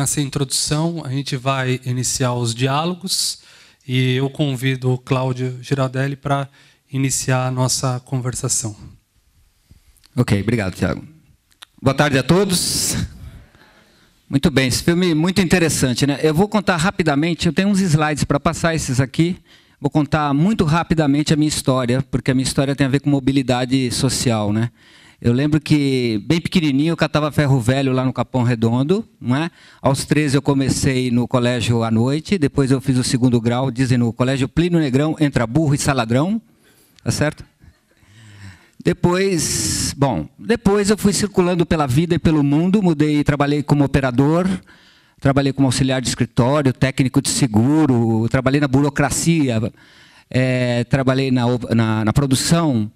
com essa introdução, a gente vai iniciar os diálogos e eu convido o Cláudio Giraldelli para iniciar a nossa conversação. Ok, obrigado, Tiago. Boa tarde a todos. Muito bem, esse filme é muito interessante, né? Eu vou contar rapidamente, eu tenho uns slides para passar esses aqui. Vou contar muito rapidamente a minha história, porque a minha história tem a ver com mobilidade social, né? Eu lembro que, bem pequenininho, eu catava ferro velho lá no Capão Redondo. Não é? Aos 13 eu comecei no colégio à noite, depois eu fiz o segundo grau, dizem no colégio Plínio Negrão, entra burro e saladrão. Tá certo? Depois, bom, depois eu fui circulando pela vida e pelo mundo, mudei, trabalhei como operador, trabalhei como auxiliar de escritório, técnico de seguro, trabalhei na burocracia, é, trabalhei na, na, na produção,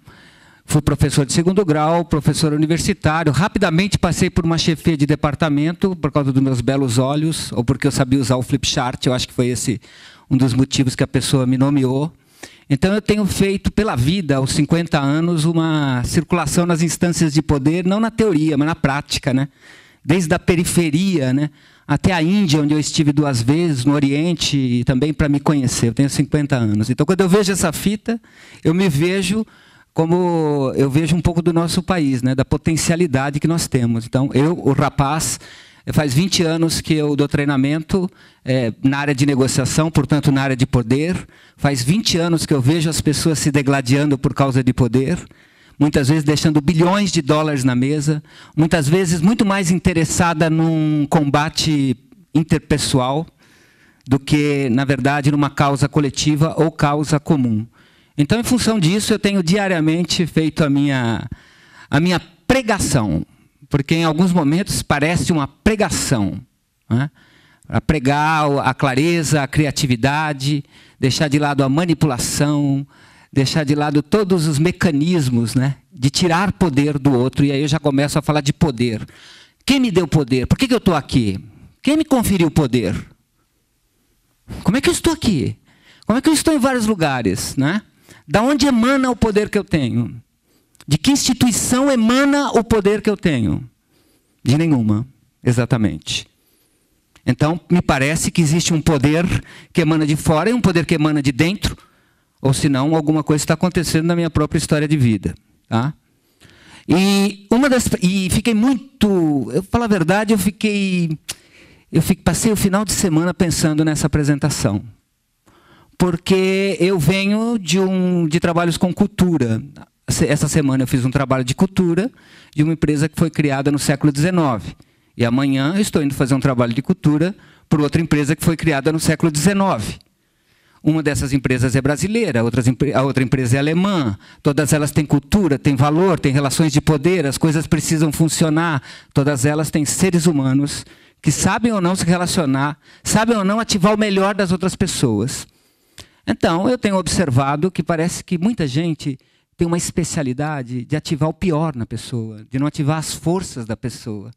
Fui professor de segundo grau, professor universitário. Rapidamente passei por uma chefia de departamento por causa dos meus belos olhos ou porque eu sabia usar o flipchart. Eu acho que foi esse um dos motivos que a pessoa me nomeou. Então eu tenho feito pela vida, aos 50 anos, uma circulação nas instâncias de poder, não na teoria, mas na prática, né? Desde a periferia, né? Até a Índia, onde eu estive duas vezes, no Oriente, e também para me conhecer. Eu tenho 50 anos. Então, quando eu vejo essa fita, eu me vejo como eu vejo um pouco do nosso país, né, da potencialidade que nós temos. Então, eu, o rapaz, faz 20 anos que eu dou treinamento é, na área de negociação, portanto, na área de poder. Faz 20 anos que eu vejo as pessoas se degladiando por causa de poder muitas vezes deixando bilhões de dólares na mesa, muitas vezes muito mais interessada num combate interpessoal do que, na verdade, numa causa coletiva ou causa comum. Então, em função disso, eu tenho diariamente feito a minha, a minha pregação, porque em alguns momentos parece uma pregação. Né? A pregar a clareza, a criatividade, deixar de lado a manipulação, deixar de lado todos os mecanismos né, de tirar poder do outro. E aí eu já começo a falar de poder. Quem me deu poder? Por que, que eu estou aqui? Quem me conferiu poder? Como é que eu estou aqui? Como é que eu estou em vários lugares? Né? Da onde emana o poder que eu tenho? De que instituição emana o poder que eu tenho? De nenhuma, exatamente. Então, me parece que existe um poder que emana de fora e um poder que emana de dentro, ou senão alguma coisa está acontecendo na minha própria história de vida. Tá? E uma das e fiquei muito, eu falar a verdade, eu fiquei eu fiquei, passei o final de semana pensando nessa apresentação porque eu venho de, um, de trabalhos com cultura. Essa semana eu fiz um trabalho de cultura de uma empresa que foi criada no século XIX. E amanhã eu estou indo fazer um trabalho de cultura para outra empresa que foi criada no século XIX. Uma dessas empresas é brasileira, a outra empresa é alemã. Todas elas têm cultura, têm valor, têm relações de poder, as coisas precisam funcionar. Todas elas têm seres humanos que sabem ou não se relacionar, sabem ou não ativar o melhor das outras pessoas. Então, eu tenho observado que parece que muita gente tem uma especialidade de ativar o pior na pessoa, de não ativar as forças da pessoa.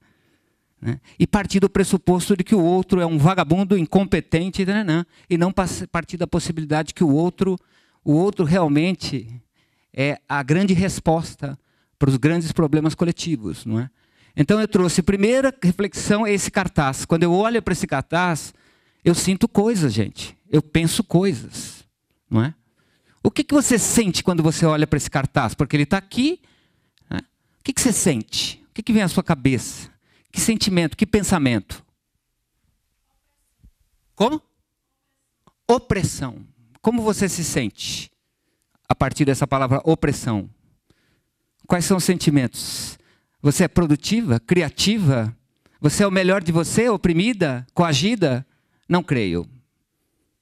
Né? E partir do pressuposto de que o outro é um vagabundo, incompetente, né, né, né, e não partir da possibilidade que o outro, o outro realmente é a grande resposta para os grandes problemas coletivos, não é? Então eu trouxe primeira reflexão é esse cartaz. Quando eu olho para esse cartaz, eu sinto coisas, gente. Eu penso coisas não é? O que, que você sente quando você olha para esse cartaz? Porque ele está aqui. Né? O que, que você sente? O que, que vem à sua cabeça? Que sentimento? Que pensamento? Como? Opressão. Como você se sente a partir dessa palavra opressão? Quais são os sentimentos? Você é produtiva, criativa? Você é o melhor de você, oprimida, coagida? Não creio.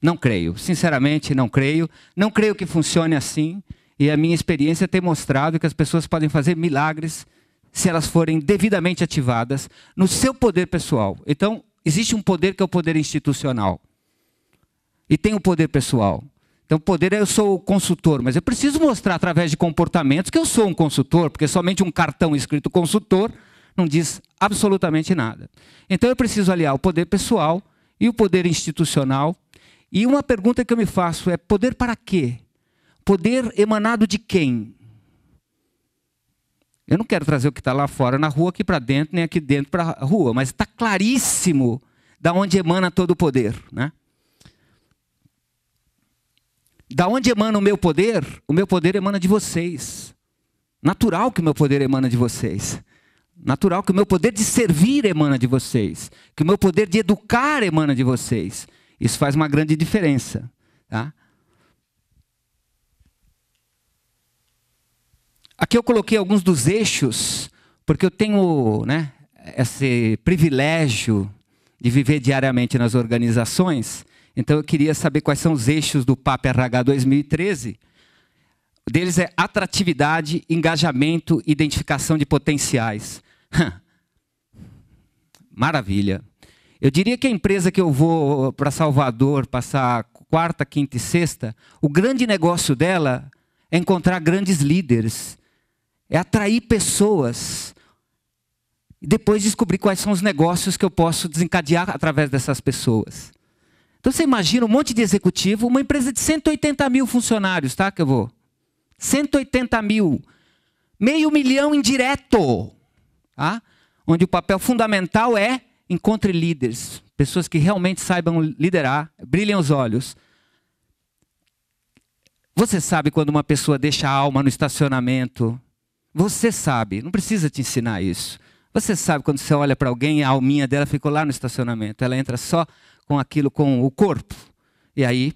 Não creio, sinceramente não creio. Não creio que funcione assim. E a minha experiência tem mostrado que as pessoas podem fazer milagres se elas forem devidamente ativadas no seu poder pessoal. Então, existe um poder que é o poder institucional. E tem o poder pessoal. Então, poder é eu sou o consultor, mas eu preciso mostrar através de comportamentos que eu sou um consultor, porque somente um cartão escrito consultor não diz absolutamente nada. Então, eu preciso aliar o poder pessoal e o poder institucional e uma pergunta que eu me faço é: poder para quê? Poder emanado de quem? Eu não quero trazer o que está lá fora na rua aqui para dentro, nem aqui dentro para a rua, mas está claríssimo da onde emana todo o poder. Né? Da onde emana o meu poder? O meu poder emana de vocês. Natural que o meu poder emana de vocês. Natural que o meu poder de servir emana de vocês. Que o meu poder de educar emana de vocês. Isso faz uma grande diferença. Tá? Aqui eu coloquei alguns dos eixos, porque eu tenho né, esse privilégio de viver diariamente nas organizações. Então eu queria saber quais são os eixos do PAP RH 2013. deles é atratividade, engajamento, identificação de potenciais. Maravilha. Eu diria que a empresa que eu vou para Salvador passar quarta, quinta e sexta, o grande negócio dela é encontrar grandes líderes, é atrair pessoas e depois descobrir quais são os negócios que eu posso desencadear através dessas pessoas. Então você imagina um monte de executivo, uma empresa de 180 mil funcionários, tá? Que eu vou. 180 mil. Meio milhão indireto. Tá? Onde o papel fundamental é Encontre líderes, pessoas que realmente saibam liderar, brilhem os olhos. Você sabe quando uma pessoa deixa a alma no estacionamento? Você sabe, não precisa te ensinar isso. Você sabe quando você olha para alguém, a alminha dela ficou lá no estacionamento. Ela entra só com aquilo, com o corpo. E aí,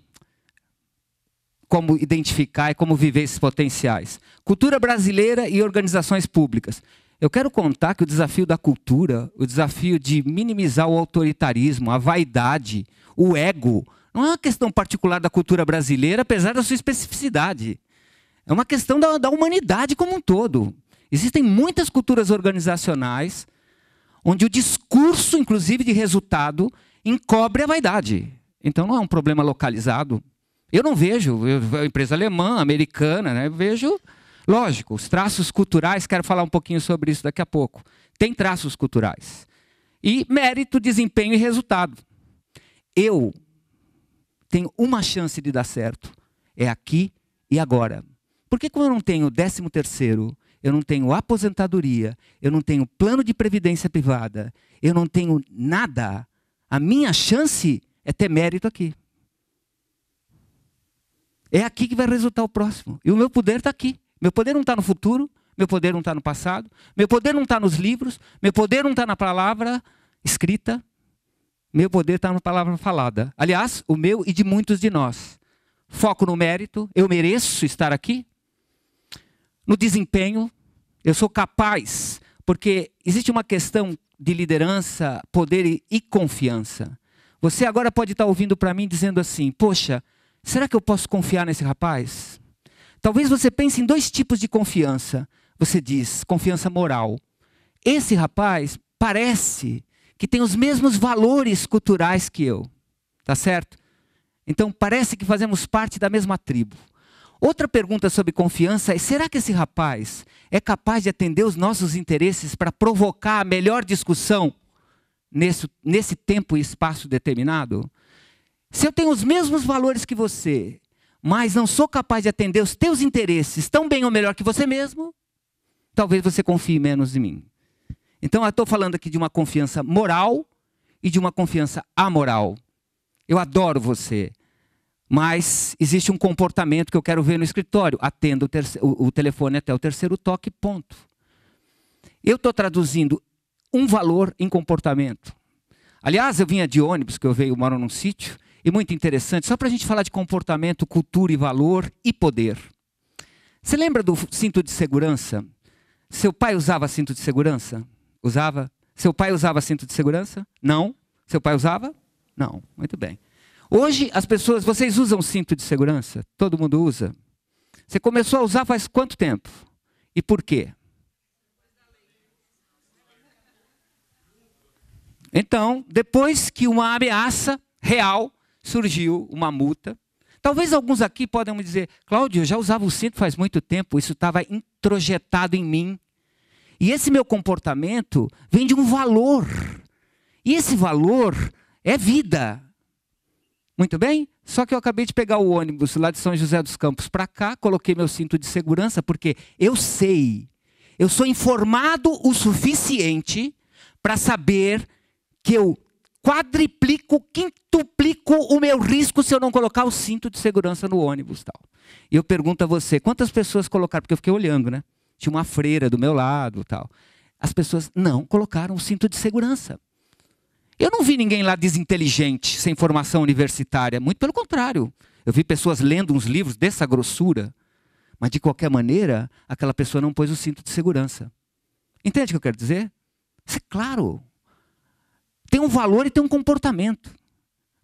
como identificar e como viver esses potenciais. Cultura brasileira e organizações públicas. Eu quero contar que o desafio da cultura, o desafio de minimizar o autoritarismo, a vaidade, o ego, não é uma questão particular da cultura brasileira, apesar da sua especificidade. É uma questão da, da humanidade como um todo. Existem muitas culturas organizacionais onde o discurso, inclusive de resultado, encobre a vaidade. Então não é um problema localizado. Eu não vejo, eu, empresa alemã, americana, né? Eu vejo Lógico, os traços culturais, quero falar um pouquinho sobre isso daqui a pouco. Tem traços culturais. E mérito, desempenho e resultado. Eu tenho uma chance de dar certo. É aqui e agora. Porque como eu não tenho 13 terceiro, eu não tenho aposentadoria, eu não tenho plano de previdência privada, eu não tenho nada, a minha chance é ter mérito aqui. É aqui que vai resultar o próximo. E o meu poder está aqui. Meu poder não está no futuro, meu poder não está no passado, meu poder não está nos livros, meu poder não está na palavra escrita, meu poder está na palavra falada. Aliás, o meu e de muitos de nós. Foco no mérito, eu mereço estar aqui. No desempenho, eu sou capaz, porque existe uma questão de liderança, poder e confiança. Você agora pode estar tá ouvindo para mim dizendo assim: Poxa, será que eu posso confiar nesse rapaz? Talvez você pense em dois tipos de confiança. Você diz, confiança moral. Esse rapaz parece que tem os mesmos valores culturais que eu. Tá certo? Então parece que fazemos parte da mesma tribo. Outra pergunta sobre confiança é: será que esse rapaz é capaz de atender os nossos interesses para provocar a melhor discussão nesse, nesse tempo e espaço determinado? Se eu tenho os mesmos valores que você, mas não sou capaz de atender os teus interesses tão bem ou melhor que você mesmo, talvez você confie menos em mim. Então eu estou falando aqui de uma confiança moral e de uma confiança amoral. Eu adoro você, mas existe um comportamento que eu quero ver no escritório. Atenda o, o telefone até o terceiro toque, ponto. Eu estou traduzindo um valor em comportamento. Aliás, eu vinha de ônibus, que eu veio, moro num sítio, e muito interessante, só para a gente falar de comportamento, cultura e valor e poder. Você lembra do cinto de segurança? Seu pai usava cinto de segurança? Usava? Seu pai usava cinto de segurança? Não. Seu pai usava? Não. Muito bem. Hoje as pessoas, vocês usam cinto de segurança? Todo mundo usa? Você começou a usar faz quanto tempo? E por quê? Então, depois que uma ameaça real surgiu uma multa. Talvez alguns aqui podem me dizer, Cláudio, eu já usava o cinto faz muito tempo, isso estava introjetado em mim. E esse meu comportamento vem de um valor. E esse valor é vida. Muito bem? Só que eu acabei de pegar o ônibus lá de São José dos Campos para cá, coloquei meu cinto de segurança, porque eu sei, eu sou informado o suficiente para saber que eu quadriplico, quintuplico o meu risco se eu não colocar o cinto de segurança no ônibus. tal. E eu pergunto a você, quantas pessoas colocaram? Porque eu fiquei olhando, né? Tinha uma freira do meu lado tal. As pessoas não colocaram o cinto de segurança. Eu não vi ninguém lá desinteligente, sem formação universitária. Muito pelo contrário. Eu vi pessoas lendo uns livros dessa grossura. Mas, de qualquer maneira, aquela pessoa não pôs o cinto de segurança. Entende o que eu quero dizer? Isso é claro tem um valor e tem um comportamento,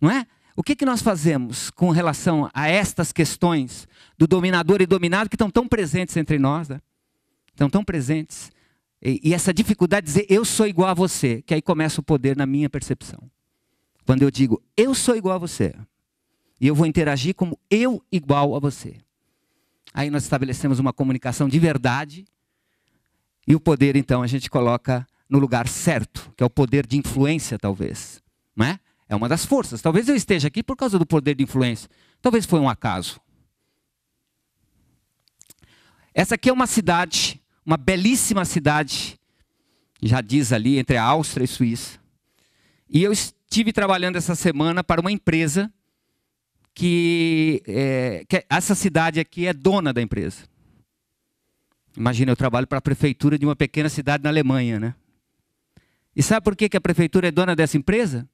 não é? O que, que nós fazemos com relação a estas questões do dominador e dominado que estão tão presentes entre nós, né? estão tão presentes? E, e essa dificuldade de dizer eu sou igual a você, que aí começa o poder na minha percepção. Quando eu digo eu sou igual a você, e eu vou interagir como eu igual a você. Aí nós estabelecemos uma comunicação de verdade, e o poder então a gente coloca no lugar certo, que é o poder de influência, talvez. Não é? é uma das forças. Talvez eu esteja aqui por causa do poder de influência. Talvez foi um acaso. Essa aqui é uma cidade, uma belíssima cidade, já diz ali, entre a Áustria e a Suíça. E eu estive trabalhando essa semana para uma empresa que, é, que essa cidade aqui é dona da empresa. Imagina, eu trabalho para a prefeitura de uma pequena cidade na Alemanha, né? E sabe por que, a prefeitura é dona dessa empresa?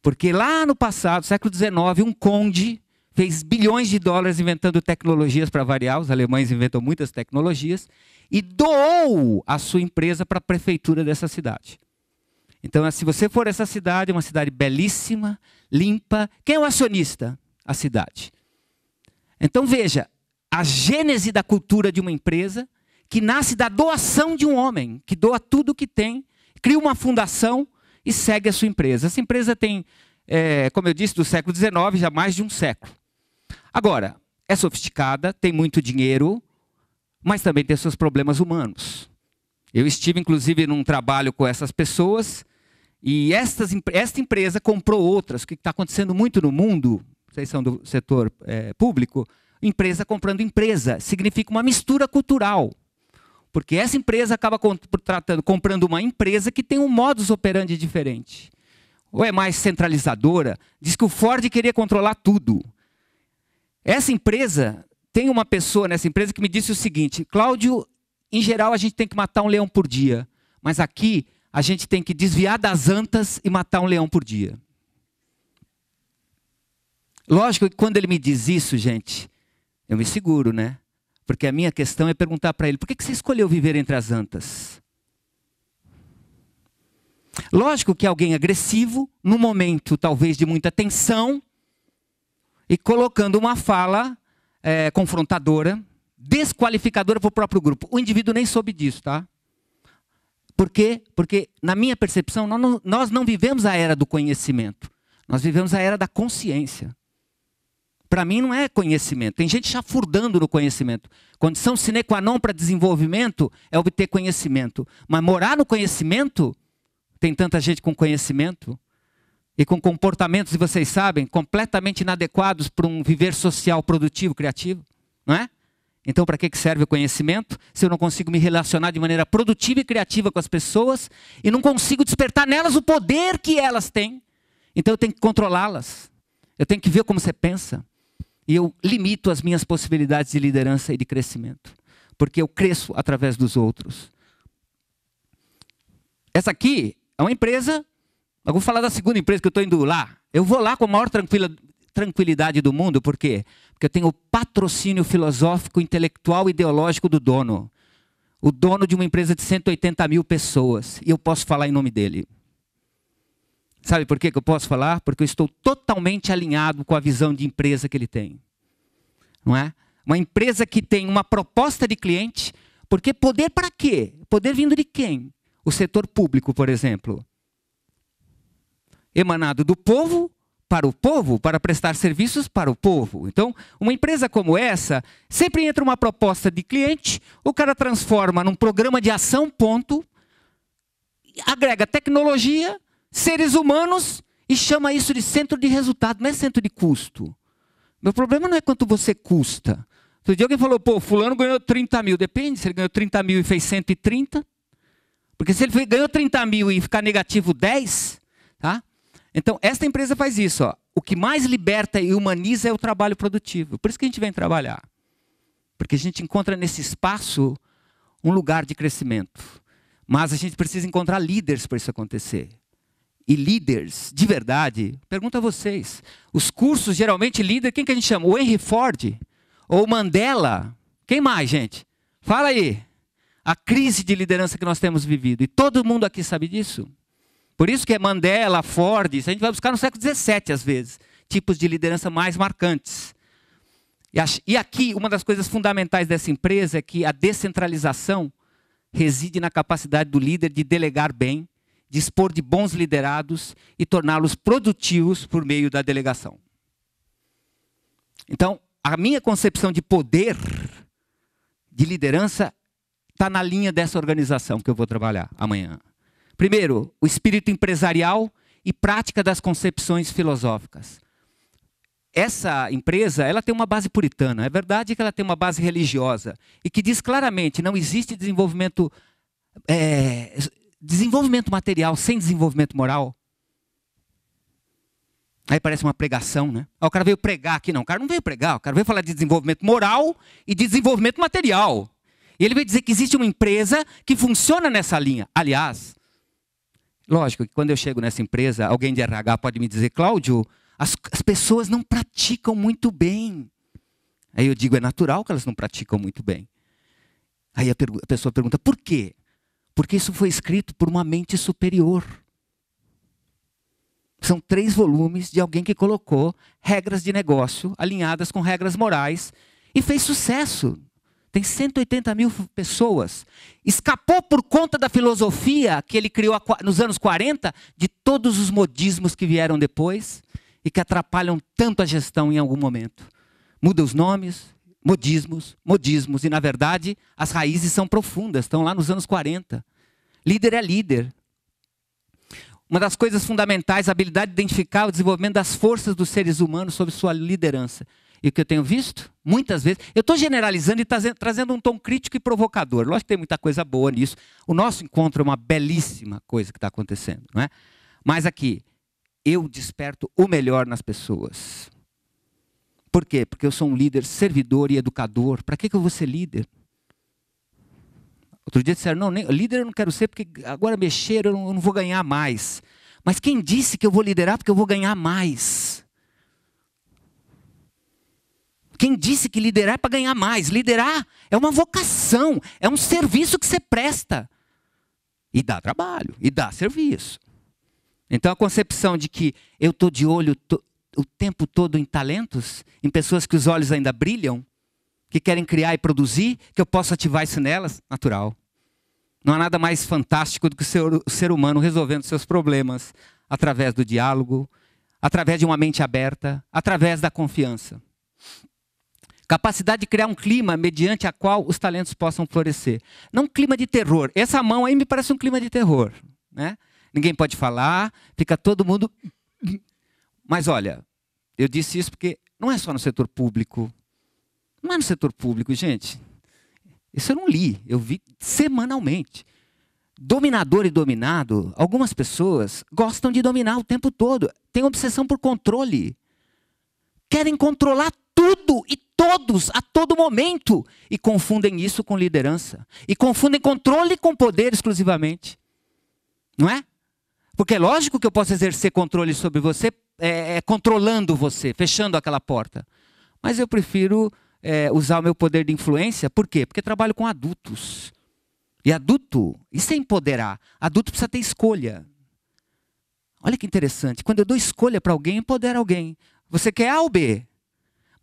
Porque lá no passado, século XIX, um conde fez bilhões de dólares inventando tecnologias para variar, os alemães inventam muitas tecnologias, e doou a sua empresa para a prefeitura dessa cidade. Então, se você for essa cidade, uma cidade belíssima, limpa. Quem é o acionista? A cidade. Então, veja, a gênese da cultura de uma empresa que nasce da doação de um homem, que doa tudo o que tem cria uma fundação e segue a sua empresa. Essa empresa tem, é, como eu disse, do século XIX, já mais de um século. Agora, é sofisticada, tem muito dinheiro, mas também tem seus problemas humanos. Eu estive, inclusive, num trabalho com essas pessoas e estas, esta empresa comprou outras, o que está acontecendo muito no mundo, vocês são do setor é, público, empresa comprando empresa, significa uma mistura cultural. Porque essa empresa acaba comprando uma empresa que tem um modus operandi diferente. Ou é mais centralizadora, diz que o Ford queria controlar tudo. Essa empresa, tem uma pessoa nessa empresa que me disse o seguinte: Cláudio, em geral a gente tem que matar um leão por dia, mas aqui a gente tem que desviar das antas e matar um leão por dia. Lógico que quando ele me diz isso, gente, eu me seguro, né? Porque a minha questão é perguntar para ele: por que, que você escolheu viver entre as antas? Lógico que alguém agressivo, no momento talvez de muita tensão, e colocando uma fala é, confrontadora, desqualificadora para o próprio grupo. O indivíduo nem soube disso, tá? Por quê? Porque, na minha percepção, nós não vivemos a era do conhecimento. Nós vivemos a era da consciência. Para mim não é conhecimento. Tem gente chafurdando no conhecimento. Condição sine qua non para desenvolvimento é obter conhecimento. Mas morar no conhecimento, tem tanta gente com conhecimento e com comportamentos, e vocês sabem, completamente inadequados para um viver social produtivo, criativo, não é? Então, para que serve o conhecimento se eu não consigo me relacionar de maneira produtiva e criativa com as pessoas e não consigo despertar nelas o poder que elas têm? Então, eu tenho que controlá-las. Eu tenho que ver como você pensa e eu limito as minhas possibilidades de liderança e de crescimento, porque eu cresço através dos outros. Essa aqui é uma empresa, eu vou falar da segunda empresa que eu estou indo lá. Eu vou lá com a maior tranquilidade do mundo, por quê? Porque eu tenho o patrocínio filosófico, intelectual, ideológico do dono. O dono de uma empresa de 180 mil pessoas, e eu posso falar em nome dele. Sabe por que eu posso falar? Porque eu estou totalmente alinhado com a visão de empresa que ele tem. Não é? Uma empresa que tem uma proposta de cliente, porque poder para quê? Poder vindo de quem? O setor público, por exemplo. Emanado do povo para o povo, para prestar serviços para o povo. Então, uma empresa como essa, sempre entra uma proposta de cliente, o cara transforma num programa de ação, ponto, agrega tecnologia seres humanos e chama isso de centro de resultado, não é centro de custo. Meu problema não é quanto você custa. Outro dia alguém falou, pô, fulano ganhou 30 mil. Depende, se ele ganhou 30 mil e fez 130. Porque se ele ganhou 30 mil e ficar negativo 10, tá? Então, esta empresa faz isso. Ó. O que mais liberta e humaniza é o trabalho produtivo. Por isso que a gente vem trabalhar. Porque a gente encontra nesse espaço um lugar de crescimento. Mas a gente precisa encontrar líderes para isso acontecer e líderes de verdade, pergunta a vocês. Os cursos, geralmente, líder, quem que a gente chama? O Henry Ford? Ou Mandela? Quem mais, gente? Fala aí. A crise de liderança que nós temos vivido. E todo mundo aqui sabe disso. Por isso que é Mandela, Ford, isso a gente vai buscar no século XVII, às vezes, tipos de liderança mais marcantes. E aqui, uma das coisas fundamentais dessa empresa é que a descentralização reside na capacidade do líder de delegar bem dispor de bons liderados e torná-los produtivos por meio da delegação. Então, a minha concepção de poder, de liderança, está na linha dessa organização que eu vou trabalhar amanhã. Primeiro, o espírito empresarial e prática das concepções filosóficas. Essa empresa, ela tem uma base puritana. É verdade que ela tem uma base religiosa e que diz claramente não existe desenvolvimento é, desenvolvimento material sem desenvolvimento moral. Aí parece uma pregação, né? Ah, o cara veio pregar aqui, não. O cara não veio pregar, o cara veio falar de desenvolvimento moral e desenvolvimento material. E ele veio dizer que existe uma empresa que funciona nessa linha. Aliás, lógico que quando eu chego nessa empresa, alguém de RH pode me dizer, Cláudio, as, as pessoas não praticam muito bem. Aí eu digo, é natural que elas não praticam muito bem. Aí a, a pessoa pergunta, por quê? Porque isso foi escrito por uma mente superior. São três volumes de alguém que colocou regras de negócio alinhadas com regras morais e fez sucesso. Tem 180 mil pessoas. Escapou por conta da filosofia que ele criou nos anos 40, de todos os modismos que vieram depois e que atrapalham tanto a gestão em algum momento. Muda os nomes, modismos, modismos, e na verdade as raízes são profundas, estão lá nos anos 40. Líder é líder. Uma das coisas fundamentais, a habilidade de identificar o desenvolvimento das forças dos seres humanos sob sua liderança. E o que eu tenho visto, muitas vezes, eu estou generalizando e trazendo um tom crítico e provocador. Lógico que tem muita coisa boa nisso. O nosso encontro é uma belíssima coisa que está acontecendo, não é? Mas aqui, eu desperto o melhor nas pessoas. Por quê? Porque eu sou um líder servidor e educador. Para que, que eu vou ser líder? Outro dia disseram, não, nem, líder eu não quero ser, porque agora mexer eu não, eu não vou ganhar mais. Mas quem disse que eu vou liderar porque eu vou ganhar mais? Quem disse que liderar é para ganhar mais? Liderar é uma vocação, é um serviço que você presta. E dá trabalho, e dá serviço. Então a concepção de que eu estou de olho o tempo todo em talentos, em pessoas que os olhos ainda brilham, que querem criar e produzir, que eu posso ativar isso nelas? Natural. Não há nada mais fantástico do que o ser, o ser humano resolvendo seus problemas através do diálogo, através de uma mente aberta, através da confiança. Capacidade de criar um clima mediante a qual os talentos possam florescer. Não um clima de terror. Essa mão aí me parece um clima de terror. Né? Ninguém pode falar, fica todo mundo mas olha, eu disse isso porque não é só no setor público. Não é no setor público, gente. Isso eu não li, eu vi semanalmente. Dominador e dominado, algumas pessoas gostam de dominar o tempo todo, têm obsessão por controle. Querem controlar tudo e todos, a todo momento. E confundem isso com liderança. E confundem controle com poder exclusivamente. Não é? Porque é lógico que eu posso exercer controle sobre você, é, é, controlando você, fechando aquela porta. Mas eu prefiro é, usar o meu poder de influência, por quê? Porque trabalho com adultos. E adulto, isso é empoderar. Adulto precisa ter escolha. Olha que interessante. Quando eu dou escolha para alguém, empodera alguém. Você quer A ou B?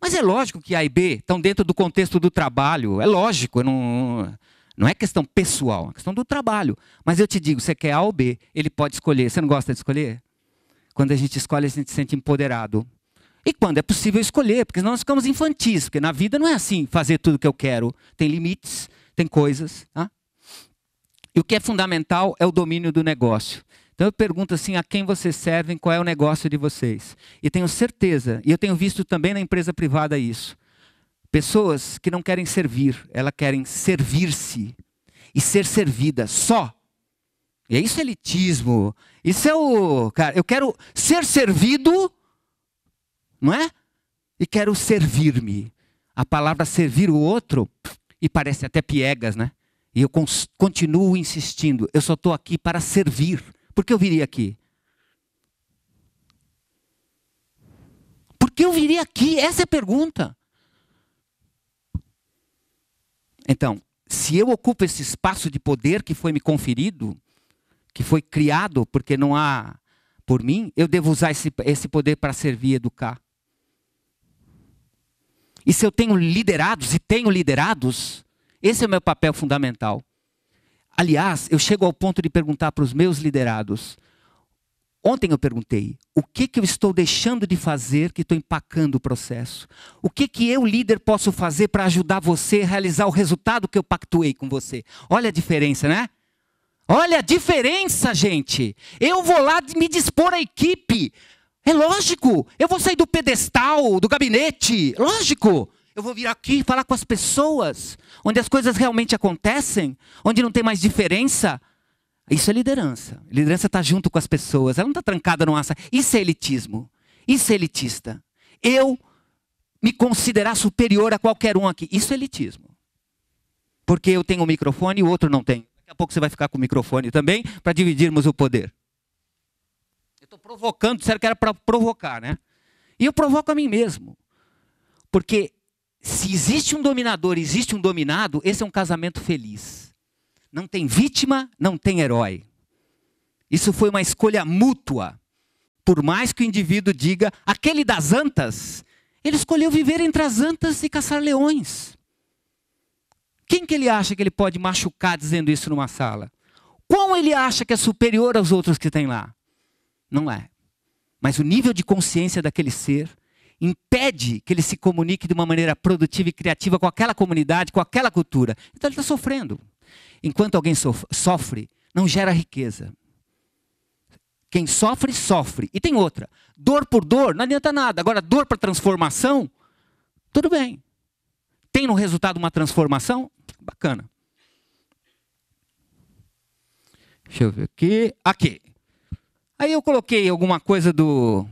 Mas é lógico que A e B estão dentro do contexto do trabalho. É lógico. Eu não, não é questão pessoal, é questão do trabalho. Mas eu te digo, você quer A ou B, ele pode escolher. Você não gosta de escolher? Quando a gente escolhe, a gente se sente empoderado. E quando é possível escolher, porque nós ficamos infantis, porque na vida não é assim fazer tudo o que eu quero. Tem limites, tem coisas. Tá? E o que é fundamental é o domínio do negócio. Então eu pergunto assim, a quem vocês servem, qual é o negócio de vocês? E tenho certeza, e eu tenho visto também na empresa privada isso. Pessoas que não querem servir, elas querem servir-se e ser servidas só. E é isso elitismo. Isso é o. Cara, eu quero ser servido, não é? E quero servir-me. A palavra servir o outro, e parece até piegas, né? E eu continuo insistindo. Eu só estou aqui para servir. Por que eu viria aqui? Por que eu viria aqui? Essa é a pergunta. Então, se eu ocupo esse espaço de poder que foi me conferido, que foi criado porque não há por mim, eu devo usar esse, esse poder para servir e educar. E se eu tenho liderados, e tenho liderados, esse é o meu papel fundamental. Aliás, eu chego ao ponto de perguntar para os meus liderados: Ontem eu perguntei: o que, que eu estou deixando de fazer que estou empacando o processo? O que, que eu, líder, posso fazer para ajudar você a realizar o resultado que eu pactuei com você? Olha a diferença, né? Olha a diferença, gente. Eu vou lá me dispor à equipe. É lógico. Eu vou sair do pedestal, do gabinete. Lógico. Eu vou vir aqui falar com as pessoas, onde as coisas realmente acontecem, onde não tem mais diferença. Isso é liderança. Liderança está junto com as pessoas. Ela não está trancada no sala. Isso é elitismo. Isso é elitista. Eu me considerar superior a qualquer um aqui. Isso é elitismo. Porque eu tenho um microfone e o outro não tem. Daqui a pouco você vai ficar com o microfone também para dividirmos o poder. Eu estou provocando, disseram que era para provocar, né? E eu provoco a mim mesmo. Porque se existe um dominador, existe um dominado, esse é um casamento feliz. Não tem vítima, não tem herói. Isso foi uma escolha mútua. Por mais que o indivíduo diga, aquele das antas, ele escolheu viver entre as antas e caçar leões. Quem que ele acha que ele pode machucar dizendo isso numa sala? Qual ele acha que é superior aos outros que tem lá? Não é. Mas o nível de consciência daquele ser impede que ele se comunique de uma maneira produtiva e criativa com aquela comunidade, com aquela cultura. Então ele está sofrendo. Enquanto alguém sofre, não gera riqueza. Quem sofre, sofre. E tem outra: dor por dor, não adianta nada. Agora, dor para transformação, tudo bem. Tem no resultado uma transformação? Bacana. Deixa eu ver aqui. Aqui. Aí eu coloquei alguma coisa do.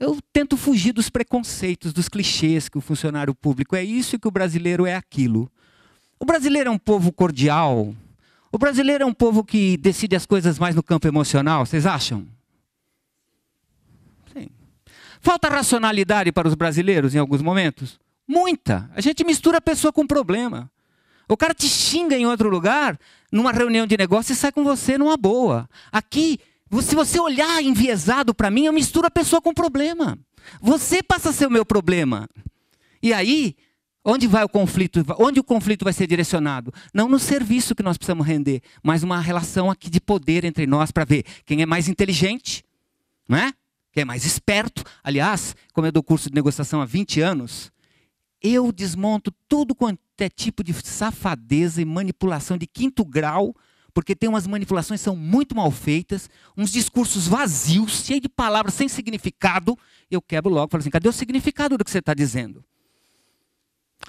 Eu tento fugir dos preconceitos, dos clichês que o funcionário público é isso e que o brasileiro é aquilo. O brasileiro é um povo cordial. O brasileiro é um povo que decide as coisas mais no campo emocional, vocês acham? Sim. Falta racionalidade para os brasileiros em alguns momentos? Muita. A gente mistura a pessoa com problema. O cara te xinga em outro lugar, numa reunião de negócio, e sai com você numa boa. Aqui, se você olhar enviesado para mim, eu misturo a pessoa com problema. Você passa a ser o meu problema. E aí, Onde vai o conflito? Onde o conflito vai ser direcionado? Não no serviço que nós precisamos render, mas uma relação aqui de poder entre nós para ver quem é mais inteligente, né? Quem é mais esperto. Aliás, como eu dou curso de negociação há 20 anos, eu desmonto tudo quanto é tipo de safadeza e manipulação de quinto grau, porque tem umas manipulações que são muito mal feitas, uns discursos vazios, cheios de palavras sem significado. Eu quebro logo, falo assim: cadê o significado do que você está dizendo?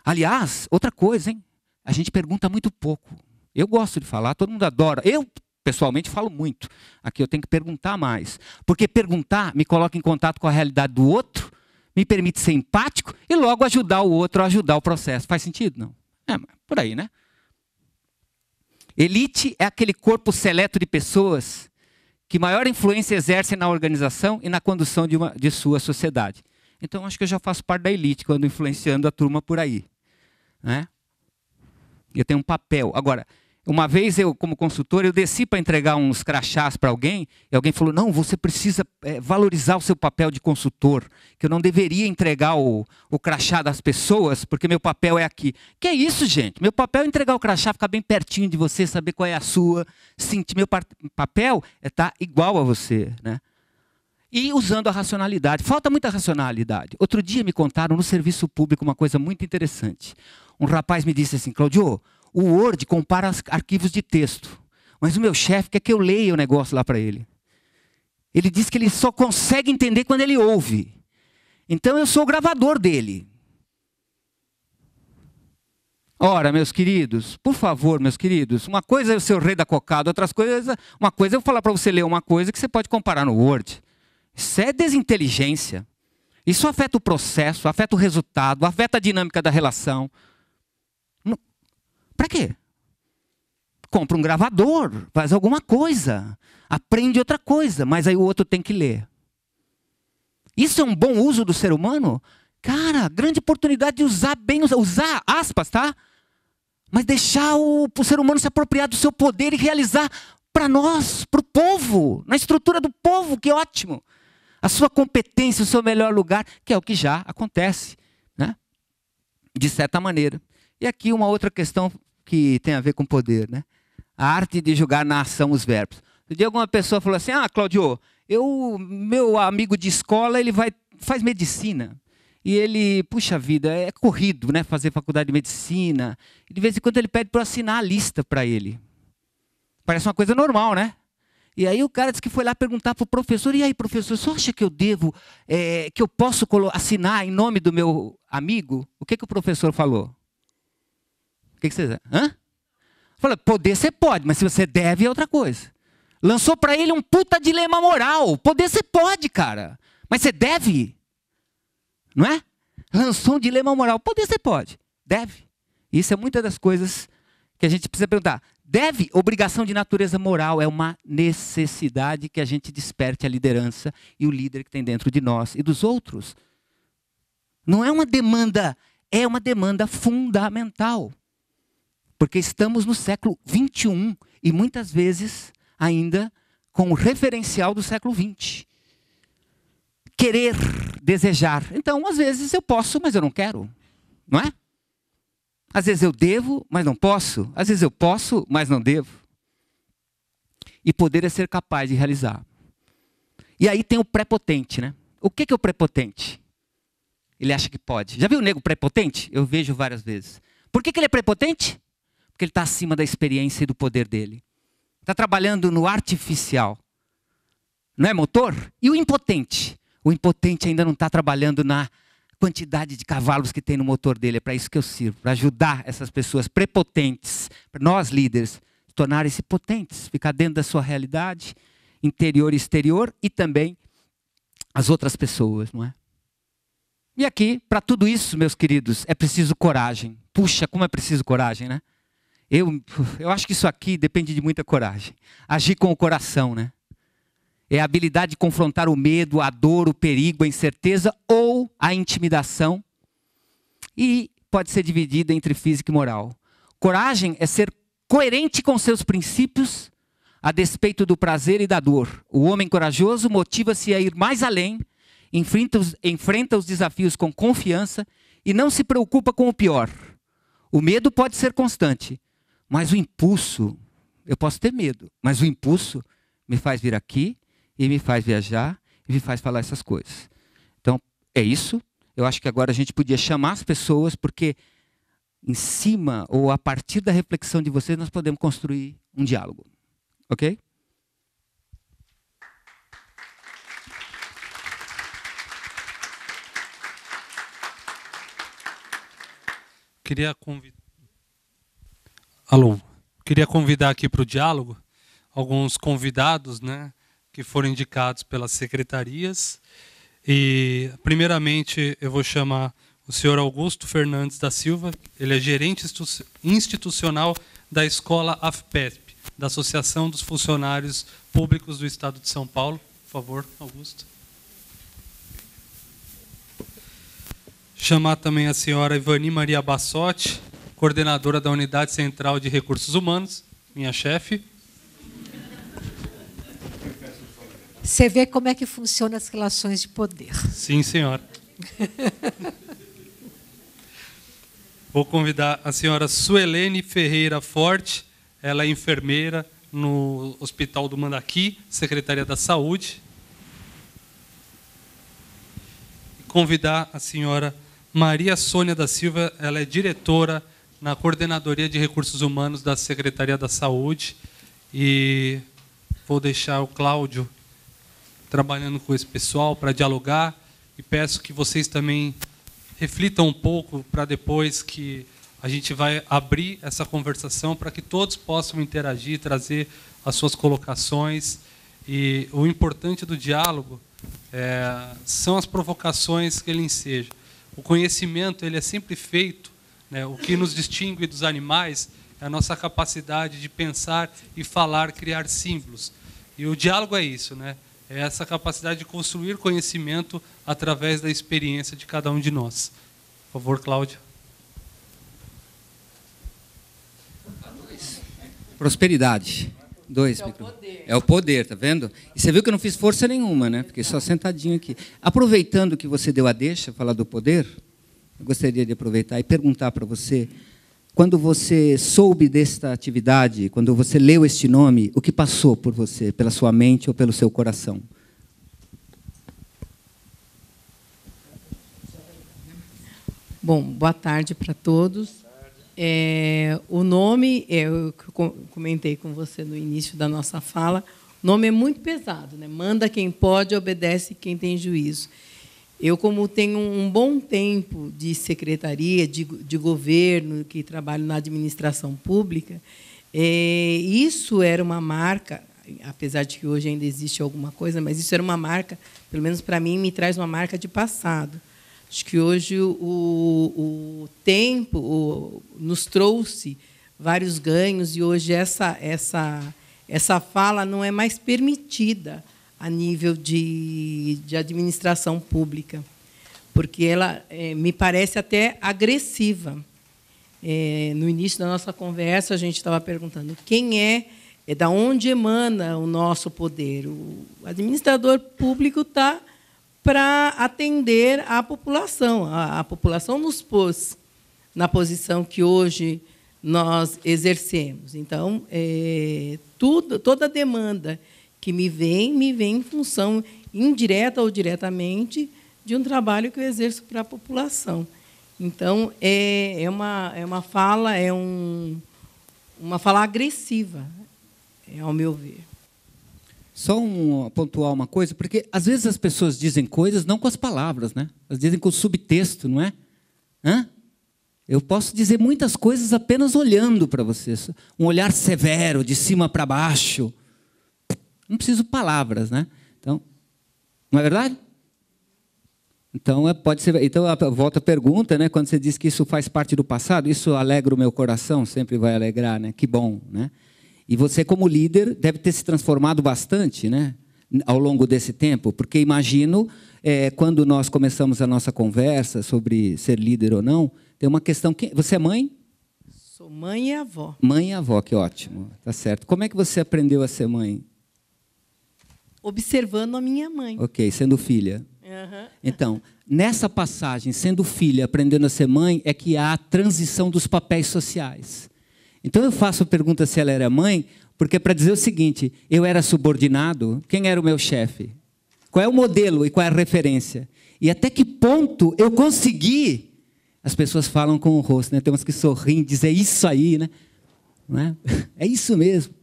Aliás, outra coisa, hein? A gente pergunta muito pouco. Eu gosto de falar, todo mundo adora. Eu, pessoalmente, falo muito. Aqui eu tenho que perguntar mais. Porque perguntar me coloca em contato com a realidade do outro, me permite ser empático e logo ajudar o outro a ajudar o processo. Faz sentido? Não. É, por aí, né? Elite é aquele corpo seleto de pessoas que maior influência exercem na organização e na condução de, uma, de sua sociedade. Então acho que eu já faço parte da elite quando influenciando a turma por aí. Né? Eu tenho um papel. Agora, uma vez eu, como consultor, eu desci para entregar uns crachás para alguém e alguém falou: não, você precisa é, valorizar o seu papel de consultor, que eu não deveria entregar o, o crachá das pessoas, porque meu papel é aqui. Que é isso, gente? Meu papel é entregar o crachá, ficar bem pertinho de você, saber qual é a sua, sentir. Meu papel é estar tá igual a você, né? e usando a racionalidade. Falta muita racionalidade. Outro dia me contaram no serviço público uma coisa muito interessante. Um rapaz me disse assim: Claudio, o Word compara arquivos de texto, mas o meu chefe quer que eu leia o negócio lá para ele. Ele diz que ele só consegue entender quando ele ouve. Então eu sou o gravador dele. Ora, meus queridos, por favor, meus queridos, uma coisa é eu ser o rei da cocada, outras coisas, uma coisa é eu falar para você ler uma coisa que você pode comparar no Word. Isso é desinteligência. Isso afeta o processo, afeta o resultado, afeta a dinâmica da relação. Para quê? Compra um gravador, faz alguma coisa, aprende outra coisa, mas aí o outro tem que ler. Isso é um bom uso do ser humano? Cara, grande oportunidade de usar bem, usar aspas, tá? Mas deixar o, o ser humano se apropriar do seu poder e realizar para nós, para o povo, na estrutura do povo, que ótimo a sua competência, o seu melhor lugar, que é o que já acontece, né? de certa maneira. E aqui uma outra questão que tem a ver com poder, né? A arte de julgar na ação os verbos. Um dia alguma pessoa falou assim: "Ah, Claudio, eu meu amigo de escola, ele vai faz medicina. E ele, puxa vida, é corrido, né, fazer faculdade de medicina. E de vez em quando ele pede para assinar a lista para ele. Parece uma coisa normal, né? E aí o cara disse que foi lá perguntar para o professor, e aí, professor, você acha que eu devo, é, que eu posso assinar em nome do meu amigo? O que, que o professor falou? O que, que vocês... Hã? Fala, poder você pode, mas se você deve é outra coisa. Lançou para ele um puta dilema moral. Poder você pode, cara, mas você deve. Não é? Lançou um dilema moral. Poder você pode, deve. Isso é muitas das coisas que a gente precisa perguntar. Deve, obrigação de natureza moral, é uma necessidade que a gente desperte a liderança e o líder que tem dentro de nós e dos outros. Não é uma demanda, é uma demanda fundamental. Porque estamos no século XXI e muitas vezes ainda com o referencial do século XX. Querer, desejar. Então, às vezes eu posso, mas eu não quero. Não é? Às vezes eu devo, mas não posso. Às vezes eu posso, mas não devo. E poder é ser capaz de realizar. E aí tem o prepotente, né? O que é o prepotente? Ele acha que pode. Já viu o nego prepotente? Eu vejo várias vezes. Por que, que ele é prepotente? Porque ele está acima da experiência e do poder dele. Está trabalhando no artificial. Não é motor? E o impotente? O impotente ainda não está trabalhando na quantidade de cavalos que tem no motor dele. É para isso que eu sirvo, para ajudar essas pessoas prepotentes, nós líderes, tornarem-se potentes, ficar dentro da sua realidade, interior e exterior, e também as outras pessoas, não é? E aqui, para tudo isso, meus queridos, é preciso coragem. Puxa, como é preciso coragem, né? Eu, eu acho que isso aqui depende de muita coragem. Agir com o coração, né? é a habilidade de confrontar o medo, a dor, o perigo, a incerteza ou a intimidação. E pode ser dividida entre física e moral. Coragem é ser coerente com seus princípios a despeito do prazer e da dor. O homem corajoso motiva-se a ir mais além, enfrenta os, enfrenta os desafios com confiança e não se preocupa com o pior. O medo pode ser constante, mas o impulso, eu posso ter medo, mas o impulso me faz vir aqui, e me faz viajar e me faz falar essas coisas. Então, é isso. Eu acho que agora a gente podia chamar as pessoas, porque em cima ou a partir da reflexão de vocês nós podemos construir um diálogo. Ok? Queria convidar. Alô, queria convidar aqui para o diálogo alguns convidados, né? que foram indicados pelas secretarias. E, primeiramente, eu vou chamar o senhor Augusto Fernandes da Silva, ele é gerente institucional da Escola AFPESP, da Associação dos Funcionários Públicos do Estado de São Paulo. Por favor, Augusto. Chamar também a senhora Ivani Maria Bassotti, coordenadora da Unidade Central de Recursos Humanos, minha chefe. Você vê como é que funcionam as relações de poder. Sim, senhora. Vou convidar a senhora Suelene Ferreira Forte, ela é enfermeira no Hospital do Mandaqui, Secretaria da Saúde. Convidar a senhora Maria Sônia da Silva, ela é diretora na Coordenadoria de Recursos Humanos da Secretaria da Saúde. E vou deixar o Cláudio trabalhando com esse pessoal para dialogar e peço que vocês também reflitam um pouco para depois que a gente vai abrir essa conversação para que todos possam interagir, trazer as suas colocações. E o importante do diálogo é, são as provocações que ele enseja. O conhecimento ele é sempre feito. Né, o que nos distingue dos animais é a nossa capacidade de pensar e falar, criar símbolos. E o diálogo é isso, né? é essa capacidade de construir conhecimento através da experiência de cada um de nós. Por favor, Cláudia. Prosperidade. Dois. É o poder. É o poder, tá vendo? E você viu que eu não fiz força nenhuma, né? Fiquei só sentadinho aqui. Aproveitando que você deu a deixa, falar do poder, eu gostaria de aproveitar e perguntar para você quando você soube desta atividade, quando você leu este nome, o que passou por você, pela sua mente ou pelo seu coração? Bom, boa tarde para todos. É, o nome, é, eu comentei com você no início da nossa fala, o nome é muito pesado, né? Manda quem pode, obedece quem tem juízo. Eu, como tenho um bom tempo de secretaria, de, de governo, que trabalho na administração pública, é, isso era uma marca, apesar de que hoje ainda existe alguma coisa, mas isso era uma marca, pelo menos para mim, me traz uma marca de passado. Acho que hoje o, o tempo o, nos trouxe vários ganhos e hoje essa, essa, essa fala não é mais permitida a nível de, de administração pública, porque ela é, me parece até agressiva. É, no início da nossa conversa, a gente estava perguntando quem é, é da onde emana o nosso poder. O administrador público está para atender a população. A, a população nos pôs na posição que hoje nós exercemos. Então, é, tudo, toda demanda que me vem, me vem em função indireta ou diretamente de um trabalho que eu exerço para a população. Então, é, é, uma, é uma fala, é um, uma fala agressiva, é, ao meu ver. Só um, pontuar uma coisa, porque às vezes as pessoas dizem coisas não com as palavras, né? Elas dizem com o subtexto, não é? Hã? Eu posso dizer muitas coisas apenas olhando para vocês. Um olhar severo, de cima para baixo, não preciso palavras, né? Então, não é verdade? Então, é, pode ser. Então, volta a pergunta, né? Quando você diz que isso faz parte do passado, isso alegra o meu coração, sempre vai alegrar, né? Que bom, né? E você, como líder, deve ter se transformado bastante, né? Ao longo desse tempo, porque imagino é, quando nós começamos a nossa conversa sobre ser líder ou não, tem uma questão. Você é mãe? Sou mãe e avó. Mãe e avó, que ótimo, tá certo. Como é que você aprendeu a ser mãe? observando a minha mãe. Ok, sendo filha. Então, nessa passagem, sendo filha, aprendendo a ser mãe, é que há a transição dos papéis sociais. Então eu faço a pergunta se ela era mãe, porque é para dizer o seguinte: eu era subordinado, quem era o meu chefe? Qual é o modelo e qual é a referência? E até que ponto eu consegui? As pessoas falam com o rosto, né? Tem umas que sorriem, dizem é isso aí, né? É? é isso mesmo.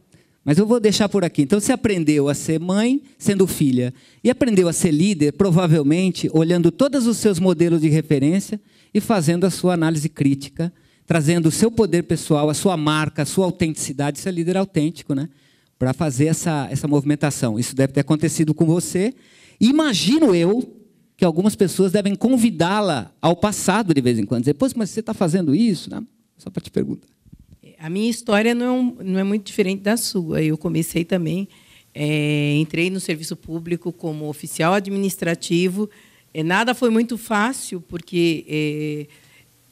Mas eu vou deixar por aqui. Então, você aprendeu a ser mãe sendo filha e aprendeu a ser líder, provavelmente olhando todos os seus modelos de referência e fazendo a sua análise crítica, trazendo o seu poder pessoal, a sua marca, a sua autenticidade. Isso é líder autêntico, né? Para fazer essa, essa movimentação. Isso deve ter acontecido com você. Imagino eu que algumas pessoas devem convidá-la ao passado de vez em quando. Dizer, pois, mas você está fazendo isso? né? só para te perguntar a minha história não, é não é muito diferente da sua. Eu comecei também, é, entrei no serviço público como oficial administrativo. É, nada foi muito fácil, porque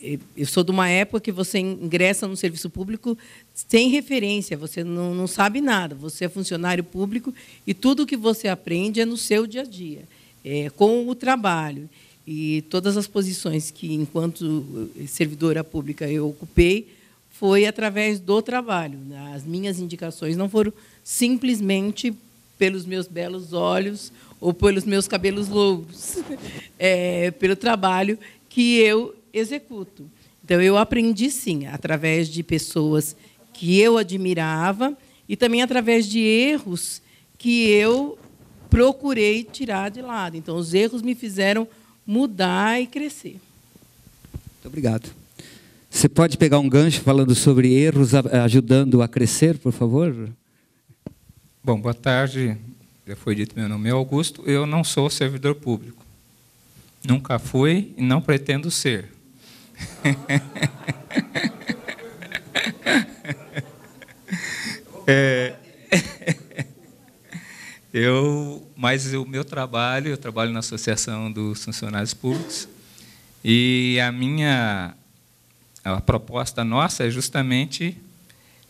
é, eu sou de uma época que você ingressa no serviço público sem referência, você não, não sabe nada, você é funcionário público e tudo que você aprende é no seu dia a dia, com o trabalho. E todas as posições que, enquanto servidora pública, eu ocupei, foi através do trabalho. Né? As minhas indicações não foram simplesmente pelos meus belos olhos ou pelos meus cabelos louros, é, pelo trabalho que eu executo. Então, eu aprendi, sim, através de pessoas que eu admirava e também através de erros que eu procurei tirar de lado. Então, os erros me fizeram mudar e crescer. Muito obrigado. Você pode pegar um gancho falando sobre erros, ajudando a crescer, por favor? Bom, boa tarde. Já foi dito meu nome é Augusto. Eu não sou servidor público. Nunca fui e não pretendo ser. é, eu, mas o meu trabalho, eu trabalho na Associação dos Funcionários Públicos e a minha a proposta nossa é justamente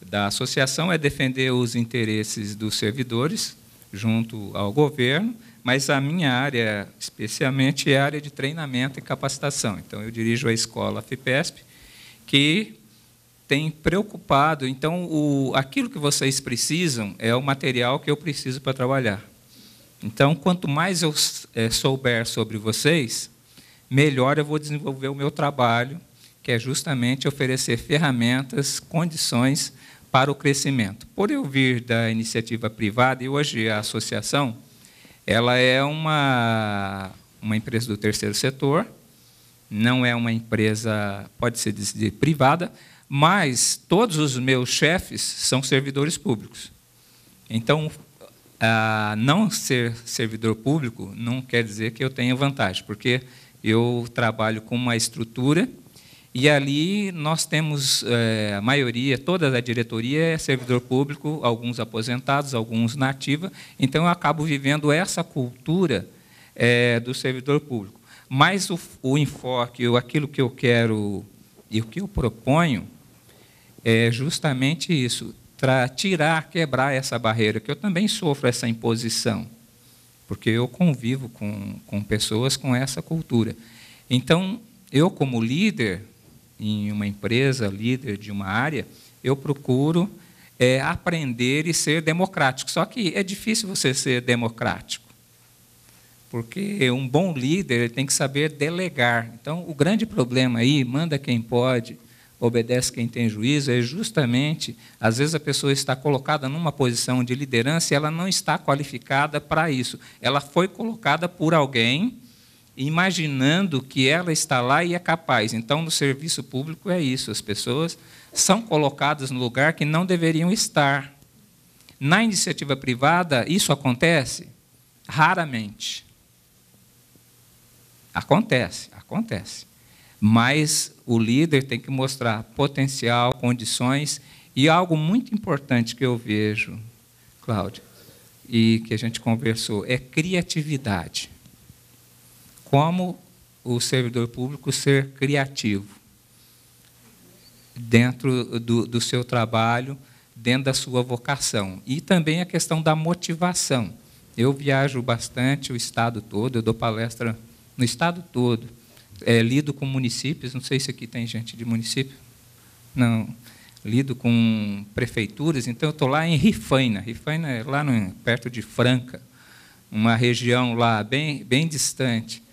da associação é defender os interesses dos servidores junto ao governo, mas a minha área, especialmente, é a área de treinamento e capacitação. Então, eu dirijo a escola FIPESP, que tem preocupado. Então, o, aquilo que vocês precisam é o material que eu preciso para trabalhar. Então, quanto mais eu é, souber sobre vocês, melhor eu vou desenvolver o meu trabalho que é justamente oferecer ferramentas, condições para o crescimento. Por eu vir da iniciativa privada e hoje a associação, ela é uma uma empresa do terceiro setor, não é uma empresa, pode ser dizer, privada, mas todos os meus chefes são servidores públicos. Então, não ser servidor público não quer dizer que eu tenha vantagem, porque eu trabalho com uma estrutura e ali nós temos é, a maioria, toda a diretoria é servidor público, alguns aposentados, alguns na ativa. Então eu acabo vivendo essa cultura é, do servidor público. Mas o, o enfoque, aquilo que eu quero e o que eu proponho é justamente isso: para tirar, quebrar essa barreira, que eu também sofro essa imposição, porque eu convivo com, com pessoas com essa cultura. Então, eu, como líder, em uma empresa, líder de uma área, eu procuro é, aprender e ser democrático. Só que é difícil você ser democrático, porque um bom líder tem que saber delegar. Então, o grande problema aí, manda quem pode, obedece quem tem juízo, é justamente, às vezes, a pessoa está colocada numa posição de liderança e ela não está qualificada para isso. Ela foi colocada por alguém imaginando que ela está lá e é capaz. Então, no serviço público é isso: as pessoas são colocadas no lugar que não deveriam estar. Na iniciativa privada, isso acontece? Raramente. Acontece, acontece. Mas o líder tem que mostrar potencial, condições e algo muito importante que eu vejo, Cláudia, e que a gente conversou, é criatividade como o servidor público ser criativo dentro do, do seu trabalho, dentro da sua vocação. E também a questão da motivação. Eu viajo bastante o estado todo, eu dou palestra no estado todo. É, lido com municípios, não sei se aqui tem gente de município. Não. Lido com prefeituras, então eu estou lá em Rifaina. Rifaina é lá no, perto de Franca, uma região lá bem, bem distante.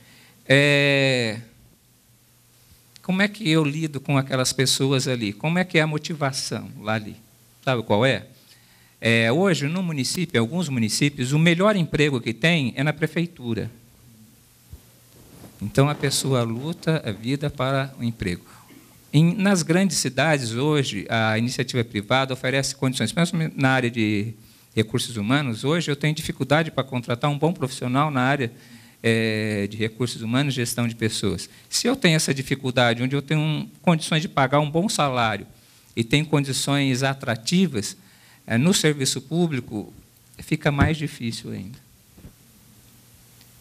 É... Como é que eu lido com aquelas pessoas ali? Como é que é a motivação lá ali? Sabe qual é? é hoje, no município, em alguns municípios, o melhor emprego que tem é na prefeitura. Então a pessoa luta a vida para o emprego. Em, nas grandes cidades, hoje, a iniciativa privada oferece condições, Mesmo na área de recursos humanos. Hoje, eu tenho dificuldade para contratar um bom profissional na área de é, de recursos humanos, gestão de pessoas. Se eu tenho essa dificuldade, onde eu tenho condições de pagar um bom salário e tenho condições atrativas, é, no serviço público fica mais difícil ainda.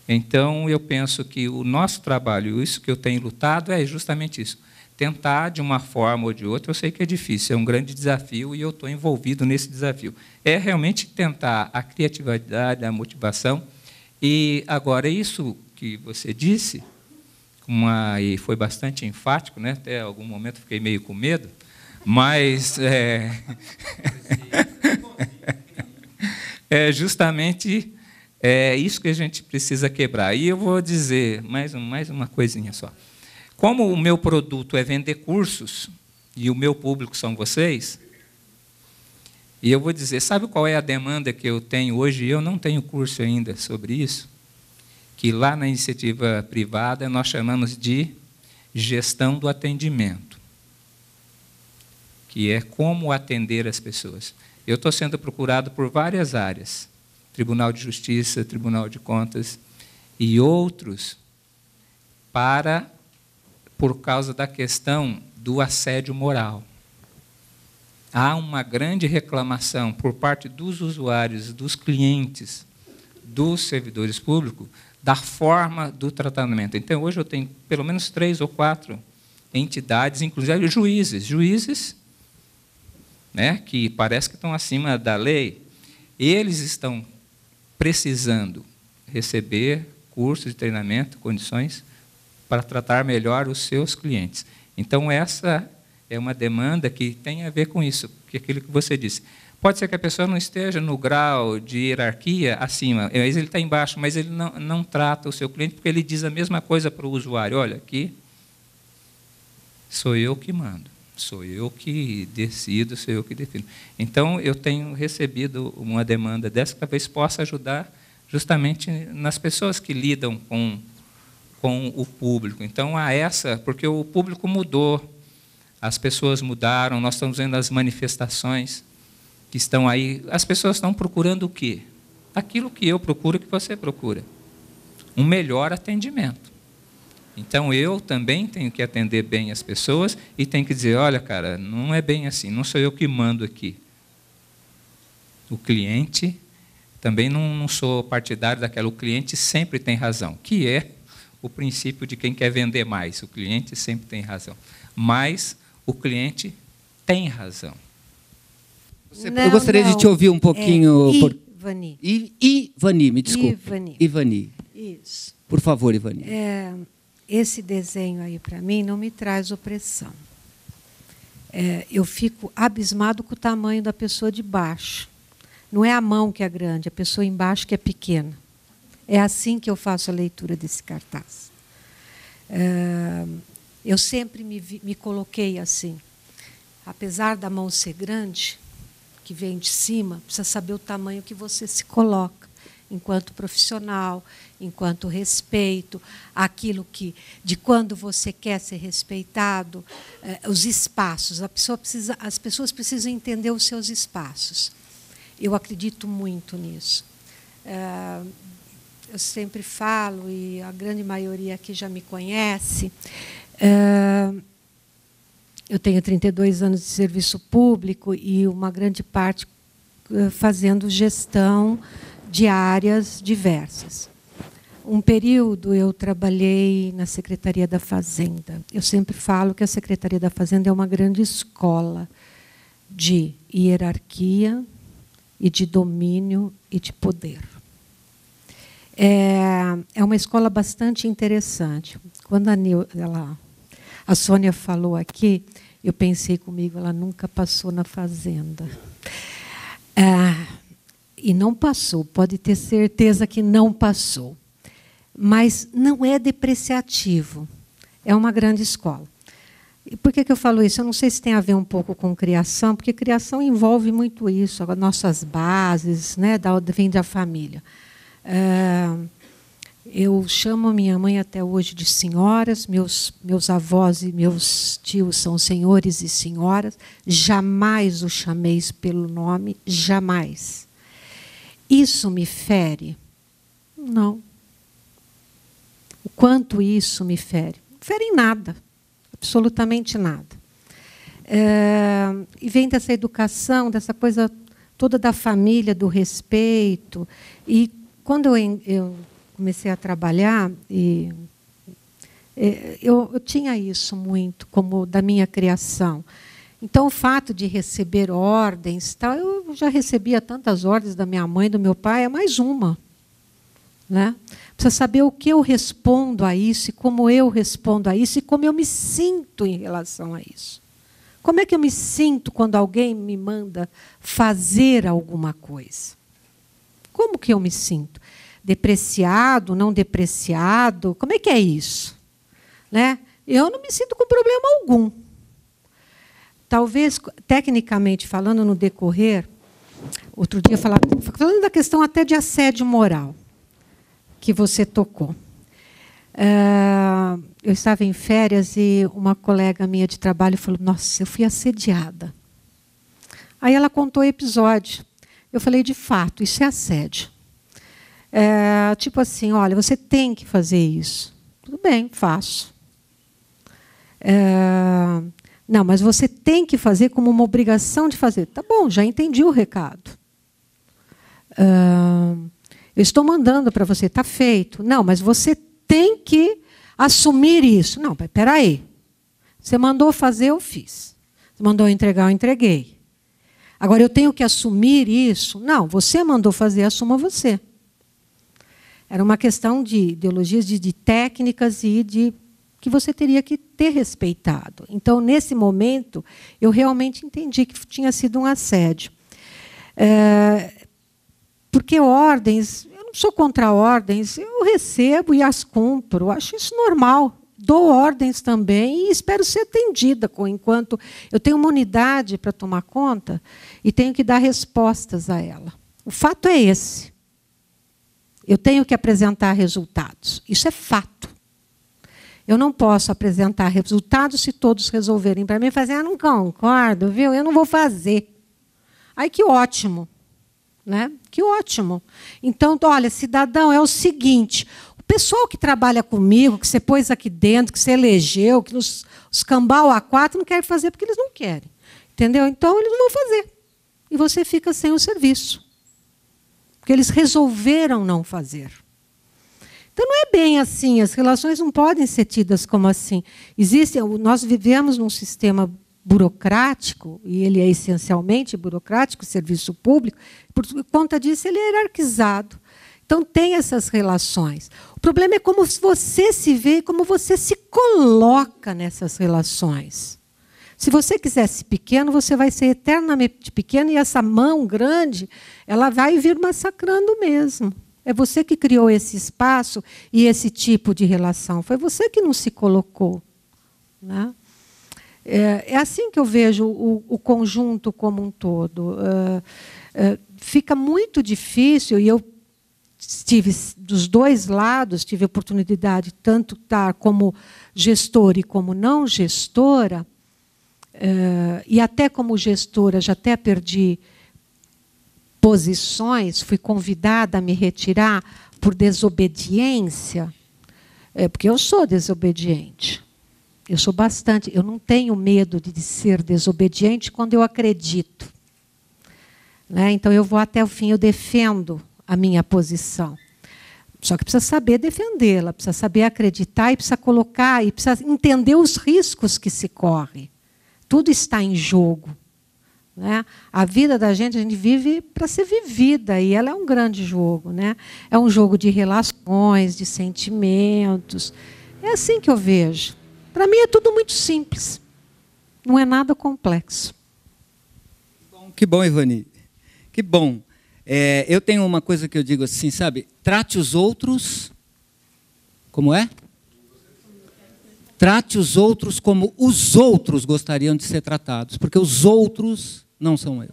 Então, eu penso que o nosso trabalho, isso que eu tenho lutado, é justamente isso. Tentar, de uma forma ou de outra, eu sei que é difícil, é um grande desafio e eu estou envolvido nesse desafio. É realmente tentar a criatividade, a motivação e agora, isso que você disse, uma, e foi bastante enfático, né? até algum momento fiquei meio com medo, mas é, é justamente é isso que a gente precisa quebrar. E eu vou dizer mais, mais uma coisinha só. Como o meu produto é vender cursos, e o meu público são vocês, e eu vou dizer, sabe qual é a demanda que eu tenho hoje? Eu não tenho curso ainda sobre isso, que lá na iniciativa privada nós chamamos de gestão do atendimento, que é como atender as pessoas. Eu estou sendo procurado por várias áreas, Tribunal de Justiça, Tribunal de Contas e outros, para por causa da questão do assédio moral há uma grande reclamação por parte dos usuários, dos clientes, dos servidores públicos, da forma do tratamento. Então, hoje eu tenho pelo menos três ou quatro entidades, inclusive juízes, juízes né, que parece que estão acima da lei, eles estão precisando receber curso de treinamento, condições para tratar melhor os seus clientes. Então, essa é uma demanda que tem a ver com isso, que é aquilo que você disse. Pode ser que a pessoa não esteja no grau de hierarquia acima, mas ele está embaixo, mas ele não, não trata o seu cliente porque ele diz a mesma coisa para o usuário: olha, aqui sou eu que mando, sou eu que decido, sou eu que defino. Então, eu tenho recebido uma demanda dessa que talvez possa ajudar justamente nas pessoas que lidam com, com o público. Então, há essa, porque o público mudou as pessoas mudaram, nós estamos vendo as manifestações que estão aí. As pessoas estão procurando o quê? Aquilo que eu procuro, que você procura. Um melhor atendimento. Então eu também tenho que atender bem as pessoas e tenho que dizer: olha, cara, não é bem assim, não sou eu que mando aqui. O cliente, também não, não sou partidário daquela, o cliente sempre tem razão, que é o princípio de quem quer vender mais, o cliente sempre tem razão. Mas o cliente tem razão. Você, não, eu gostaria não. de te ouvir um é pouquinho. É, por... Ivani. I, Ivani, me desculpe. Ivani. Ivani. Isso. Por favor, Ivani. É, esse desenho aí, para mim, não me traz opressão. É, eu fico abismado com o tamanho da pessoa de baixo. Não é a mão que é grande, é a pessoa embaixo que é pequena. É assim que eu faço a leitura desse cartaz. É, eu sempre me, vi, me coloquei assim. Apesar da mão ser grande, que vem de cima, precisa saber o tamanho que você se coloca, enquanto profissional, enquanto respeito, aquilo que de quando você quer ser respeitado, eh, os espaços. A pessoa precisa, as pessoas precisam entender os seus espaços. Eu acredito muito nisso. Eh, eu sempre falo, e a grande maioria aqui já me conhece, ah, eu tenho 32 anos de serviço público e uma grande parte ah, fazendo gestão de áreas diversas. Um período eu trabalhei na Secretaria da Fazenda. Eu sempre falo que a Secretaria da Fazenda é uma grande escola de hierarquia e de domínio e de poder. É, é uma escola bastante interessante. Quando a Nil, ela a Sônia falou aqui, eu pensei comigo, ela nunca passou na fazenda. É, e não passou, pode ter certeza que não passou. Mas não é depreciativo, é uma grande escola. E por que, que eu falo isso? Eu não sei se tem a ver um pouco com criação, porque criação envolve muito isso, nossas bases, né, da, vem da família. É, eu chamo minha mãe até hoje de senhoras, meus, meus avós e meus tios são senhores e senhoras. Jamais o chameis pelo nome, jamais. Isso me fere? Não. O quanto isso me fere? Não fere em nada, absolutamente nada. É, e vem dessa educação, dessa coisa toda da família, do respeito. E quando eu, eu comecei a trabalhar e é, eu, eu tinha isso muito como da minha criação. Então, o fato de receber ordens, tal, eu já recebia tantas ordens da minha mãe, do meu pai, é mais uma. Né? Precisa saber o que eu respondo a isso, e como eu respondo a isso, e como eu me sinto em relação a isso. Como é que eu me sinto quando alguém me manda fazer alguma coisa? Como que eu me sinto? depreciado, não depreciado? Como é que é isso? Né? Eu não me sinto com problema algum. Talvez, tecnicamente falando, no decorrer, outro dia falava, falando da questão até de assédio moral que você tocou. Eh, eu estava em férias e uma colega minha de trabalho falou: Nossa, eu fui assediada. Aí ela contou o episódio. Eu falei: De fato, isso é assédio. É, tipo assim, olha, você tem que fazer isso. Tudo bem, faço. É, não, mas você tem que fazer como uma obrigação de fazer. Tá bom, já entendi o recado. É, eu estou mandando para você, tá feito. Não, mas você tem que assumir isso. Não, espera aí. Você mandou fazer, eu fiz. Você mandou entregar, eu entreguei. Agora eu tenho que assumir isso? Não, você mandou fazer, assuma você. Era uma questão de ideologias, de, de técnicas e de que você teria que ter respeitado. Então, nesse momento, eu realmente entendi que tinha sido um assédio. É, porque ordens, eu não sou contra ordens, eu recebo e as cumpro, acho isso normal. Dou ordens também e espero ser atendida, enquanto eu tenho uma unidade para tomar conta e tenho que dar respostas a ela. O fato é esse. Eu tenho que apresentar resultados. Isso é fato. Eu não posso apresentar resultados se todos resolverem para mim fazer, ah, não concordo, viu? Eu não vou fazer. Aí que ótimo. Né? Que ótimo. Então, olha, cidadão, é o seguinte: o pessoal que trabalha comigo, que você pôs aqui dentro, que você elegeu, que nos os A4 não quer fazer porque eles não querem. Entendeu? Então, eles não vão fazer. E você fica sem o serviço porque eles resolveram não fazer. Então não é bem assim, as relações não podem ser tidas como assim. Existem, nós vivemos num sistema burocrático, e ele é essencialmente burocrático, serviço público, por conta disso ele é hierarquizado. Então tem essas relações. O problema é como você se vê, como você se coloca nessas relações. Se você quisesse pequeno, você vai ser eternamente pequeno e essa mão grande, ela vai vir massacrando mesmo. É você que criou esse espaço e esse tipo de relação. Foi você que não se colocou. Né? É, é assim que eu vejo o, o conjunto como um todo. É, é, fica muito difícil, e eu estive dos dois lados, tive oportunidade tanto estar como gestor e como não gestora, Uh, e até como gestora, já até perdi posições, fui convidada a me retirar por desobediência, é, porque eu sou desobediente. Eu sou bastante, eu não tenho medo de ser desobediente quando eu acredito. Né? Então eu vou até o fim, eu defendo a minha posição. Só que precisa saber defendê-la, precisa saber acreditar e precisa colocar e precisa entender os riscos que se corre. Tudo está em jogo. Né? A vida da gente, a gente vive para ser vivida, e ela é um grande jogo. Né? É um jogo de relações, de sentimentos. É assim que eu vejo. Para mim é tudo muito simples. Não é nada complexo. Que bom, que bom Ivani. Que bom. É, eu tenho uma coisa que eu digo assim, sabe? Trate os outros. Como é? Trate os outros como os outros gostariam de ser tratados, porque os outros não são eu.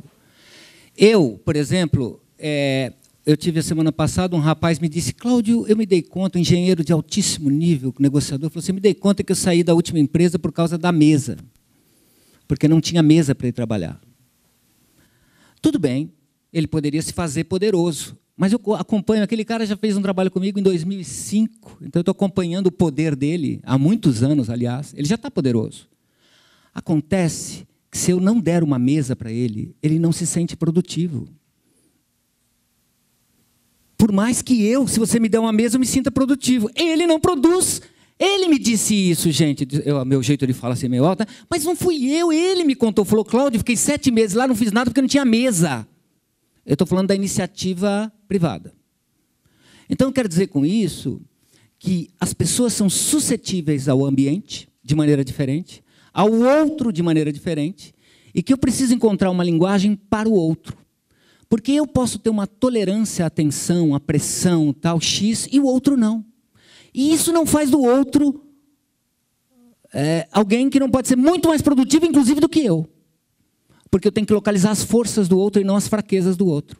Eu, por exemplo, é, eu tive a semana passada um rapaz me disse, Cláudio, eu me dei conta, um engenheiro de altíssimo nível, negociador, falou assim, me dei conta que eu saí da última empresa por causa da mesa, porque não tinha mesa para ir trabalhar. Tudo bem, ele poderia se fazer poderoso. Mas eu acompanho, aquele cara já fez um trabalho comigo em 2005, então eu estou acompanhando o poder dele há muitos anos, aliás. Ele já está poderoso. Acontece que se eu não der uma mesa para ele, ele não se sente produtivo. Por mais que eu, se você me der uma mesa, eu me sinta produtivo. Ele não produz. Ele me disse isso, gente. Eu, meu jeito de falar assim meio alto, mas não fui eu. Ele me contou, falou, Cláudio, fiquei sete meses lá, não fiz nada porque não tinha mesa. Eu estou falando da iniciativa privada. Então, quero dizer com isso que as pessoas são suscetíveis ao ambiente de maneira diferente, ao outro de maneira diferente, e que eu preciso encontrar uma linguagem para o outro. Porque eu posso ter uma tolerância à tensão, à pressão, tal, X, e o outro não. E isso não faz do outro é, alguém que não pode ser muito mais produtivo, inclusive, do que eu. Porque eu tenho que localizar as forças do outro e não as fraquezas do outro.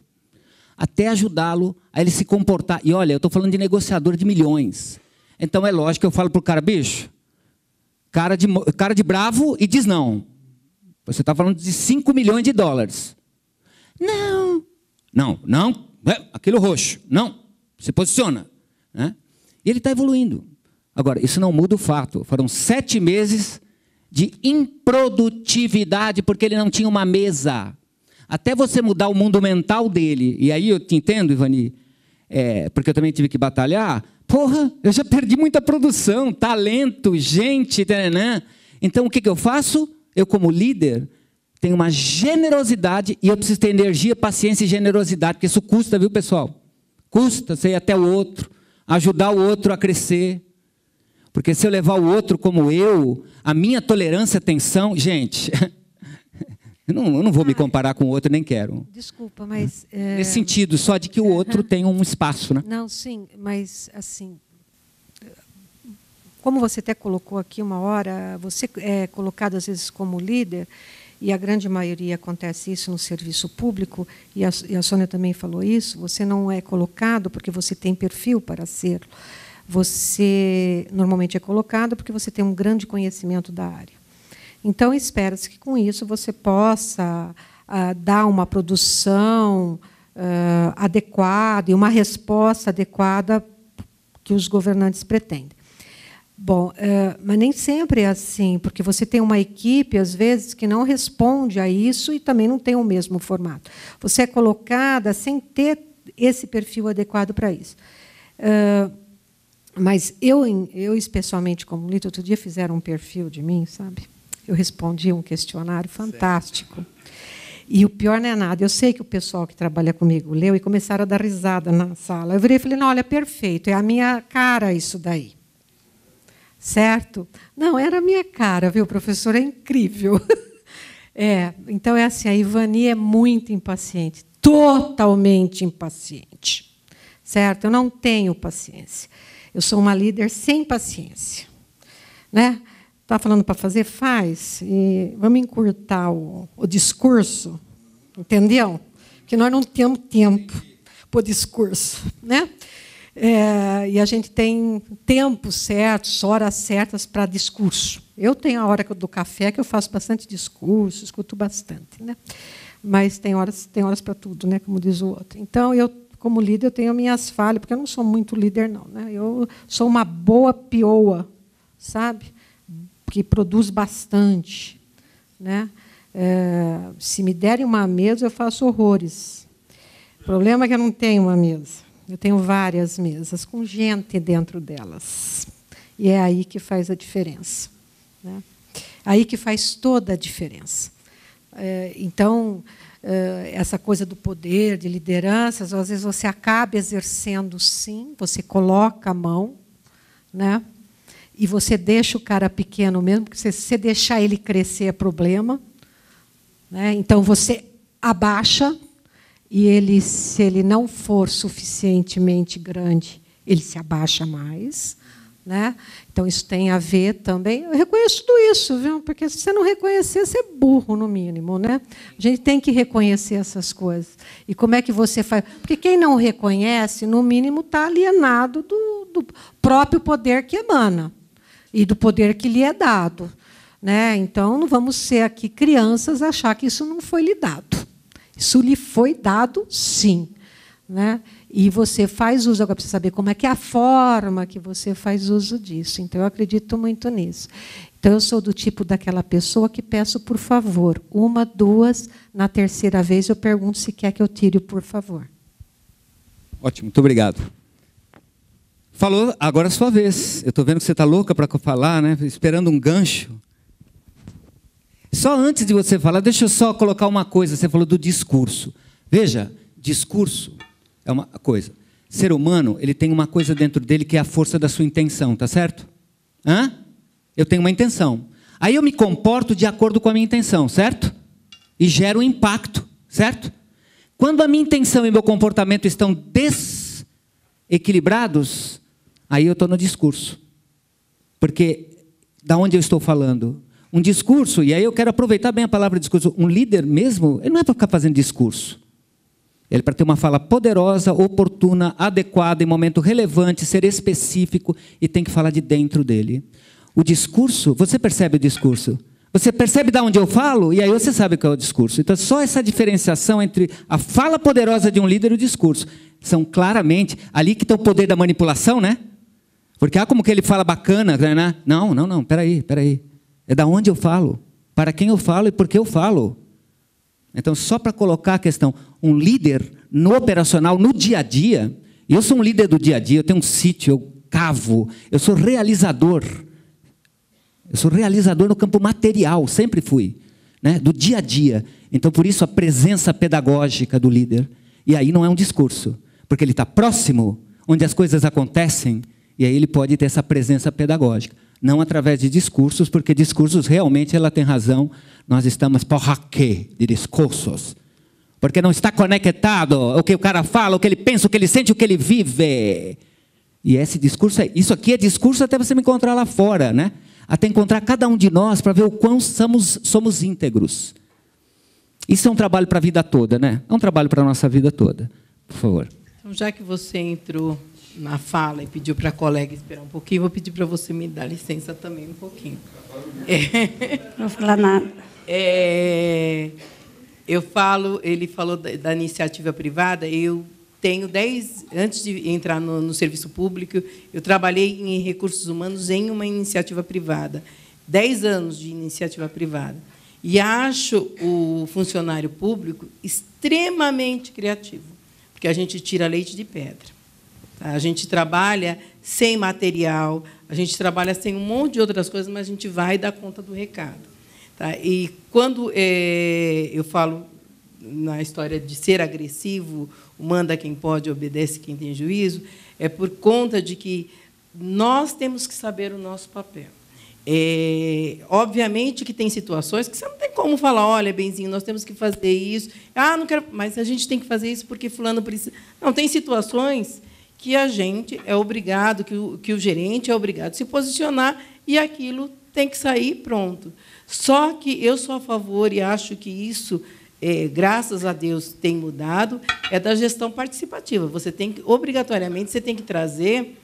Até ajudá-lo a ele se comportar. E olha, eu estou falando de negociador de milhões. Então é lógico que eu falo para o cara, bicho, cara de, cara de bravo e diz não. Você está falando de 5 milhões de dólares. Não. Não, não. É, aquilo roxo. Não. Se posiciona. Né? E ele está evoluindo. Agora, isso não muda o fato. Foram sete meses de improdutividade, porque ele não tinha uma mesa. Até você mudar o mundo mental dele, e aí eu te entendo, Ivani, é, porque eu também tive que batalhar. Porra, eu já perdi muita produção, talento, gente, né? Então o que, que eu faço? Eu, como líder, tenho uma generosidade e eu preciso ter energia, paciência e generosidade, porque isso custa, viu, pessoal? Custa você ir até o outro, ajudar o outro a crescer, porque se eu levar o outro como eu, a minha tolerância à tensão. Gente, eu não, eu não vou ah, me comparar com o outro, nem quero. Desculpa, mas. É... Nesse sentido, só de que o outro tem um espaço, né? Não, sim, mas assim. Como você até colocou aqui uma hora, você é colocado às vezes como líder, e a grande maioria acontece isso no serviço público, e a, e a Sônia também falou isso, você não é colocado porque você tem perfil para ser. Você normalmente é colocado porque você tem um grande conhecimento da área. Então, espera-se que com isso você possa ah, dar uma produção ah, adequada e uma resposta adequada que os governantes pretendem. Bom, eh, mas nem sempre é assim, porque você tem uma equipe, às vezes, que não responde a isso e também não tem o mesmo formato. Você é colocada sem ter esse perfil adequado para isso. Eh, mas eu, eu especialmente como Lito, outro dia fizeram um perfil de mim, sabe? Eu respondi um questionário fantástico. Certo. E o pior não é nada. Eu sei que o pessoal que trabalha comigo leu e começaram a dar risada na sala. Eu virei e falei: não, olha, perfeito, é a minha cara isso daí. Certo? Não, era a minha cara, viu, professor? É incrível. É, então é assim: a Ivani é muito impaciente, totalmente impaciente. Certo? Eu não tenho paciência. Eu sou uma líder sem paciência. Né? Está falando para fazer? Faz. E vamos encurtar o, o discurso, entendeu? Que nós não temos tempo para o discurso. Né? É, e a gente tem tempos certos, horas certas para discurso. Eu tenho a hora do café que eu faço bastante discurso, escuto bastante. Né? Mas tem horas, tem horas para tudo, né? como diz o outro. Então, eu como líder, eu tenho minhas falhas, porque eu não sou muito líder, não. Né? Eu sou uma boa pioa, sabe? Que produz bastante. Né? É, se me derem uma mesa, eu faço horrores. O problema é que eu não tenho uma mesa. Eu tenho várias mesas, com gente dentro delas. E é aí que faz a diferença. Né? Aí que faz toda a diferença. É, então, eh, essa coisa do poder, de lideranças, às vezes você acaba exercendo sim, você coloca a mão, né? e você deixa o cara pequeno mesmo, porque se você deixar ele crescer é problema. Né? Então você abaixa e ele, se ele não for suficientemente grande, ele se abaixa mais. Né? Então, isso tem a ver também. Eu reconheço tudo isso, viu? porque se você não reconhecer, você é burro, no mínimo. Né? A gente tem que reconhecer essas coisas. E como é que você faz? Porque quem não reconhece, no mínimo, está alienado do, do próprio poder que emana e do poder que lhe é dado. Né? Então, não vamos ser aqui crianças achar que isso não foi lhe dado. Isso lhe foi dado, sim. Né? E você faz uso, agora precisa saber como é que é a forma que você faz uso disso. Então, eu acredito muito nisso. Então, eu sou do tipo daquela pessoa que peço por favor. Uma, duas, na terceira vez eu pergunto se quer que eu tire por favor. Ótimo, muito obrigado. Falou, agora é a sua vez. Eu estou vendo que você está louca para falar, né? esperando um gancho. Só antes de você falar, deixa eu só colocar uma coisa. Você falou do discurso. Veja, discurso é uma coisa. Ser humano, ele tem uma coisa dentro dele que é a força da sua intenção, tá certo? Hã? Eu tenho uma intenção. Aí eu me comporto de acordo com a minha intenção, certo? E gero um impacto, certo? Quando a minha intenção e meu comportamento estão desequilibrados, aí eu estou no discurso. Porque da onde eu estou falando? Um discurso, e aí eu quero aproveitar bem a palavra discurso, um líder mesmo, ele não é para ficar fazendo discurso. Ele para ter uma fala poderosa, oportuna, adequada, em momento relevante, ser específico e tem que falar de dentro dele. O discurso, você percebe o discurso? Você percebe de onde eu falo e aí você sabe qual é o discurso. Então, só essa diferenciação entre a fala poderosa de um líder e o discurso. São claramente ali que está o poder da manipulação, né? Porque há ah, como que ele fala bacana, né? Não, não, não, peraí, peraí. É da onde eu falo, para quem eu falo e por que eu falo. Então, só para colocar a questão, um líder no operacional, no dia a dia, eu sou um líder do dia a dia, eu tenho um sítio, eu cavo, eu sou realizador. Eu sou realizador no campo material, sempre fui, né? do dia a dia. Então, por isso, a presença pedagógica do líder. E aí não é um discurso, porque ele está próximo, onde as coisas acontecem, e aí ele pode ter essa presença pedagógica não através de discursos, porque discursos realmente ela tem razão, nós estamos por raque de discursos. Porque não está conectado o que o cara fala, o que ele pensa, o que ele sente, o que ele vive. E esse discurso, é, isso aqui é discurso até você me encontrar lá fora, né? Até encontrar cada um de nós para ver o quão somos, somos íntegros. Isso é um trabalho para a vida toda, né? É um trabalho para a nossa vida toda. Por favor. Então, já que você entrou na fala e pediu para a colega esperar um pouquinho, vou pedir para você me dar licença também um pouquinho. É, não vou falar nada. É, eu falo, ele falou da, da, iniciativa privada, eu tenho 10, antes de entrar no, no serviço público, eu trabalhei em recursos humanos em uma iniciativa privada. 10 anos de iniciativa privada. E acho o funcionário público extremamente criativo, porque a gente tira leite de pedra. A gente trabalha sem material, a gente trabalha sem um monte de outras coisas, mas a gente vai dar conta do recado. Tá? E quando é, eu falo na história de ser agressivo, manda quem pode, obedece quem tem juízo, é por conta de que nós temos que saber o nosso papel. É, obviamente que tem situações que você não tem como falar, olha, benzinho, nós temos que fazer isso. Ah, não quero. Mas a gente tem que fazer isso porque fulano precisa. Não, tem situações que a gente é obrigado, que o, que o gerente é obrigado a se posicionar e aquilo tem que sair pronto. Só que eu sou a favor e acho que isso, é, graças a Deus, tem mudado, é da gestão participativa. Você tem que, obrigatoriamente, você tem que trazer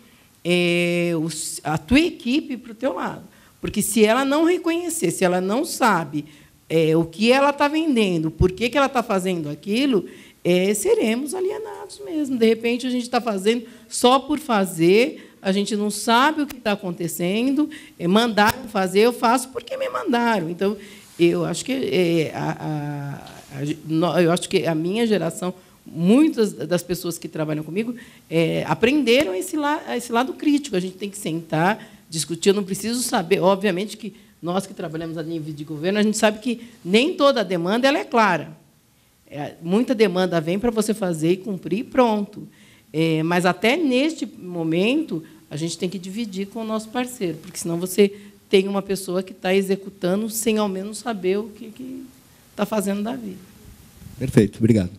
é, os, a tua equipe para o teu lado. Porque se ela não reconhecer, se ela não sabe é, o que ela está vendendo, por que, que ela está fazendo aquilo, é, seremos alienados mesmo. De repente, a gente está fazendo só por fazer, a gente não sabe o que está acontecendo, é, mandaram fazer, eu faço porque me mandaram. Então, eu acho que é, a, a, a, eu acho que a minha geração, muitas das pessoas que trabalham comigo, é, aprenderam esse, la, esse lado crítico. A gente tem que sentar, discutir. Eu não preciso saber, obviamente, que nós que trabalhamos a nível de governo, a gente sabe que nem toda a demanda ela é clara. É, muita demanda vem para você fazer e cumprir, e pronto. É, mas até neste momento, a gente tem que dividir com o nosso parceiro, porque senão você tem uma pessoa que está executando sem ao menos saber o que, que está fazendo da vida. Perfeito, obrigado.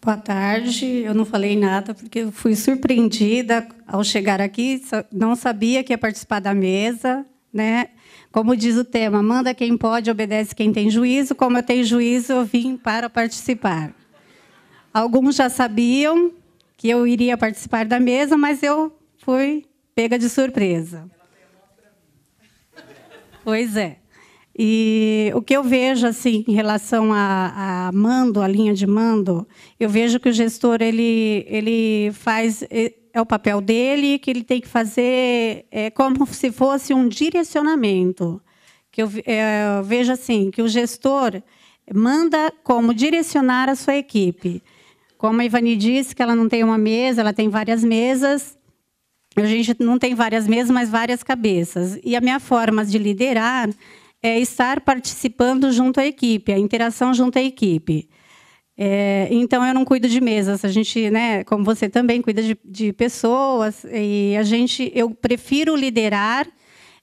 Boa tarde. Eu não falei nada porque eu fui surpreendida ao chegar aqui. Não sabia que ia participar da mesa, né? Como diz o tema, manda quem pode, obedece quem tem juízo. Como eu tenho juízo, eu vim para participar. Alguns já sabiam que eu iria participar da mesa, mas eu fui pega de surpresa. Pois é. E o que eu vejo assim em relação a, a, mando, a linha de mando, eu vejo que o gestor ele ele faz é o papel dele, que ele tem que fazer é, como se fosse um direcionamento. Que eu, é, eu vejo assim, que o gestor manda como direcionar a sua equipe. Como a Ivani disse, que ela não tem uma mesa, ela tem várias mesas. A gente não tem várias mesas, mas várias cabeças. E a minha forma de liderar é estar participando junto à equipe, a interação junto à equipe. É, então eu não cuido de mesas. A gente, né, como você também cuida de, de pessoas e a gente, eu prefiro liderar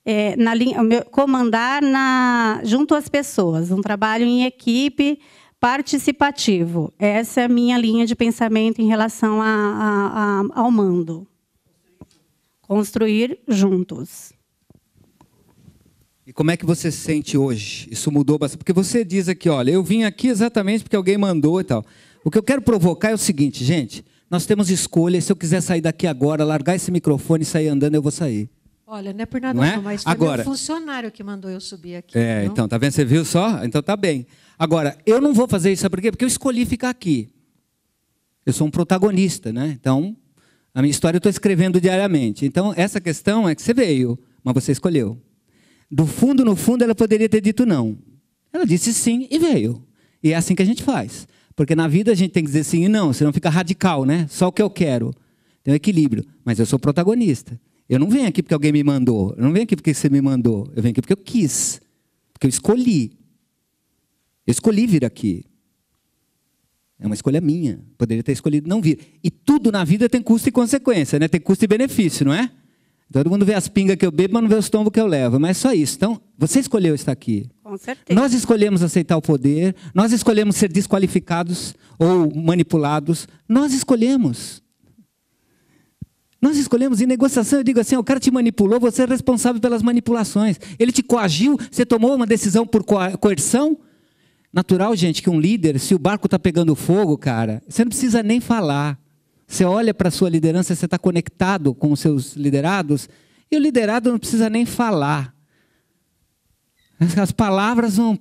é, na linha, comandar na, junto às pessoas, um trabalho em equipe participativo. Essa é a minha linha de pensamento em relação a, a, a, ao mando. Construir juntos. E como é que você se sente hoje? Isso mudou bastante. Porque você diz aqui, olha, eu vim aqui exatamente porque alguém mandou e tal. O que eu quero provocar é o seguinte, gente, nós temos escolha. Se eu quiser sair daqui agora, largar esse microfone e sair andando, eu vou sair. Olha, não é por nada não, é? não mas foi agora, meu funcionário que mandou eu subir aqui. É, não? então, tá vendo? Você viu só? Então tá bem. Agora, eu não vou fazer isso, sabe por quê? Porque eu escolhi ficar aqui. Eu sou um protagonista, né? Então, a minha história eu estou escrevendo diariamente. Então, essa questão é que você veio, mas você escolheu do fundo no fundo, ela poderia ter dito não. Ela disse sim e veio. E é assim que a gente faz. Porque na vida a gente tem que dizer sim e não, senão fica radical, né? Só o que eu quero. Tem um equilíbrio. Mas eu sou protagonista. Eu não venho aqui porque alguém me mandou. Eu não venho aqui porque você me mandou. Eu venho aqui porque eu quis. Porque eu escolhi. Eu escolhi vir aqui. É uma escolha minha. Poderia ter escolhido não vir. E tudo na vida tem custo e consequência, né? Tem custo e benefício, não é? Todo mundo vê as pingas que eu bebo, mas não vê os tombos que eu levo. Mas é só isso. Então, você escolheu estar aqui. Com certeza. Nós escolhemos aceitar o poder. Nós escolhemos ser desqualificados ou manipulados. Nós escolhemos. Nós escolhemos em negociação, eu digo assim, o cara te manipulou, você é responsável pelas manipulações. Ele te coagiu, você tomou uma decisão por coerção. Natural, gente, que um líder, se o barco está pegando fogo, cara, você não precisa nem falar. Você olha para a sua liderança, você está conectado com os seus liderados, e o liderado não precisa nem falar. As palavras vão,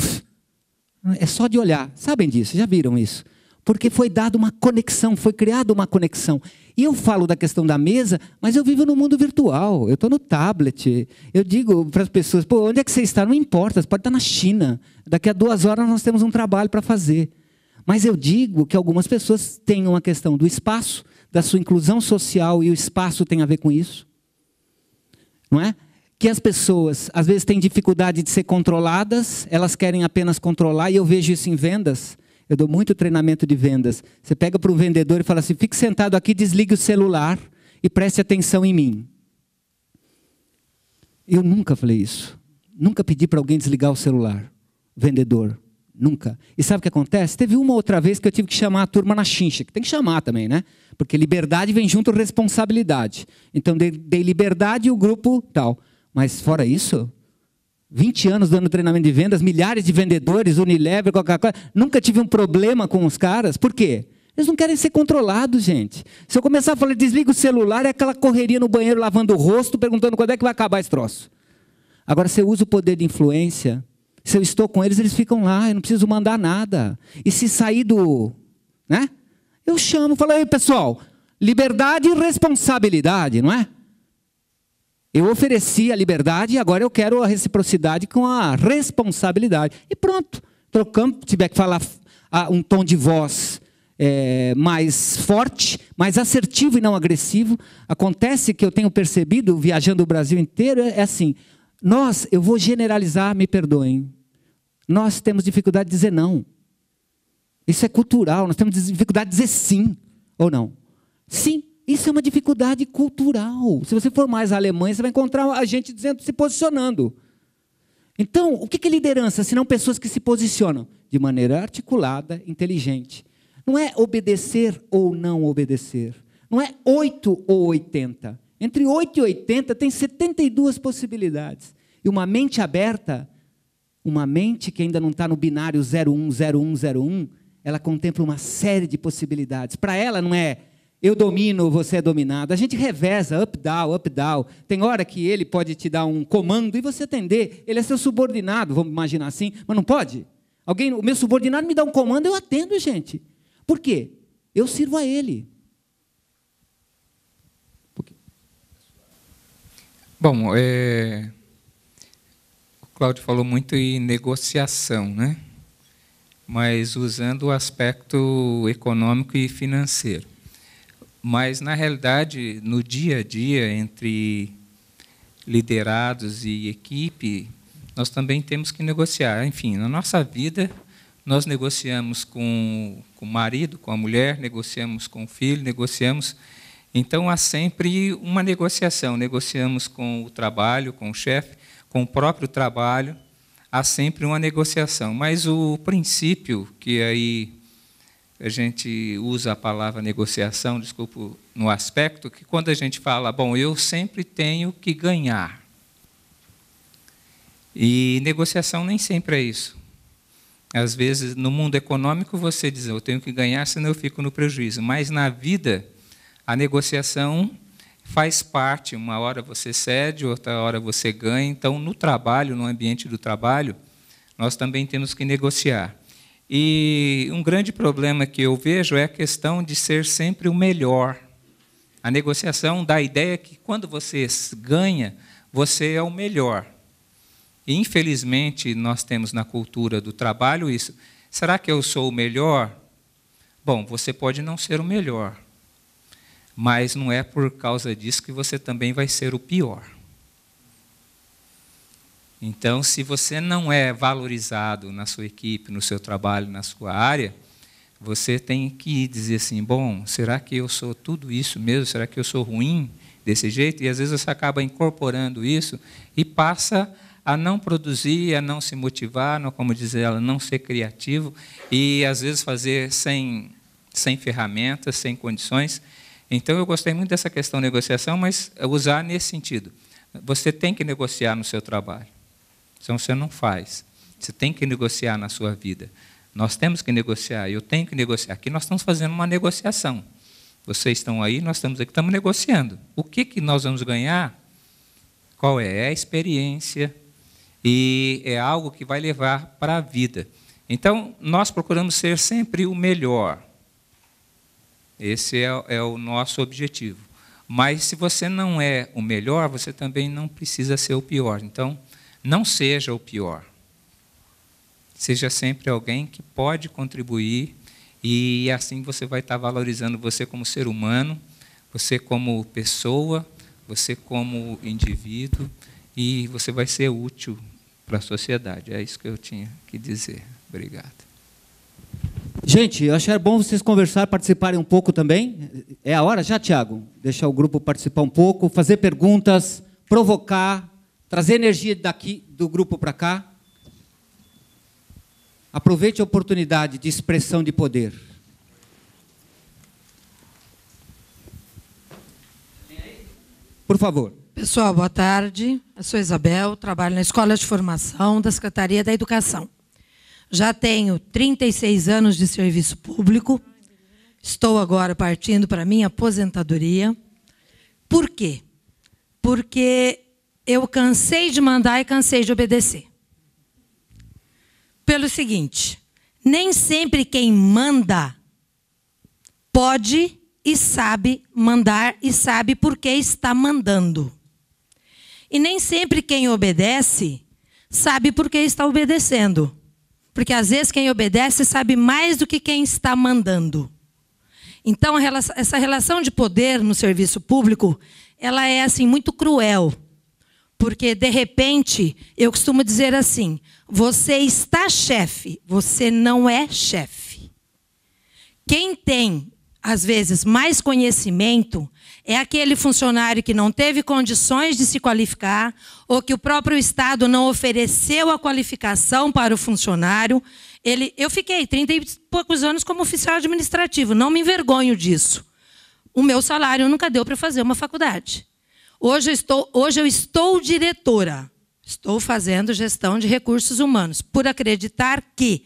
É só de olhar. Sabem disso, já viram isso. Porque foi dada uma conexão, foi criada uma conexão. E eu falo da questão da mesa, mas eu vivo no mundo virtual, eu estou no tablet. Eu digo para as pessoas: pô, onde é que você está? Não importa, você pode estar na China. Daqui a duas horas nós temos um trabalho para fazer. Mas eu digo que algumas pessoas têm uma questão do espaço da sua inclusão social e o espaço tem a ver com isso. Não é? Que as pessoas às vezes têm dificuldade de ser controladas, elas querem apenas controlar, e eu vejo isso em vendas. Eu dou muito treinamento de vendas. Você pega para um vendedor e fala assim: fique sentado aqui, desligue o celular e preste atenção em mim. Eu nunca falei isso. Nunca pedi para alguém desligar o celular. Vendedor. Nunca. E sabe o que acontece? Teve uma outra vez que eu tive que chamar a turma na chincha, que tem que chamar também, né? Porque liberdade vem junto com responsabilidade. Então dei, dei liberdade e o grupo tal. Mas fora isso, 20 anos dando treinamento de vendas, milhares de vendedores, Unilever, Coca-Cola, nunca tive um problema com os caras. Por quê? Eles não querem ser controlados, gente. Se eu começar a falar, desliga o celular, é aquela correria no banheiro lavando o rosto, perguntando quando é que vai acabar esse troço. Agora você usa o poder de influência se eu estou com eles, eles ficam lá, eu não preciso mandar nada. E se sair do. Né? Eu chamo, falo, aí pessoal, liberdade e responsabilidade, não é? Eu ofereci a liberdade e agora eu quero a reciprocidade com a responsabilidade. E pronto. Trocamos, tiver que falar um tom de voz é, mais forte, mais assertivo e não agressivo. Acontece que eu tenho percebido, viajando o Brasil inteiro, é assim: nós, eu vou generalizar, me perdoem. Nós temos dificuldade de dizer não. Isso é cultural, nós temos dificuldade de dizer sim ou não. Sim, isso é uma dificuldade cultural. Se você for mais alemã, você vai encontrar a gente dizendo, se posicionando. Então, o que é liderança, se não pessoas que se posicionam de maneira articulada, inteligente? Não é obedecer ou não obedecer. Não é 8 ou 80. Entre 8 e 80 tem 72 possibilidades. E uma mente aberta, uma mente que ainda não está no binário 010101, ela contempla uma série de possibilidades. Para ela não é eu domino, você é dominado. A gente reveza, up, down, up, down. Tem hora que ele pode te dar um comando e você atender. Ele é seu subordinado, vamos imaginar assim, mas não pode? Alguém, o meu subordinado me dá um comando, eu atendo, gente. Por quê? Eu sirvo a ele. Bom, é... o Cláudio falou muito em negociação, né? mas usando o aspecto econômico e financeiro. Mas, na realidade, no dia a dia, entre liderados e equipe, nós também temos que negociar. Enfim, na nossa vida, nós negociamos com, com o marido, com a mulher, negociamos com o filho, negociamos então há sempre uma negociação. Negociamos com o trabalho, com o chefe, com o próprio trabalho. Há sempre uma negociação. Mas o princípio que aí a gente usa a palavra negociação, desculpa, no aspecto que quando a gente fala, bom, eu sempre tenho que ganhar. E negociação nem sempre é isso. Às vezes, no mundo econômico, você diz, eu tenho que ganhar, senão eu fico no prejuízo. Mas na vida, a negociação faz parte, uma hora você cede, outra hora você ganha. Então, no trabalho, no ambiente do trabalho, nós também temos que negociar. E um grande problema que eu vejo é a questão de ser sempre o melhor. A negociação dá a ideia que quando você ganha, você é o melhor. E, infelizmente, nós temos na cultura do trabalho isso. Será que eu sou o melhor? Bom, você pode não ser o melhor, mas não é por causa disso que você também vai ser o pior. Então, se você não é valorizado na sua equipe, no seu trabalho, na sua área, você tem que dizer assim: bom, será que eu sou tudo isso mesmo? Será que eu sou ruim desse jeito? E às vezes você acaba incorporando isso e passa a não produzir, a não se motivar, não, como diz ela, não ser criativo e às vezes fazer sem, sem ferramentas, sem condições. Então, eu gostei muito dessa questão de negociação, mas é usar nesse sentido. Você tem que negociar no seu trabalho, senão você não faz. Você tem que negociar na sua vida. Nós temos que negociar, eu tenho que negociar. Aqui nós estamos fazendo uma negociação. Vocês estão aí, nós estamos aqui, estamos negociando. O que, que nós vamos ganhar? Qual é? É a experiência e é algo que vai levar para a vida. Então, nós procuramos ser sempre o melhor esse é, é o nosso objetivo. Mas se você não é o melhor, você também não precisa ser o pior. Então, não seja o pior. Seja sempre alguém que pode contribuir e assim você vai estar valorizando você como ser humano, você como pessoa, você como indivíduo e você vai ser útil para a sociedade. É isso que eu tinha que dizer. Obrigado. Gente, eu achei é bom vocês conversar, participarem um pouco também. É a hora já, Tiago? Deixar o grupo participar um pouco, fazer perguntas, provocar, trazer energia daqui do grupo para cá. Aproveite a oportunidade de expressão de poder. Por favor. Pessoal, boa tarde. Eu sou Isabel, trabalho na Escola de Formação da Secretaria da Educação já tenho 36 anos de serviço público, estou agora partindo para minha aposentadoria. Por quê? Porque eu cansei de mandar e cansei de obedecer. Pelo seguinte, nem sempre quem manda pode e sabe mandar e sabe por que está mandando. E nem sempre quem obedece sabe por que está obedecendo. Porque às vezes quem obedece sabe mais do que quem está mandando. Então, essa relação de poder no serviço público, ela é assim muito cruel. Porque de repente, eu costumo dizer assim: você está chefe, você não é chefe. Quem tem às vezes mais conhecimento é aquele funcionário que não teve condições de se qualificar ou que o próprio Estado não ofereceu a qualificação para o funcionário. Ele, eu fiquei 30 e poucos anos como oficial administrativo, não me envergonho disso. O meu salário nunca deu para fazer uma faculdade. Hoje eu, estou, hoje eu estou diretora, estou fazendo gestão de recursos humanos, por acreditar que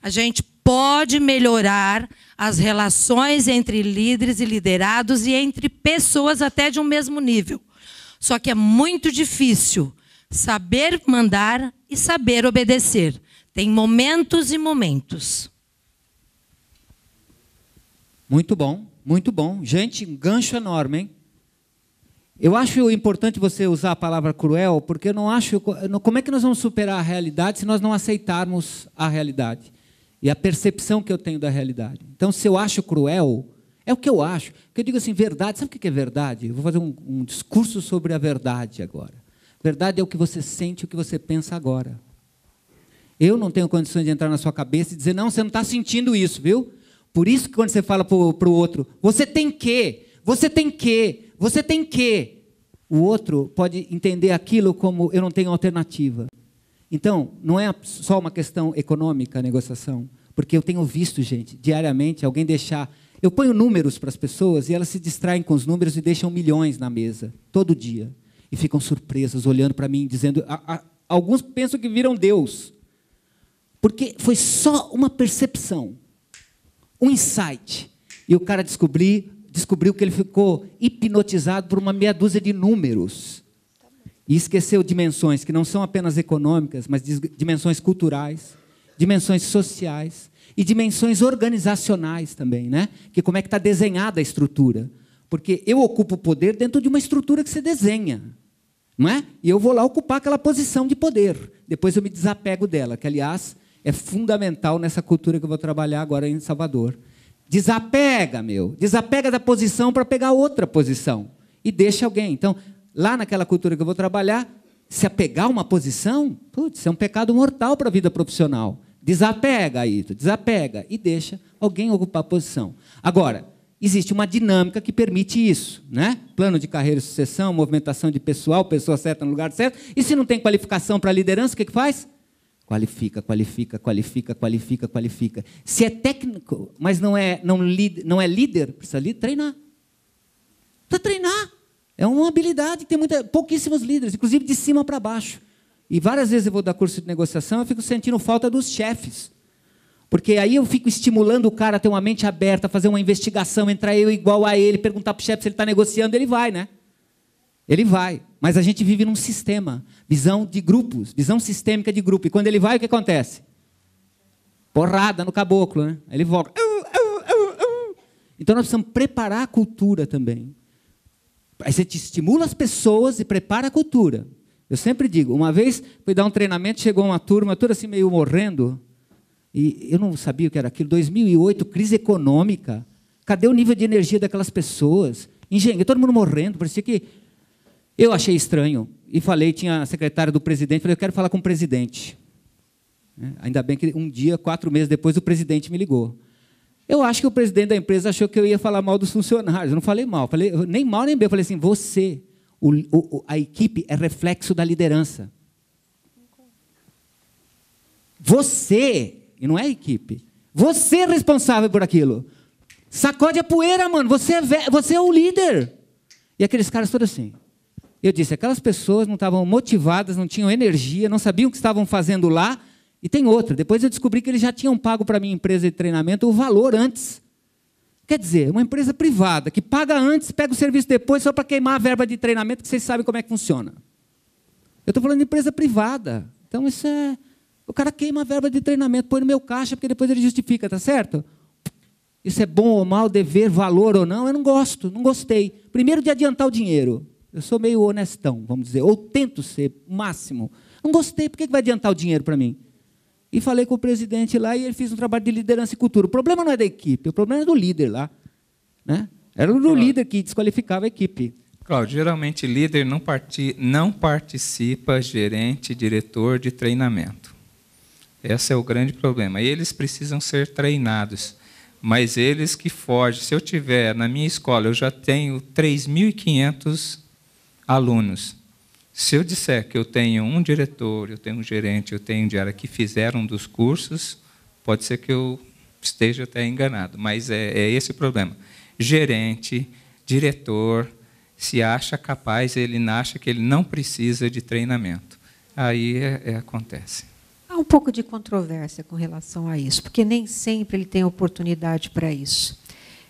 a gente pode melhorar as relações entre líderes e liderados e entre pessoas até de um mesmo nível. Só que é muito difícil saber mandar e saber obedecer. Tem momentos e momentos. Muito bom, muito bom. Gente, um gancho enorme, hein? Eu acho importante você usar a palavra cruel, porque eu não acho. Como é que nós vamos superar a realidade se nós não aceitarmos a realidade? e a percepção que eu tenho da realidade. Então, se eu acho cruel, é o que eu acho. Porque eu digo assim, verdade, sabe o que é verdade? Eu vou fazer um, um discurso sobre a verdade agora. Verdade é o que você sente, o que você pensa agora. Eu não tenho condições de entrar na sua cabeça e dizer, não, você não está sentindo isso, viu? Por isso que quando você fala para o outro, você tem que, você tem que, você tem que. O outro pode entender aquilo como eu não tenho alternativa. Então, não é só uma questão econômica a negociação, porque eu tenho visto, gente, diariamente, alguém deixar. Eu ponho números para as pessoas e elas se distraem com os números e deixam milhões na mesa, todo dia. E ficam surpresas, olhando para mim, dizendo. A, a, alguns pensam que viram Deus, porque foi só uma percepção, um insight. E o cara descobri, descobriu que ele ficou hipnotizado por uma meia dúzia de números. E esqueceu dimensões que não são apenas econômicas, mas dimensões culturais, dimensões sociais e dimensões organizacionais também, né? Que como é que está desenhada a estrutura? Porque eu ocupo o poder dentro de uma estrutura que você desenha, não é? E eu vou lá ocupar aquela posição de poder. Depois eu me desapego dela, que aliás é fundamental nessa cultura que eu vou trabalhar agora em Salvador. Desapega, meu, desapega da posição para pegar outra posição e deixa alguém. Então, lá naquela cultura que eu vou trabalhar, se apegar a uma posição, putz, é um pecado mortal para a vida profissional. Desapega, aí desapega e deixa alguém ocupar a posição. Agora, existe uma dinâmica que permite isso, né? Plano de carreira e sucessão, movimentação de pessoal, pessoa certa no lugar certo. E se não tem qualificação para liderança, o que, que faz? Qualifica, qualifica, qualifica, qualifica, qualifica. Se é técnico, mas não é, não, não é líder, precisa treinar. Precisa treinar. É uma habilidade que tem muita, pouquíssimos líderes, inclusive de cima para baixo. E várias vezes eu vou dar curso de negociação, eu fico sentindo falta dos chefes. Porque aí eu fico estimulando o cara a ter uma mente aberta, a fazer uma investigação, entrar eu igual a ele, perguntar para o chefe se ele está negociando, ele vai, né? Ele vai. Mas a gente vive num sistema, visão de grupos, visão sistêmica de grupo. E quando ele vai, o que acontece? Porrada no caboclo, né? Ele volta. Então nós precisamos preparar a cultura também Aí você estimula as pessoas e prepara a cultura. Eu sempre digo, uma vez fui dar um treinamento, chegou uma turma toda assim meio morrendo, e eu não sabia o que era aquilo. 2008, crise econômica. Cadê o nível de energia daquelas pessoas? Engenheiro, todo mundo morrendo, parecia que eu achei estranho e falei, tinha a secretária do presidente, falei, eu quero falar com o presidente. Né? Ainda bem que um dia, quatro meses depois, o presidente me ligou. Eu acho que o presidente da empresa achou que eu ia falar mal dos funcionários. Eu não falei mal, falei nem mal nem bem. Eu falei assim: você, o, o, a equipe é reflexo da liderança. Você, e não é a equipe, você é responsável por aquilo. Sacode a poeira, mano. Você é, você é o líder. E aqueles caras todos assim. Eu disse, aquelas pessoas não estavam motivadas, não tinham energia, não sabiam o que estavam fazendo lá e tem outra, depois eu descobri que eles já tinham pago para a minha empresa de treinamento o valor antes. Quer dizer, uma empresa privada que paga antes, pega o serviço depois só para queimar a verba de treinamento, que vocês sabem como é que funciona. Eu estou falando de empresa privada. Então isso é. O cara queima a verba de treinamento, põe no meu caixa, porque depois ele justifica, tá certo? Isso é bom ou mal, dever, valor ou não, eu não gosto, não gostei. Primeiro de adiantar o dinheiro. Eu sou meio honestão, vamos dizer, ou tento ser o máximo. Não gostei, por que vai adiantar o dinheiro para mim? e falei com o presidente lá e ele fez um trabalho de liderança e cultura. O problema não é da equipe, o problema é do líder lá. Né? Era o claro. líder que desqualificava a equipe. Claudio, geralmente líder não, parti, não participa gerente, diretor de treinamento. Esse é o grande problema. Eles precisam ser treinados, mas eles que fogem. Se eu tiver na minha escola, eu já tenho 3.500 alunos. Se eu disser que eu tenho um diretor, eu tenho um gerente, eu tenho um diário que fizeram dos cursos, pode ser que eu esteja até enganado, mas é, é esse o problema. Gerente, diretor, se acha capaz, ele acha que ele não precisa de treinamento. Aí é, é, acontece. Há um pouco de controvérsia com relação a isso, porque nem sempre ele tem oportunidade para isso.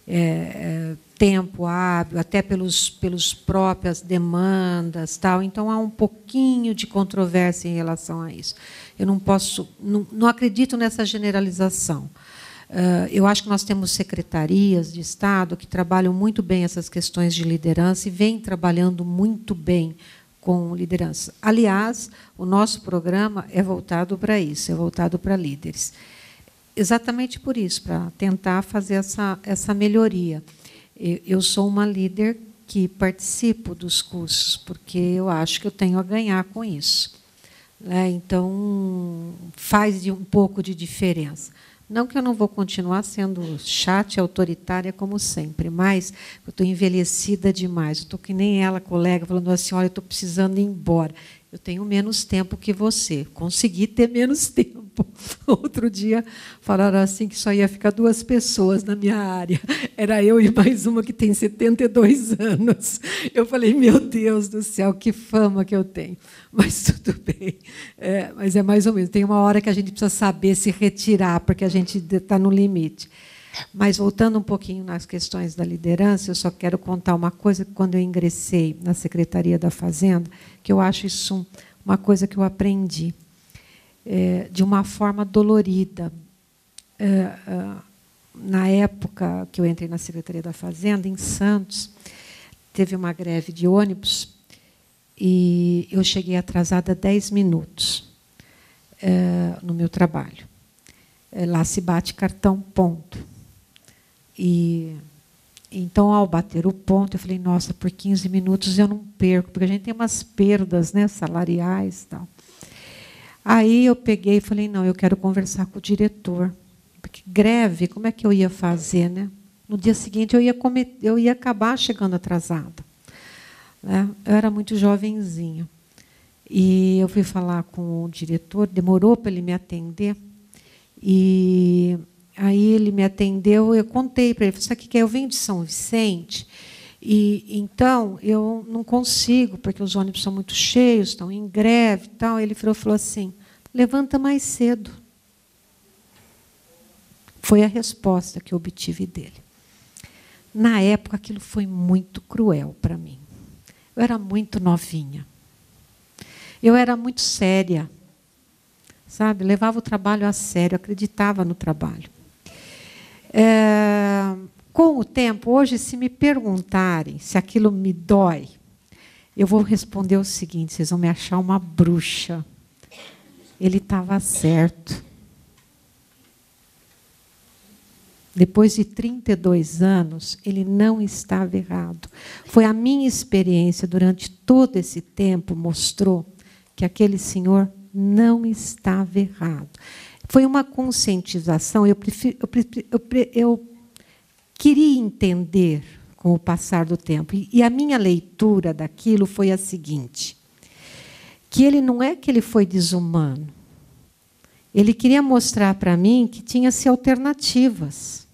É, é tempo hábil, até pelos pelos próprias demandas, tal. Então há um pouquinho de controvérsia em relação a isso. Eu não posso, não, não acredito nessa generalização. Uh, eu acho que nós temos secretarias de Estado que trabalham muito bem essas questões de liderança e vêm trabalhando muito bem com liderança. Aliás, o nosso programa é voltado para isso, é voltado para líderes. Exatamente por isso, para tentar fazer essa, essa melhoria. Eu sou uma líder que participo dos cursos, porque eu acho que eu tenho a ganhar com isso. Né? Então, faz um pouco de diferença. Não que eu não vou continuar sendo chata e autoritária como sempre, mas eu estou envelhecida demais. Eu estou que nem ela, colega, falando assim, olha, eu estou precisando ir embora. Eu tenho menos tempo que você. Consegui ter menos tempo. Outro dia falaram assim que só ia ficar duas pessoas na minha área. Era eu e mais uma que tem 72 anos. Eu falei, meu Deus do céu, que fama que eu tenho. Mas tudo bem. É, mas é mais ou menos. Tem uma hora que a gente precisa saber se retirar, porque a gente está no limite. Mas voltando um pouquinho nas questões da liderança, eu só quero contar uma coisa que quando eu ingressei na Secretaria da Fazenda, que eu acho isso uma coisa que eu aprendi é, de uma forma dolorida. É, é na época que eu entrei na Secretaria da Fazenda, em Santos, teve uma greve de ônibus e eu cheguei atrasada 10 minutos é, no meu trabalho. É, lá se bate cartão, ponto. E então, ao bater o ponto, eu falei: nossa, por 15 minutos eu não perco, porque a gente tem umas perdas né, salariais tal. Aí eu peguei e falei: não, eu quero conversar com o diretor, porque greve, como é que eu ia fazer? Né? No dia seguinte, eu ia, eu ia acabar chegando atrasada. Né? Eu era muito jovenzinha. E eu fui falar com o diretor, demorou para ele me atender. E Aí ele me atendeu, eu contei para ele, sabe o que é? Eu venho de São Vicente, e então eu não consigo, porque os ônibus são muito cheios, estão em greve e tal. Ele virou, falou assim: levanta mais cedo. Foi a resposta que eu obtive dele. Na época, aquilo foi muito cruel para mim. Eu era muito novinha. Eu era muito séria. Sabe? Levava o trabalho a sério, acreditava no trabalho. É, com o tempo, hoje, se me perguntarem se aquilo me dói, eu vou responder o seguinte: vocês vão me achar uma bruxa. Ele estava certo. Depois de 32 anos, ele não estava errado. Foi a minha experiência durante todo esse tempo mostrou que aquele senhor não estava errado. Foi uma conscientização. Eu, prefiro, eu, eu, eu queria entender com o passar do tempo. E, e a minha leitura daquilo foi a seguinte: que ele não é que ele foi desumano. Ele queria mostrar para mim que tinha-se alternativas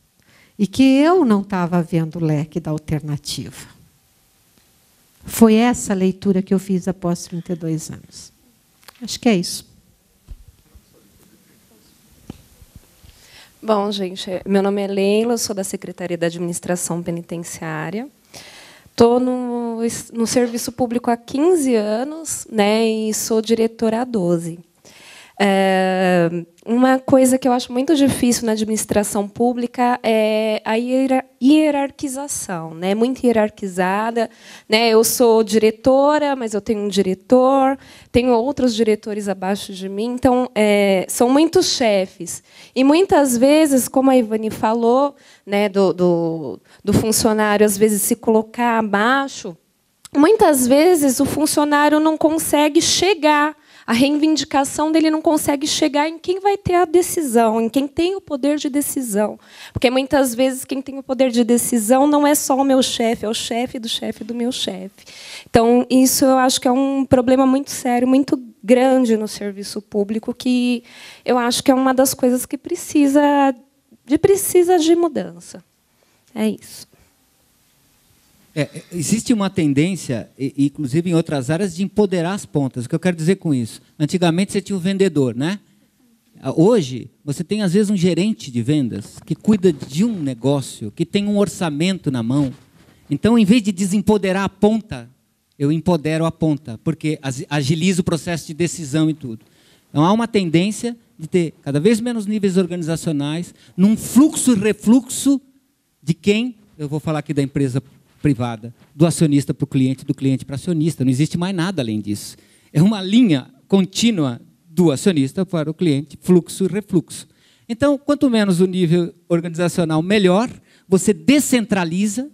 e que eu não estava vendo o leque da alternativa. Foi essa a leitura que eu fiz após 32 anos. Acho que é isso. Bom, gente, é, meu nome é Leila, sou da Secretaria da Administração Penitenciária. Estou no, no serviço público há 15 anos né, e sou diretora há 12. É, uma coisa que eu acho muito difícil na administração pública é a hierarquização, né? É muito hierarquizada, né? Eu sou diretora, mas eu tenho um diretor, tenho outros diretores abaixo de mim, então é, são muitos chefes. E muitas vezes, como a Ivani falou, né, do, do, do funcionário às vezes se colocar abaixo, muitas vezes o funcionário não consegue chegar a reivindicação dele não consegue chegar em quem vai ter a decisão, em quem tem o poder de decisão. Porque muitas vezes quem tem o poder de decisão não é só o meu chefe, é o chefe do chefe do meu chefe. Então, isso eu acho que é um problema muito sério, muito grande no serviço público, que eu acho que é uma das coisas que precisa de, precisa de mudança. É isso. É, é, existe uma tendência, inclusive em outras áreas, de empoderar as pontas. O que eu quero dizer com isso? Antigamente você tinha um vendedor, né? Hoje você tem às vezes um gerente de vendas que cuida de um negócio, que tem um orçamento na mão. Então, em vez de desempoderar a ponta, eu empodero a ponta, porque agiliza o processo de decisão e tudo. Então há uma tendência de ter cada vez menos níveis organizacionais, num fluxo e refluxo de quem, eu vou falar aqui da empresa privada, do acionista para o cliente, do cliente para o acionista. Não existe mais nada além disso. É uma linha contínua do acionista para o cliente, fluxo e refluxo. Então, quanto menos o nível organizacional, melhor. Você descentraliza,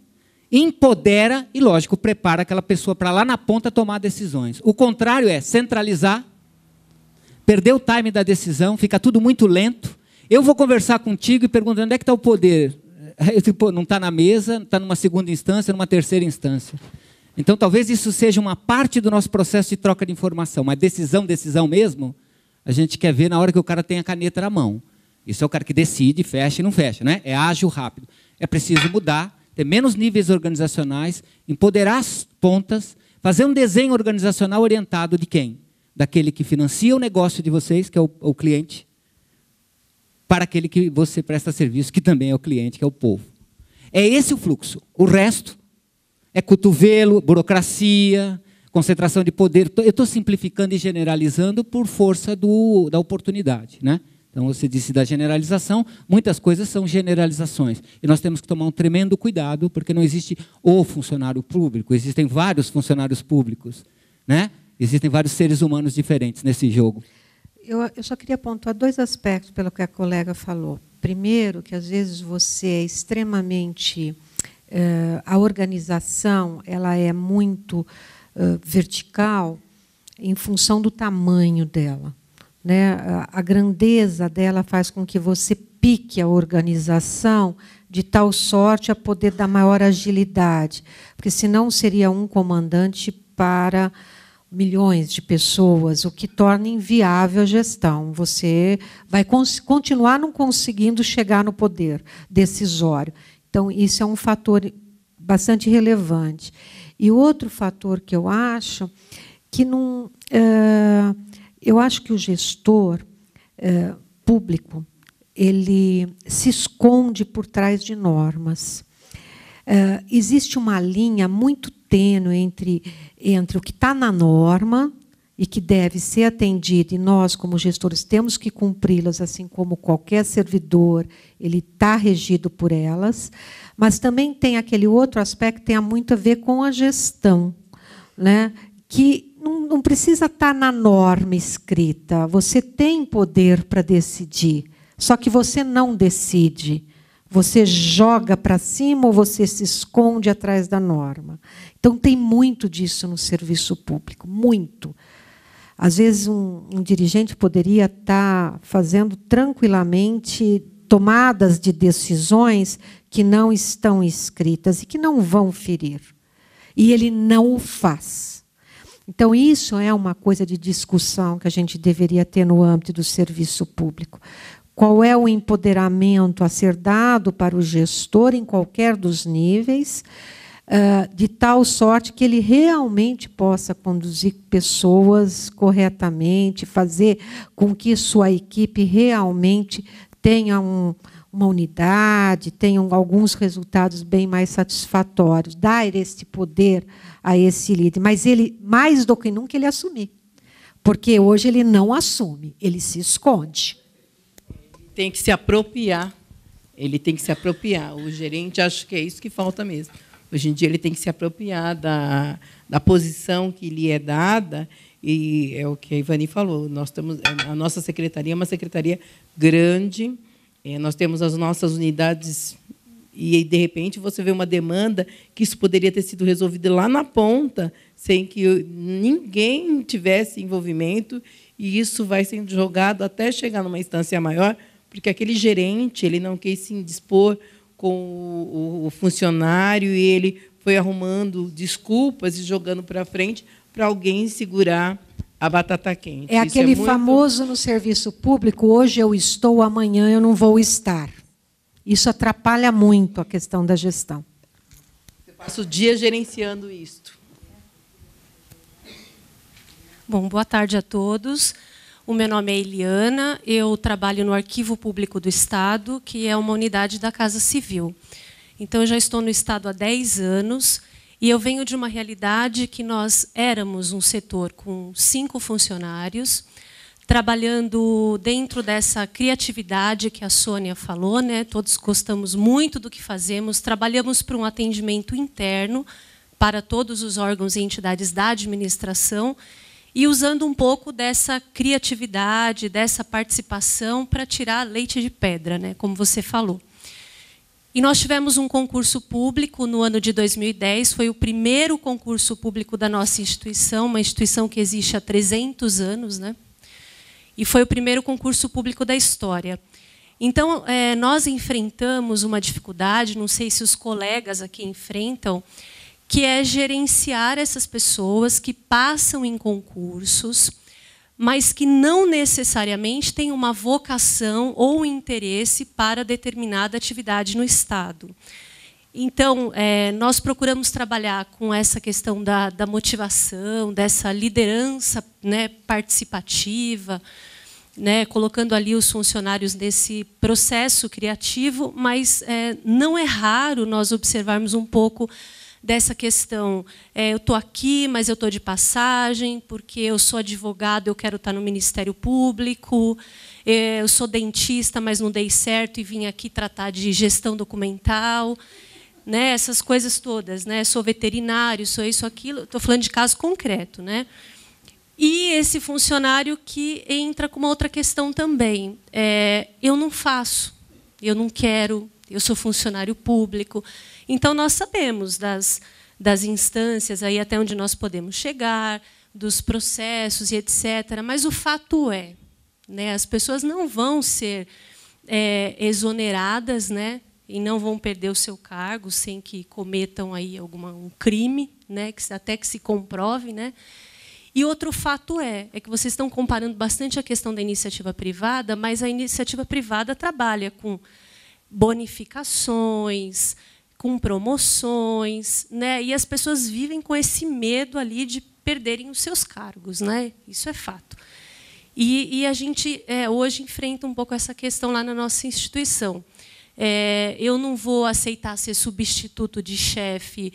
empodera e, lógico, prepara aquela pessoa para lá na ponta tomar decisões. O contrário é centralizar, perder o time da decisão, fica tudo muito lento. Eu vou conversar contigo e perguntando onde é que está o poder. Eu digo, pô, não está na mesa, está numa segunda instância, numa terceira instância. Então, talvez isso seja uma parte do nosso processo de troca de informação, mas decisão, decisão mesmo, a gente quer ver na hora que o cara tem a caneta na mão. Isso é o cara que decide, fecha e não fecha, né? É ágil, rápido. É preciso mudar, ter menos níveis organizacionais, empoderar as pontas, fazer um desenho organizacional orientado de quem? Daquele que financia o negócio de vocês, que é o, o cliente, para aquele que você presta serviço, que também é o cliente, que é o povo. É esse o fluxo. O resto é cotovelo, burocracia, concentração de poder. Eu estou simplificando e generalizando por força do, da oportunidade. Né? Então, você disse da generalização, muitas coisas são generalizações. E nós temos que tomar um tremendo cuidado, porque não existe o funcionário público, existem vários funcionários públicos. Né? Existem vários seres humanos diferentes nesse jogo eu, eu só queria pontuar dois aspectos pelo que a colega falou. Primeiro, que às vezes você é extremamente. Uh, a organização ela é muito uh, vertical em função do tamanho dela. Né? A grandeza dela faz com que você pique a organização de tal sorte a poder dar maior agilidade, porque senão seria um comandante para milhões de pessoas, o que torna inviável a gestão. Você vai continuar não conseguindo chegar no poder decisório. Então, isso é um fator bastante relevante. E outro fator que eu acho que não. É, eu acho que o gestor é, público ele se esconde por trás de normas. É, existe uma linha muito tênue entre entre o que está na norma e que deve ser atendido, e nós, como gestores, temos que cumpri-las, assim como qualquer servidor, ele está regido por elas, mas também tem aquele outro aspecto que tem muito a ver com a gestão, né? que não, não precisa estar tá na norma escrita, você tem poder para decidir, só que você não decide. Você joga para cima ou você se esconde atrás da norma. Então, tem muito disso no serviço público, muito. Às vezes, um, um dirigente poderia estar tá fazendo tranquilamente tomadas de decisões que não estão escritas e que não vão ferir. E ele não o faz. Então, isso é uma coisa de discussão que a gente deveria ter no âmbito do serviço público. Qual é o empoderamento a ser dado para o gestor em qualquer dos níveis, ah, de tal sorte que ele realmente possa conduzir pessoas corretamente, fazer com que sua equipe realmente tenha um, uma unidade, tenham alguns resultados bem mais satisfatórios, dar este poder a esse líder. Mas ele, mais do que nunca, ele assumir. Porque hoje ele não assume, ele se esconde tem que se apropriar. Ele tem que se apropriar. O gerente, acho que é isso que falta mesmo. Hoje em dia, ele tem que se apropriar da, da posição que lhe é dada. E é o que a Ivani falou: nós temos, a nossa secretaria é uma secretaria grande, eh, nós temos as nossas unidades. E, de repente, você vê uma demanda que isso poderia ter sido resolvido lá na ponta, sem que ninguém tivesse envolvimento, e isso vai sendo jogado até chegar numa instância maior porque aquele gerente ele não quis se indispor com o, o funcionário e ele foi arrumando desculpas e jogando para frente para alguém segurar a batata quente. É Isso é aquele é muito... famoso no serviço público, hoje eu estou, amanhã eu não vou estar. Isso atrapalha muito a questão da gestão. Eu passo o dia gerenciando isto. Bom, boa tarde a todos. O meu nome é Eliana, eu trabalho no Arquivo Público do Estado, que é uma unidade da Casa Civil. Então, eu já estou no Estado há 10 anos e eu venho de uma realidade que nós éramos um setor com cinco funcionários, trabalhando dentro dessa criatividade que a Sônia falou, né? Todos gostamos muito do que fazemos, trabalhamos para um atendimento interno para todos os órgãos e entidades da administração e usando um pouco dessa criatividade, dessa participação para tirar leite de pedra, né, como você falou. E nós tivemos um concurso público no ano de 2010, foi o primeiro concurso público da nossa instituição, uma instituição que existe há 300 anos, né? E foi o primeiro concurso público da história. Então, é, nós enfrentamos uma dificuldade, não sei se os colegas aqui enfrentam, que é gerenciar essas pessoas que passam em concursos, mas que não necessariamente têm uma vocação ou interesse para determinada atividade no Estado. Então, é, nós procuramos trabalhar com essa questão da, da motivação, dessa liderança né, participativa, né, colocando ali os funcionários nesse processo criativo, mas é, não é raro nós observarmos um pouco dessa questão. É, eu estou aqui, mas eu estou de passagem, porque eu sou advogado, eu quero estar tá no Ministério Público, é, eu sou dentista, mas não dei certo e vim aqui tratar de gestão documental. Né, essas coisas todas, né? Sou veterinário, sou isso, aquilo. Estou falando de caso concreto, né? E esse funcionário que entra com uma outra questão também. É, eu não faço, eu não quero, eu sou funcionário público, então, nós sabemos das, das instâncias aí até onde nós podemos chegar, dos processos e etc. Mas o fato é, né, as pessoas não vão ser é, exoneradas, né, e não vão perder o seu cargo sem que cometam aí algum um crime, né, que, até que se comprove, né. E outro fato é, é que vocês estão comparando bastante a questão da iniciativa privada, mas a iniciativa privada trabalha com bonificações, com promoções, né? E as pessoas vivem com esse medo ali de perderem os seus cargos, né? Isso é fato. E, e a gente é, hoje enfrenta um pouco essa questão lá na nossa instituição. É, eu não vou aceitar ser substituto de chefe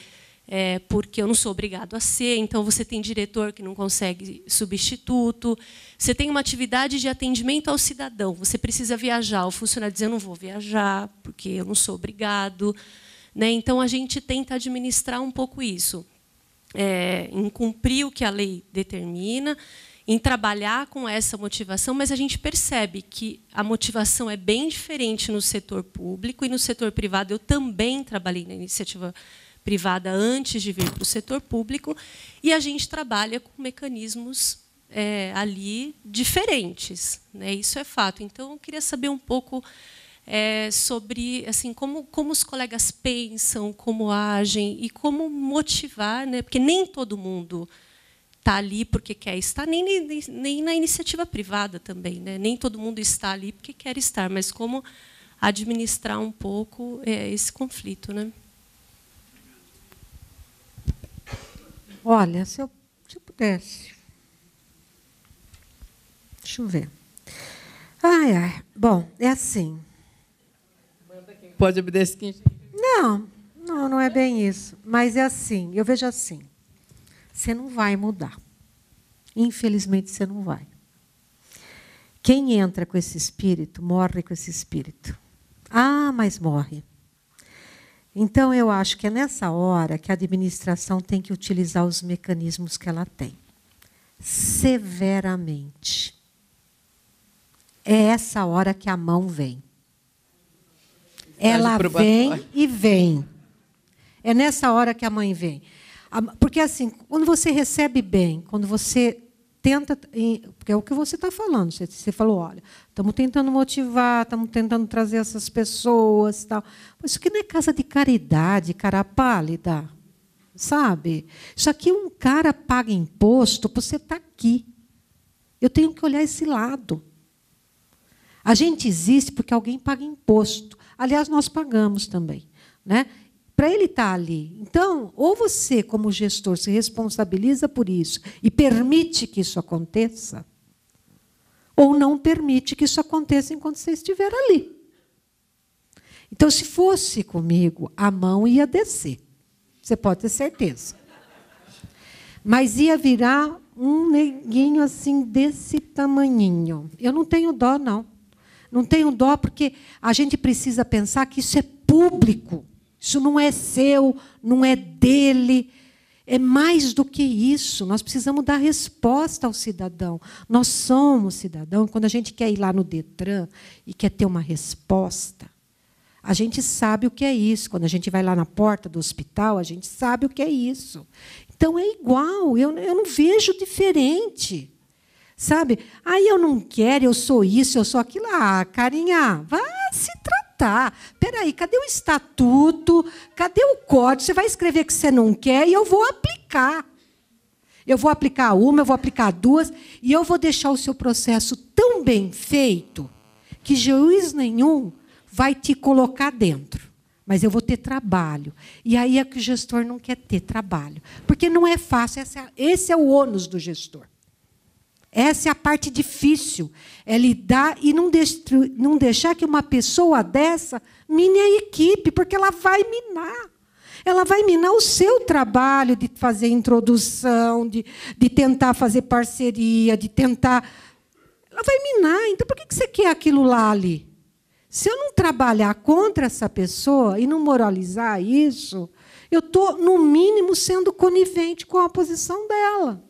é, porque eu não sou obrigado a ser. Então você tem diretor que não consegue substituto. Você tem uma atividade de atendimento ao cidadão. Você precisa viajar. O funcionário diz: eu não vou viajar porque eu não sou obrigado. Né? Então, a gente tenta administrar um pouco isso, é, em cumprir o que a lei determina, em trabalhar com essa motivação, mas a gente percebe que a motivação é bem diferente no setor público e no setor privado. Eu também trabalhei na iniciativa privada antes de vir para o setor público, e a gente trabalha com mecanismos é, ali diferentes. Né? Isso é fato. Então, eu queria saber um pouco é, sobre assim como, como os colegas pensam, como agem e como motivar, né? porque nem todo mundo está ali porque quer estar, nem, nem, nem na iniciativa privada também. Né? Nem todo mundo está ali porque quer estar, mas como administrar um pouco é, esse conflito. Né? Olha, se eu, se eu pudesse. Deixa eu ver. Ai, ai. Bom, é assim pode obedecer quem Não, não, não é bem isso. Mas é assim, eu vejo assim. Você não vai mudar. Infelizmente, você não vai. Quem entra com esse espírito, morre com esse espírito. Ah, mas morre. Então, eu acho que é nessa hora que a administração tem que utilizar os mecanismos que ela tem severamente. É essa hora que a mão vem. Tá Ela vem e vem. É nessa hora que a mãe vem. Porque, assim, quando você recebe bem, quando você tenta. Porque é o que você está falando. Você falou: olha, estamos tentando motivar, estamos tentando trazer essas pessoas. tal. Mas isso aqui não é casa de caridade, cara pálida. Sabe? Isso aqui um cara paga imposto para você estar tá aqui. Eu tenho que olhar esse lado. A gente existe porque alguém paga imposto. Aliás, nós pagamos também. Né? Para ele estar tá ali. Então, ou você, como gestor, se responsabiliza por isso e permite que isso aconteça, ou não permite que isso aconteça enquanto você estiver ali. Então, se fosse comigo, a mão ia descer. Você pode ter certeza. Mas ia virar um neguinho assim desse tamanhinho. Eu não tenho dó, não. Não tenho dó, porque a gente precisa pensar que isso é público. Isso não é seu, não é dele. É mais do que isso. Nós precisamos dar resposta ao cidadão. Nós somos cidadão. Quando a gente quer ir lá no Detran e quer ter uma resposta, a gente sabe o que é isso. Quando a gente vai lá na porta do hospital, a gente sabe o que é isso. Então é igual. Eu, eu não vejo diferente. Sabe? Aí eu não quero, eu sou isso, eu sou aquilo. Ah, carinha, vá se tratar. Peraí, cadê o estatuto? Cadê o código? Você vai escrever que você não quer e eu vou aplicar. Eu vou aplicar uma, eu vou aplicar duas, e eu vou deixar o seu processo tão bem feito que juiz nenhum vai te colocar dentro. Mas eu vou ter trabalho. E aí é que o gestor não quer ter trabalho. Porque não é fácil, é esse é o ônus do gestor. Essa é a parte difícil. É lidar e não, não deixar que uma pessoa dessa mine a equipe, porque ela vai minar ela vai minar o seu trabalho de fazer introdução, de, de tentar fazer parceria, de tentar. Ela vai minar. Então, por que você quer aquilo lá ali? Se eu não trabalhar contra essa pessoa e não moralizar isso, eu estou, no mínimo, sendo conivente com a posição dela.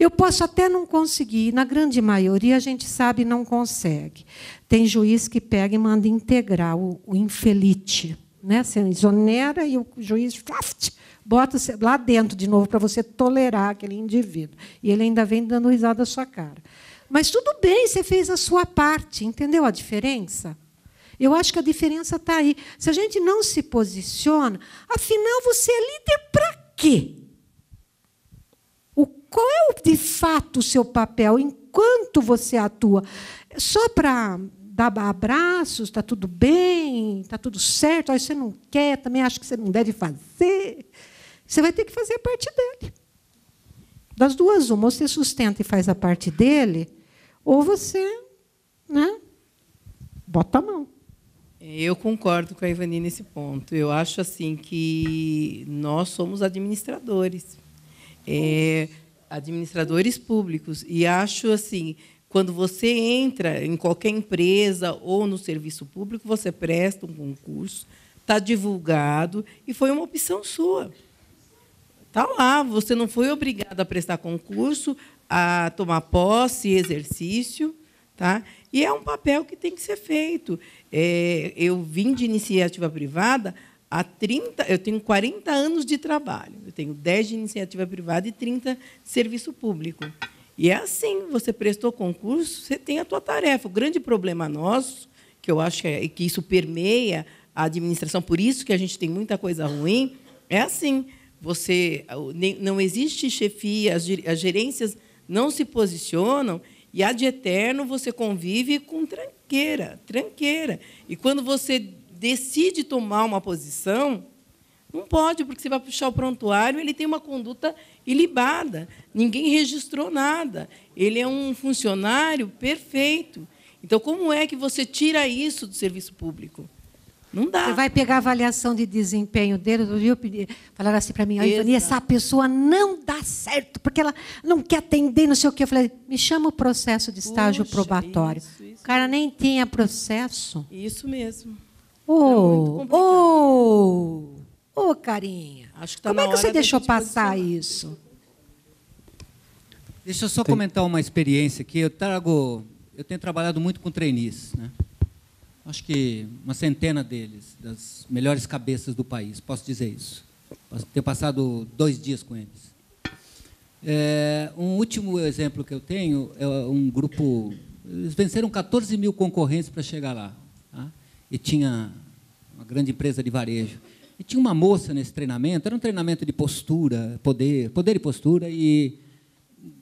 Eu posso até não conseguir, na grande maioria a gente sabe não consegue. Tem juiz que pega e manda integrar o, o infelite. Né? Você exonera e o juiz bota lá dentro de novo para você tolerar aquele indivíduo. E ele ainda vem dando risada à sua cara. Mas tudo bem, você fez a sua parte, entendeu a diferença? Eu acho que a diferença está aí. Se a gente não se posiciona, afinal você é líder para quê? qual é o, de fato o seu papel enquanto você atua? Só para dar abraços, está tudo bem, está tudo certo, aí você não quer, também acho que você não deve fazer. Você vai ter que fazer a parte dele. Das duas, uma, ou você sustenta e faz a parte dele, ou você né, bota a mão. Eu concordo com a Ivani nesse ponto. Eu acho assim que nós somos administradores. É, administradores públicos. E acho assim, quando você entra em qualquer empresa ou no serviço público, você presta um concurso, está divulgado e foi uma opção sua. Está lá, você não foi obrigado a prestar concurso, a tomar posse, exercício. Tá? E é um papel que tem que ser feito. É, eu vim de iniciativa privada há 30, eu tenho 40 anos de trabalho. Eu tenho 10 de iniciativa privada e 30 de serviço público. E é assim, você prestou concurso, você tem a tua tarefa. O grande problema nosso, que eu acho que, é, que isso permeia a administração, por isso que a gente tem muita coisa ruim, é assim. Você não existe chefia, as, as gerências não se posicionam e há de eterno você convive com tranqueira, tranqueira. E quando você decide tomar uma posição, não pode, porque você vai puxar o prontuário, ele tem uma conduta ilibada, ninguém registrou nada, ele é um funcionário perfeito. Então, como é que você tira isso do serviço público? Não dá. Você vai pegar a avaliação de desempenho dele, viu? Falaram assim para mim, Ivani, essa pessoa não dá certo, porque ela não quer atender, não sei o quê. Eu falei, me chama o processo de estágio probatório. Isso, isso. O cara nem tinha processo. Isso mesmo. Ô, ô, ô, carinha. Acho que tá Como é que você deixou passar isso? Deixa eu só Tem. comentar uma experiência que eu trago. Eu tenho trabalhado muito com trainees, né? Acho que uma centena deles, das melhores cabeças do país, posso dizer isso. Posso ter passado dois dias com eles. É, um último exemplo que eu tenho é um grupo. Eles venceram 14 mil concorrentes para chegar lá e tinha uma grande empresa de varejo. E tinha uma moça nesse treinamento, era um treinamento de postura, poder, poder e postura, e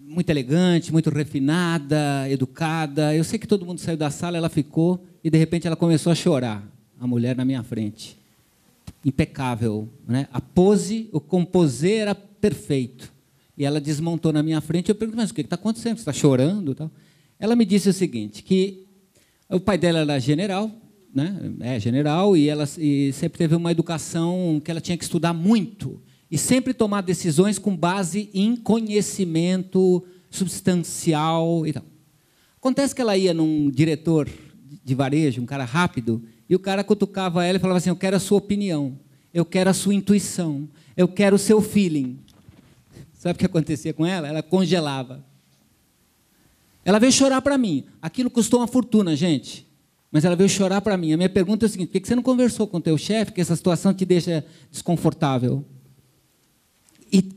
muito elegante, muito refinada, educada. Eu sei que todo mundo saiu da sala, ela ficou, e de repente ela começou a chorar, a mulher na minha frente. Impecável, né? A pose, o composer era perfeito. E ela desmontou na minha frente. Eu perguntei, mas o que está acontecendo? Você está chorando? Ela me disse o seguinte, que o pai dela era general, né, é general e ela e sempre teve uma educação que ela tinha que estudar muito e sempre tomar decisões com base em conhecimento substancial e tal. Acontece que ela ia num diretor de varejo, um cara rápido, e o cara cutucava ela e falava assim: "Eu quero a sua opinião, eu quero a sua intuição, eu quero o seu feeling". Sabe o que acontecia com ela? Ela congelava. Ela veio chorar para mim. Aquilo custou uma fortuna, gente. Mas ela veio chorar para mim. A minha pergunta é o seguinte: por que você não conversou com o teu chefe que essa situação te deixa desconfortável? E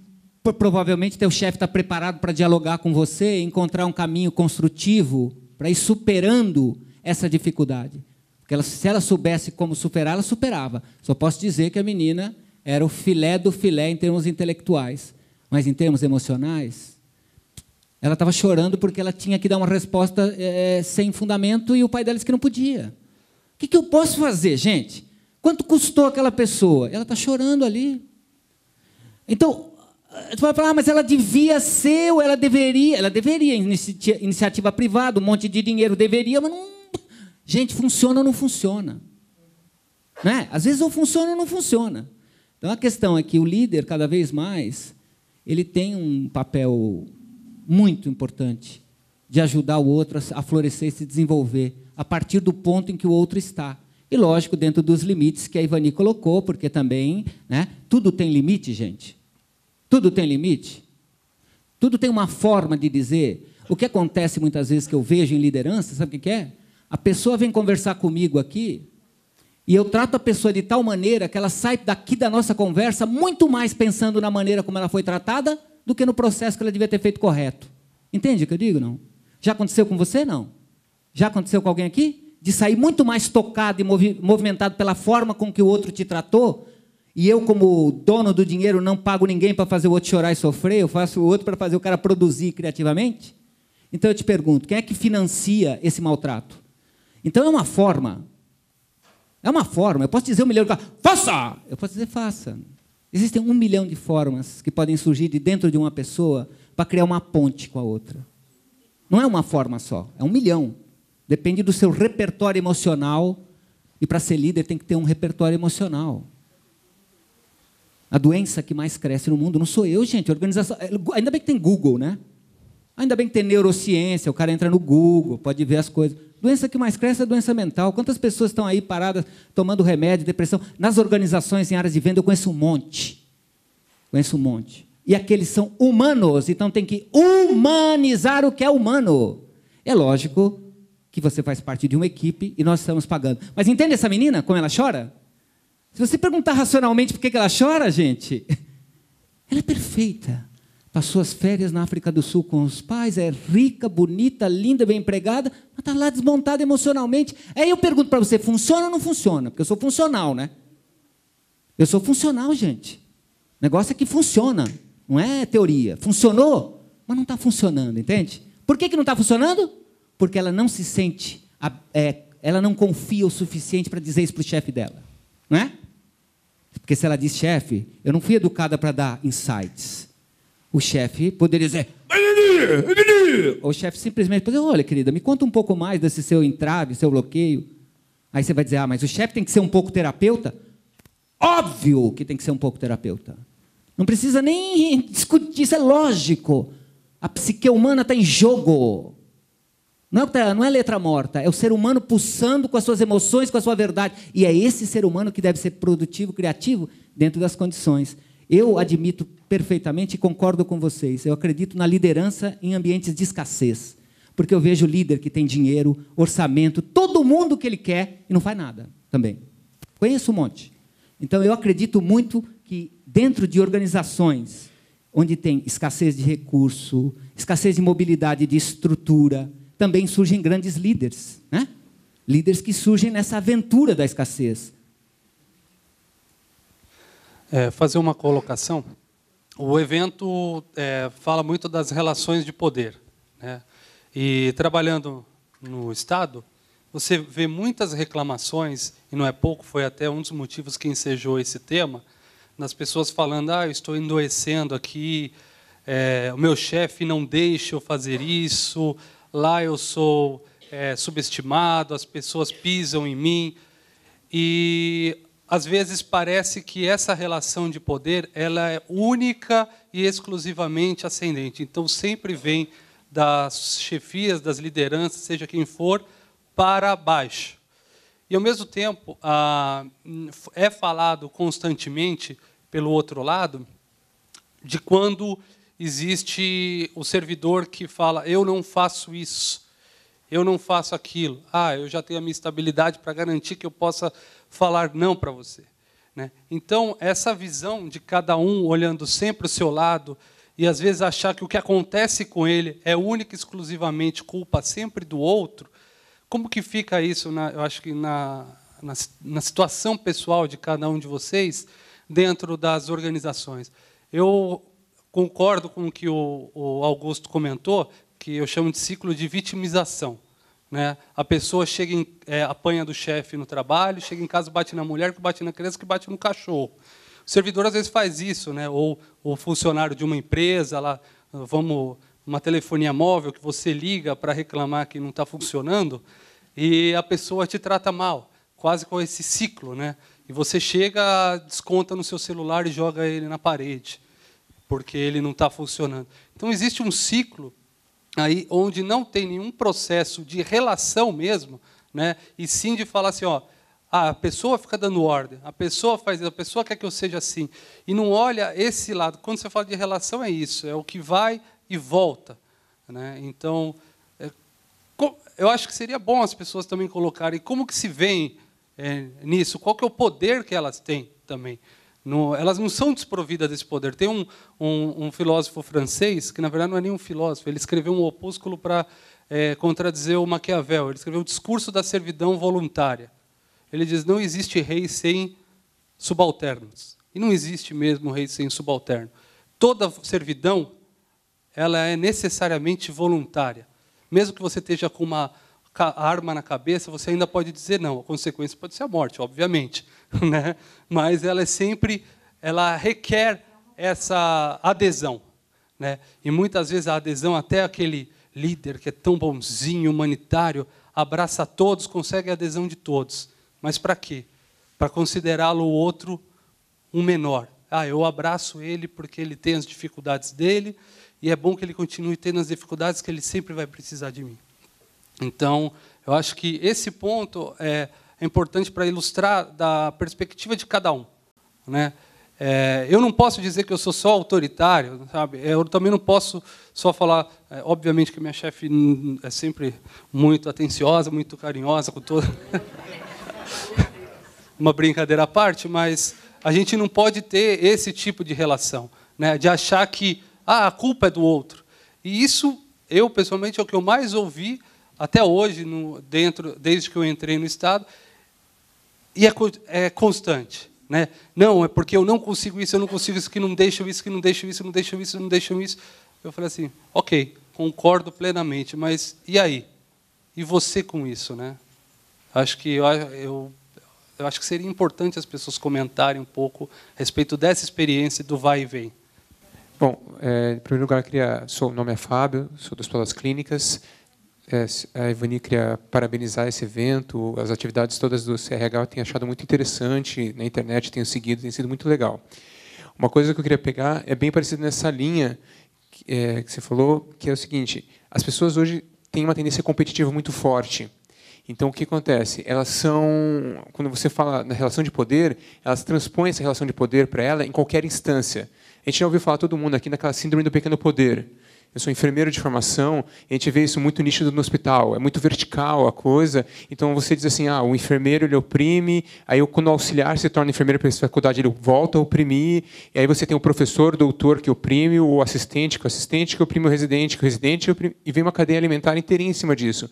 provavelmente teu chefe está preparado para dialogar com você e encontrar um caminho construtivo para ir superando essa dificuldade. Porque ela, se ela soubesse como superar, ela superava. Só posso dizer que a menina era o filé do filé em termos intelectuais, mas em termos emocionais, ela estava chorando porque ela tinha que dar uma resposta é, sem fundamento e o pai dela disse que não podia. O que, que eu posso fazer, gente? Quanto custou aquela pessoa? Ela está chorando ali. Então, você eh, vai falar, ah, mas ela devia ser, ou ela deveria, ela deveria, inicia, iniciativa privada, um monte de dinheiro deveria, mas não. Gente, funciona ou não funciona? Né? Às vezes ou funciona ou não funciona. Então a questão é que o líder, cada vez mais, ele tem um papel muito importante de ajudar o outro a florescer e se desenvolver a partir do ponto em que o outro está. E, lógico, dentro dos limites que a Ivani colocou, porque também né, tudo tem limite, gente. Tudo tem limite. Tudo tem uma forma de dizer. O que acontece muitas vezes que eu vejo em liderança, sabe o que é? A pessoa vem conversar comigo aqui e eu trato a pessoa de tal maneira que ela sai daqui da nossa conversa muito mais pensando na maneira como ela foi tratada do que no processo que ela devia ter feito correto. Entende o que eu digo, não? Já aconteceu com você, não? Já aconteceu com alguém aqui? De sair muito mais tocado e movimentado pela forma com que o outro te tratou, e eu, como dono do dinheiro, não pago ninguém para fazer o outro chorar e sofrer, eu faço o outro para fazer o cara produzir criativamente? Então eu te pergunto, quem é que financia esse maltrato? Então é uma forma. É uma forma. Eu posso dizer um milhão de coisas, faça! Eu posso dizer, faça. Existem um milhão de formas que podem surgir de dentro de uma pessoa para criar uma ponte com a outra. Não é uma forma só, é um milhão. Depende do seu repertório emocional. E para ser líder tem que ter um repertório emocional. A doença que mais cresce no mundo não sou eu, gente. Organização. É, ainda bem que tem Google, né? Ainda bem que tem neurociência, o cara entra no Google, pode ver as coisas. Doença que mais cresce é a doença mental. Quantas pessoas estão aí paradas tomando remédio, depressão? Nas organizações, em áreas de venda, eu conheço um monte. Conheço um monte. E aqueles são humanos, então tem que humanizar o que é humano. É lógico que você faz parte de uma equipe e nós estamos pagando. Mas entende essa menina, como ela chora? Se você perguntar racionalmente por que ela chora, gente, ela é perfeita. Passou as férias na África do Sul com os pais, é rica, bonita, linda, bem empregada, mas está lá desmontada emocionalmente. Aí eu pergunto para você: funciona ou não funciona? Porque eu sou funcional, né? Eu sou funcional, gente. O negócio é que funciona, não é teoria. Funcionou, mas não está funcionando, entende? Por que, que não está funcionando? Porque ela não se sente, é, ela não confia o suficiente para dizer isso para o chefe dela, não é? Porque se ela diz, chefe, eu não fui educada para dar insights o chefe poderia dizer. ou O chefe simplesmente pode dizer: olha, querida, me conta um pouco mais desse seu entrave, seu bloqueio. Aí você vai dizer: ah, mas o chefe tem que ser um pouco terapeuta? Óbvio que tem que ser um pouco terapeuta. Não precisa nem discutir, isso é lógico. A psique humana está em jogo. Não é, tá, não é letra morta, é o ser humano pulsando com as suas emoções, com a sua verdade. E é esse ser humano que deve ser produtivo, criativo, dentro das condições. Eu admito perfeitamente e concordo com vocês. Eu acredito na liderança em ambientes de escassez. Porque eu vejo líder que tem dinheiro, orçamento, todo mundo que ele quer e não faz nada também. Conheço um monte. Então eu acredito muito que dentro de organizações onde tem escassez de recurso, escassez de mobilidade, de estrutura, também surgem grandes líderes, né? Líderes que surgem nessa aventura da escassez. É, fazer uma colocação o evento é, fala muito das relações de poder. Né? E trabalhando no Estado, você vê muitas reclamações, e não é pouco, foi até um dos motivos que ensejou esse tema, nas pessoas falando: ah, eu estou endoecendo aqui, é, o meu chefe não deixa eu fazer isso, lá eu sou é, subestimado, as pessoas pisam em mim. E às vezes parece que essa relação de poder ela é única e exclusivamente ascendente. Então sempre vem das chefias, das lideranças, seja quem for, para baixo. E ao mesmo tempo é falado constantemente pelo outro lado de quando existe o servidor que fala eu não faço isso, eu não faço aquilo. Ah, eu já tenho a minha estabilidade para garantir que eu possa falar não para você. Né? Então, essa visão de cada um olhando sempre o seu lado e às vezes achar que o que acontece com ele é única e exclusivamente culpa sempre do outro, como que fica isso, na, eu acho que na, na, na situação pessoal de cada um de vocês dentro das organizações? Eu concordo com o que o, Augusto comentou, que eu chamo de ciclo de vitimização. Né? A pessoa chega em, é, apanha do chefe no trabalho, chega em casa, bate na mulher, que bate na criança, que bate no cachorro. O servidor às vezes faz isso, né? ou o funcionário de uma empresa, lá, vamos uma telefonia móvel que você liga para reclamar que não está funcionando e a pessoa te trata mal, quase com esse ciclo, né? E você chega, desconta no seu celular e joga ele na parede porque ele não está funcionando. Então existe um ciclo aí onde não tem nenhum processo de relação mesmo, né? E sim de falar assim, ó, ah, a pessoa fica dando ordem, a pessoa faz, a pessoa quer que eu seja assim, e não olha esse lado. Quando você fala de relação é isso, é o que vai e volta, né? Então, é, eu acho que seria bom as pessoas também colocarem como que se vê é, nisso, qual que é o poder que elas têm também. No, elas não são desprovidas desse poder. Tem um, um, um, filósofo francês, que na verdade não é nem um filósofo, ele escreveu um opúsculo para é, contradizer o Maquiavel. Ele escreveu o Discurso da Servidão Voluntária. Ele diz: não existe rei sem subalternos. E não existe mesmo rei sem subalterno. Toda servidão ela é necessariamente voluntária. Mesmo que você esteja com uma arma na cabeça, você ainda pode dizer não. A consequência pode ser a morte, obviamente, né? Mas ela é sempre, ela requer essa adesão, né? E muitas vezes a adesão até aquele líder que é tão bonzinho, humanitário, abraça todos, consegue a adesão de todos. Mas para quê? Para considerá-lo o outro um menor. Ah, eu abraço ele porque ele tem as dificuldades dele e é bom que ele continue tendo as dificuldades que ele sempre vai precisar de mim. Então, eu acho que esse ponto é, é importante para ilustrar da perspectiva de cada um. Né? É, eu não posso dizer que eu sou só autoritário, sabe? É, eu também não posso só falar. É, obviamente que minha chefe é sempre muito atenciosa, muito carinhosa com todo. Uma brincadeira à parte, mas a gente não pode ter esse tipo de relação, né? De achar que ah, a culpa é do outro. E isso, eu pessoalmente, é o que eu mais ouvi até hoje, no, dentro, desde que eu entrei no Estado, e é, é constante. Né? Não, é porque eu não consigo isso, eu não consigo isso, que não deixam isso, que não deixam isso, não deixam isso, não deixam isso. Eu falei assim, ok, concordo plenamente, mas e aí? E você com isso, né? Acho que eu, eu, eu acho que seria importante as pessoas comentarem um pouco a respeito dessa experiência do vai e vem. Bom, é, em primeiro lugar, queria, sou, meu nome é Fábio, sou do Hospital das Clínicas. É, a Ivani queria parabenizar esse evento, as atividades todas do CRH eu tenho achado muito interessante, na internet tenho seguido, tem sido muito legal. Uma coisa que eu queria pegar é bem parecido nessa linha que, é, que você falou, que é o seguinte, as pessoas hoje têm uma tendência competitiva muito forte. Então, o que acontece? Elas são, quando você fala na relação de poder, elas transpõem essa relação de poder para ela em qualquer instância. A gente já ouviu falar todo mundo aqui naquela síndrome do pequeno poder eu sou enfermeiro de formação, a gente vê isso muito nítido no hospital, é muito vertical a coisa. Então você diz assim: ah, o enfermeiro ele oprime, aí quando o auxiliar se torna enfermeiro pela faculdade, ele volta a oprimir, e aí você tem o professor, o doutor que oprime, o assistente, que o assistente que oprime o residente, que o residente oprime, e vem uma cadeia alimentar inteira em cima disso.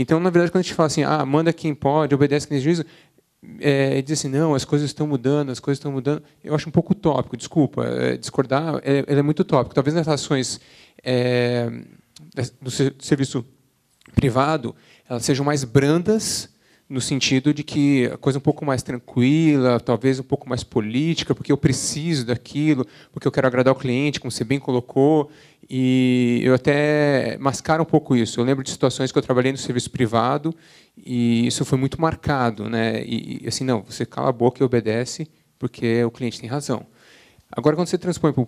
Então, na verdade, quando a gente fala assim, ah, manda quem pode, obedece quem diz, é, dizer assim, não, as coisas estão mudando, as coisas estão mudando, eu acho um pouco utópico, desculpa, é, discordar, é, é, muito utópico. Talvez nas ações é, do serviço privado, elas sejam mais brandas, no sentido de que a coisa é um pouco mais tranquila, talvez um pouco mais política, porque eu preciso daquilo, porque eu quero agradar o cliente, como você bem colocou, e eu até mascaro um pouco isso. Eu lembro de situações que eu trabalhei no serviço privado e isso foi muito marcado, né? E assim, não, você cala a boca e obedece porque o cliente tem razão. Agora, quando você transpõe para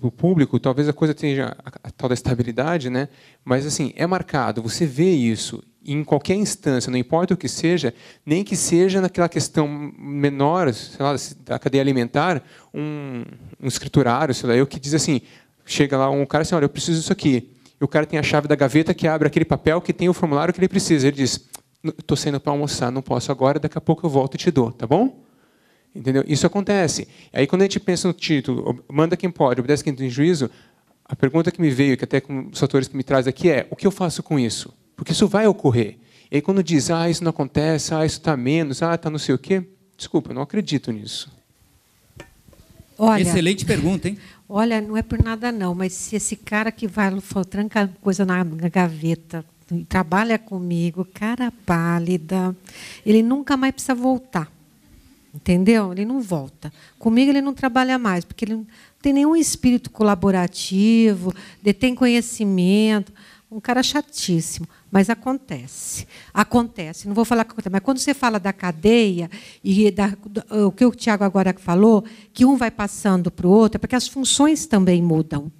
o público, talvez a coisa tenha a tal da estabilidade, né? Mas assim, é marcado. Você vê isso em qualquer instância, não importa o que seja, nem que seja naquela questão menor, sei lá, da cadeia alimentar, um, um escriturário, sei lá, eu que diz assim, chega lá um cara assim, olha, eu preciso disso aqui. E o cara tem a chave da gaveta que abre aquele papel que tem o formulário que ele precisa. Ele diz, estou saindo para almoçar, não posso agora, daqui a pouco eu volto e te dou, tá bom? Entendeu? Isso acontece. Aí quando a gente pensa no título, manda quem pode, obedece quem tem juízo, a pergunta que me veio, que até com os autores que me traz aqui é, o que eu faço com isso? Porque isso vai ocorrer. E aí quando diz, ah, isso não acontece, ah, isso está menos, ah, está não sei o quê, desculpa, eu não acredito nisso. Olha, Excelente pergunta, hein? Olha, não é por nada não, mas se esse cara que vai tranca coisa na, gaveta trabalha comigo, cara pálida, ele nunca mais precisa voltar. Entendeu? Ele não volta. Comigo ele não trabalha mais, porque ele não tem nenhum espírito colaborativo, detém conhecimento. Um cara chatíssimo. Mas acontece. Acontece. Não vou falar que acontece, mas quando você fala da cadeia e da, do, o que o Tiago agora falou, que um vai passando para o outro, é porque as funções também mudam.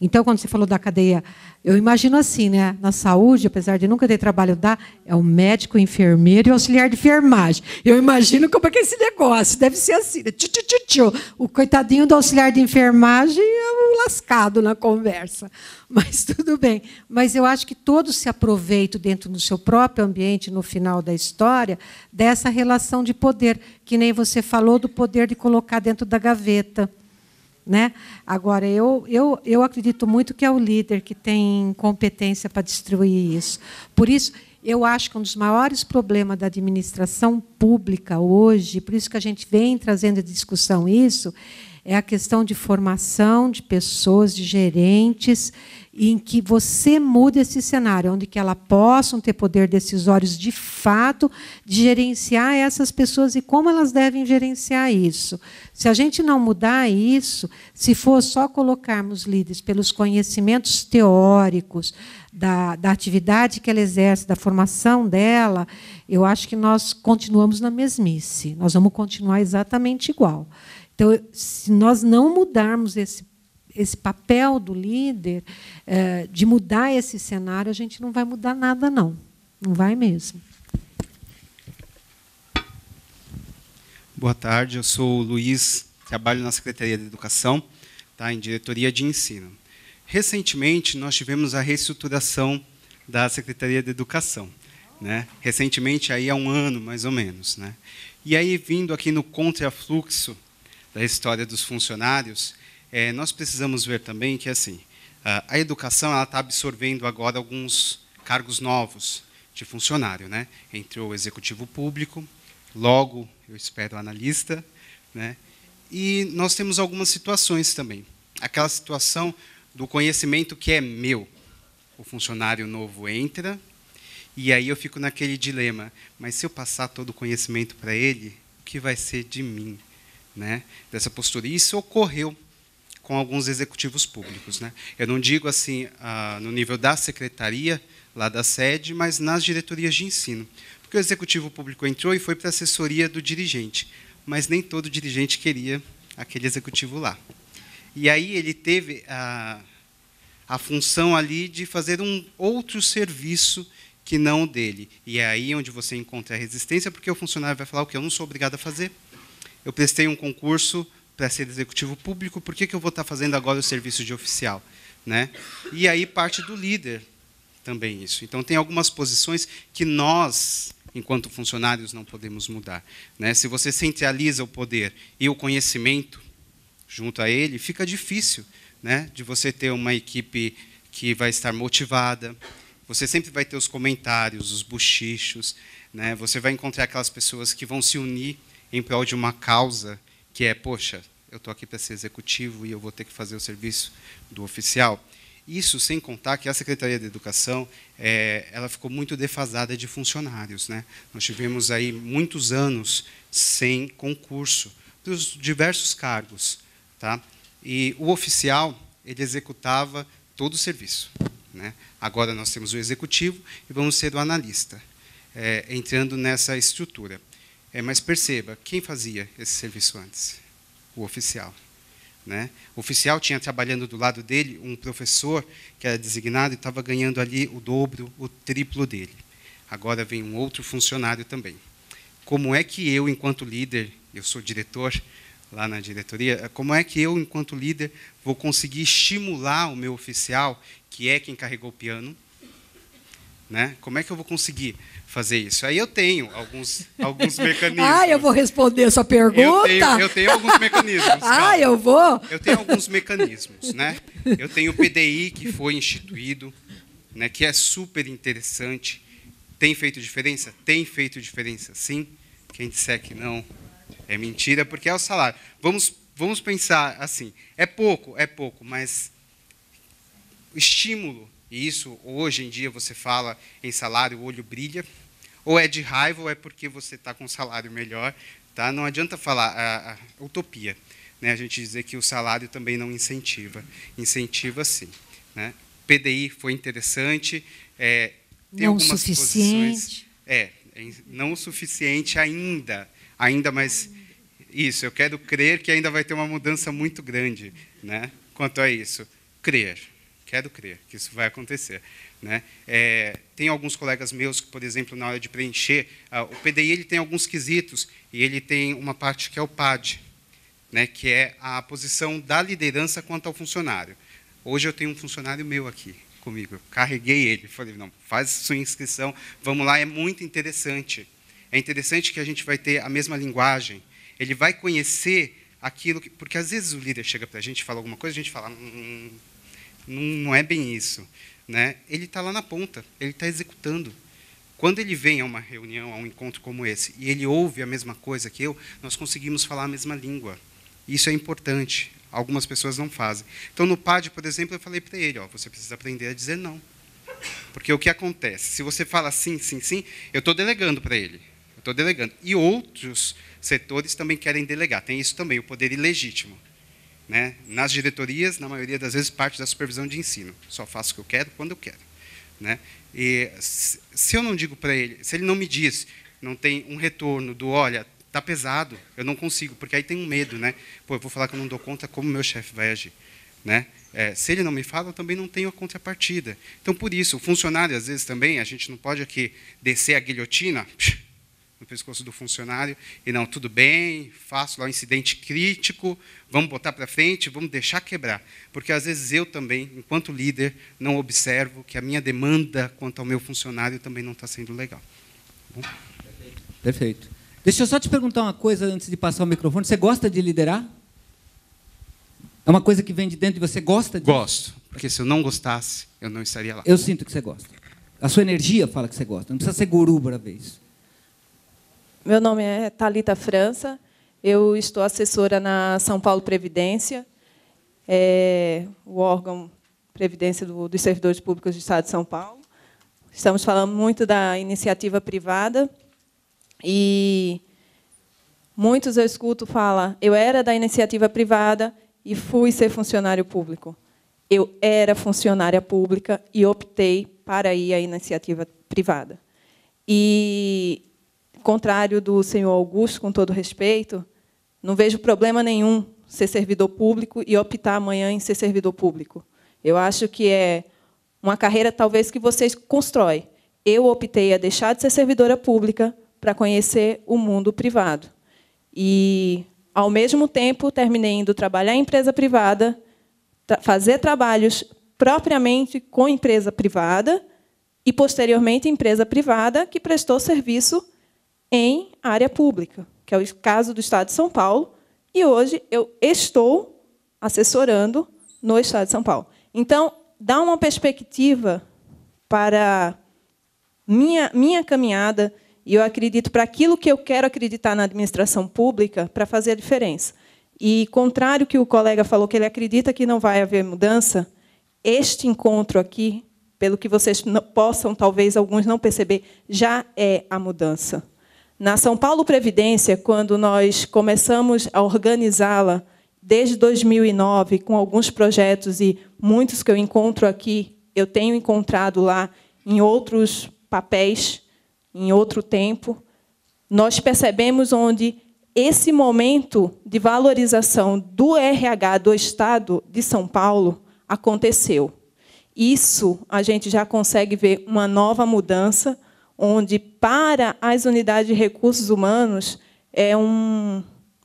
Então, quando você falou da cadeia, eu imagino assim, né? Na saúde, apesar de nunca ter trabalho da, é o médico, o enfermeiro e o auxiliar de enfermagem. Eu imagino como é que é esse negócio. Deve ser assim. Né? Tchu, tchu, tchu, tchu. O coitadinho do auxiliar de enfermagem é um lascado na conversa. Mas tudo bem. Mas eu acho que todos se aproveitam dentro do seu próprio ambiente, no final da história, dessa relação de poder, que nem você falou do poder de colocar dentro da gaveta. Né? Agora, eu, eu, eu acredito muito que é o líder que tem competência para destruir isso. Por isso, eu acho que um dos maiores problemas da administração pública hoje, por isso que a gente vem trazendo a discussão isso, é a questão de formação de pessoas, de gerentes, em que você muda esse cenário, onde que elas possam ter poder decisórios de fato de gerenciar essas pessoas e como elas devem gerenciar isso. Se a gente não mudar isso, se for só colocarmos líderes pelos conhecimentos teóricos da, da atividade que ela exerce, da formação dela, eu acho que nós continuamos na mesmice. Nós vamos continuar exatamente igual. Então, se nós não mudarmos esse, esse papel do líder, eh, de mudar esse cenário, a gente não vai mudar nada, não. Não vai mesmo. Boa tarde, eu sou o Luiz, trabalho na Secretaria de Educação, tá, em diretoria de ensino. Recentemente, nós tivemos a reestruturação da Secretaria de Educação. Né? Recentemente, aí há um ano, mais ou menos. Né? E aí, vindo aqui no contrafluxo da história dos funcionários, é, nós precisamos ver também que assim a educação está absorvendo agora alguns cargos novos de funcionário, né? Entrou o executivo público, logo, eu espero, analista, né? e nós temos algumas situações também. Aquela situação do conhecimento que é meu. O funcionário novo entra, e aí eu fico naquele dilema, mas se eu passar todo o conhecimento para ele, o que vai ser de mim? né, dessa postura. E isso ocorreu com alguns executivos públicos. Né? Eu não digo assim ah, no nível da secretaria, lá da sede, mas nas diretorias de ensino. Porque o executivo público entrou e foi para a assessoria do dirigente, mas nem todo dirigente queria aquele executivo lá. E aí ele teve a, a função ali de fazer um outro serviço que não o dele. E é aí onde você encontra a resistência, porque o funcionário vai falar o que eu não sou obrigado a fazer eu prestei um concurso para ser executivo público, por que, que eu vou estar tá fazendo agora o serviço de oficial? Né? E aí parte do líder também isso. Então, tem algumas posições que nós, enquanto funcionários, não podemos mudar. Né? Se você centraliza o poder e o conhecimento junto a ele, fica difícil né? de você ter uma equipe que vai estar motivada. Você sempre vai ter os comentários, os bochichos. Né? Você vai encontrar aquelas pessoas que vão se unir em prol de uma causa que é, poxa, eu estou aqui para ser executivo e eu vou ter que fazer o serviço do oficial. Isso sem contar que a Secretaria de Educação é, ela ficou muito defasada de funcionários. Né? Nós tivemos aí muitos anos sem concurso para os diversos cargos. Tá? E o oficial ele executava todo o serviço. Né? Agora nós temos o executivo e vamos ser o analista, é, entrando nessa estrutura. É, mas perceba, quem fazia esse serviço antes? O oficial. Né? O oficial tinha trabalhando do lado dele um professor que era designado e estava ganhando ali o dobro, o triplo dele. Agora vem um outro funcionário também. Como é que eu, enquanto líder, eu sou diretor lá na diretoria, eh, como é que eu, enquanto líder, vou conseguir estimular o meu oficial, que é quem carregou o piano? Né? Como é que eu vou conseguir fazer isso. Aí eu tenho alguns, alguns mecanismos. ah, eu vou responder a sua pergunta? Eu tenho, eu tenho alguns mecanismos. ah, eu vou? Eu tenho alguns mecanismos, né? Eu tenho o PDI que foi instituído, né, que é super interessante. Tem feito diferença? Tem feito diferença, sim. Quem disser que não é mentira, porque é o salário. Vamos, vamos pensar assim, é pouco, é pouco, mas estímulo, e isso hoje em dia você fala em salário, o olho brilha, ou é de raiva, ou é porque você está com um salário melhor. Tá? Não adianta falar a, a utopia. Né? A gente dizer que o salário também não incentiva. Incentiva, sim. Né? PDI foi interessante. É, tem não algumas suficiente. Posições, é, é não o suficiente ainda. Ainda, mais isso, eu quero crer que ainda vai ter uma mudança muito grande né? quanto a isso. Crer. Quero crer que isso vai acontecer. Né? É, tem alguns colegas meus que, por exemplo, na hora de preencher, uh, o PDI ele tem alguns quesitos e ele tem uma parte que é o PAD, né, que é a posição da liderança quanto ao funcionário. Hoje eu tenho um funcionário meu aqui comigo, eu carreguei ele, falei, não, faz sua inscrição, vamos lá, é muito interessante. É interessante que a gente vai ter a mesma linguagem, ele vai conhecer aquilo que... Porque às vezes o líder chega para a gente e fala alguma coisa, a gente fala, hum, hum, hum não é bem isso né, ele está lá na ponta, ele está executando. Quando ele vem a uma reunião, a um encontro como esse, e ele ouve a mesma coisa que eu, nós conseguimos falar a mesma língua. Isso é importante. Algumas pessoas não fazem. Então, no PAD, por exemplo, eu falei para ele: ó, você precisa aprender a dizer não. Porque o que acontece? Se você fala sim, sim, sim, eu estou delegando para ele. estou delegando. E outros setores também querem delegar. Tem isso também, o poder ilegítimo. Né? Nas diretorias, na maioria das vezes, parte da supervisão de ensino. Só faço o que eu quero quando eu quero. Né? E se eu não digo para ele, se ele não me diz, não tem um retorno do, olha, tá pesado, eu não consigo, porque aí tem um medo, né? Pô, eu vou falar que eu não dou conta, como meu chefe vai agir, né? É, se ele não me fala, eu também não tenho a contrapartida. Então, por isso, o funcionário, às vezes, também, a gente não pode aqui descer a guilhotina, no pescoço do funcionário e não, tudo bem, faço lá um incidente crítico, vamos botar para frente, vamos deixar quebrar. Porque às vezes eu também, enquanto líder, não observo que a minha demanda quanto ao meu funcionário também não está sendo legal. Bom? Perfeito. Deixa eu só te perguntar uma coisa antes de passar o microfone. Você gosta de liderar? É uma coisa que vem de dentro e você? Gosta De... Gosto, porque se eu não gostasse, eu não estaria lá. Eu sinto que você gosta. A sua energia fala que você gosta. Não precisa ser guru para ver isso. Meu nome é Talita França. Eu estou assessora na São Paulo Previdência, é, o órgão Previdência do, dos Servidores Públicos do Estado de São Paulo. Estamos falando muito da iniciativa privada e muitos eu escuto falar: eu era da iniciativa privada e fui ser funcionário público. Eu era funcionária pública e optei para ir à iniciativa privada. E contrário do senhor Augusto, com todo respeito, não vejo problema nenhum ser servidor público e optar amanhã em ser servidor público. Eu acho que é uma carreira talvez que vocês constrói. Eu optei a deixar de ser servidora pública para conhecer o mundo privado. E ao mesmo tempo terminei indo trabalhar em empresa privada, fazer trabalhos propriamente com empresa privada e posteriormente empresa privada que prestou serviço em área pública, que é o caso do Estado de São Paulo, e hoje eu estou assessorando no Estado de São Paulo. Então, dá uma perspectiva para minha, minha caminhada, e eu acredito para aquilo que eu quero acreditar na administração pública, para fazer a diferença. E, contrário que o colega falou, que ele acredita que não vai haver mudança, este encontro aqui, pelo que vocês possam, talvez alguns não perceber, já é a mudança. Na São Paulo Previdência, quando nós começamos a organizá-la, desde 2009, com alguns projetos e muitos que eu encontro aqui, eu tenho encontrado lá em outros papéis, em outro tempo, nós percebemos onde esse momento de valorização do RH do Estado de São Paulo aconteceu. Isso a gente já consegue ver uma nova mudança onde, para as unidades de recursos humanos, é um,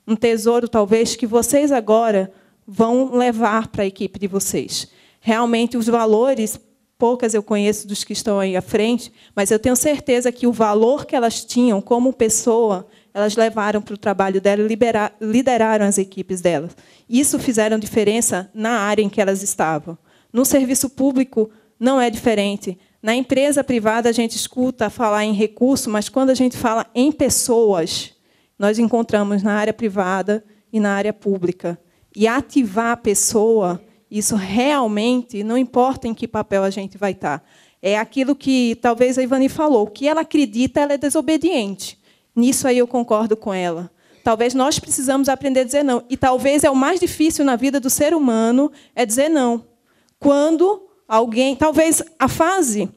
um tesouro, talvez, que vocês agora vão levar para a equipe de vocês. Realmente, os valores, poucas eu conheço dos que estão aí à frente, mas eu tenho certeza que o valor que elas tinham como pessoa, elas levaram para o trabalho dela, lideraram as equipes delas. Isso fizeram diferença na área em que elas estavam. No serviço público não é diferente. Na empresa privada, a gente escuta falar em recurso, mas quando a gente fala em pessoas, nós encontramos na área privada e na área pública. E ativar a pessoa, isso realmente, não importa em que papel a gente vai estar. É aquilo que talvez a Ivani falou: o que ela acredita, ela é desobediente. Nisso aí eu concordo com ela. Talvez nós precisamos aprender a dizer não. E talvez é o mais difícil na vida do ser humano é dizer não. Quando alguém, talvez a fase,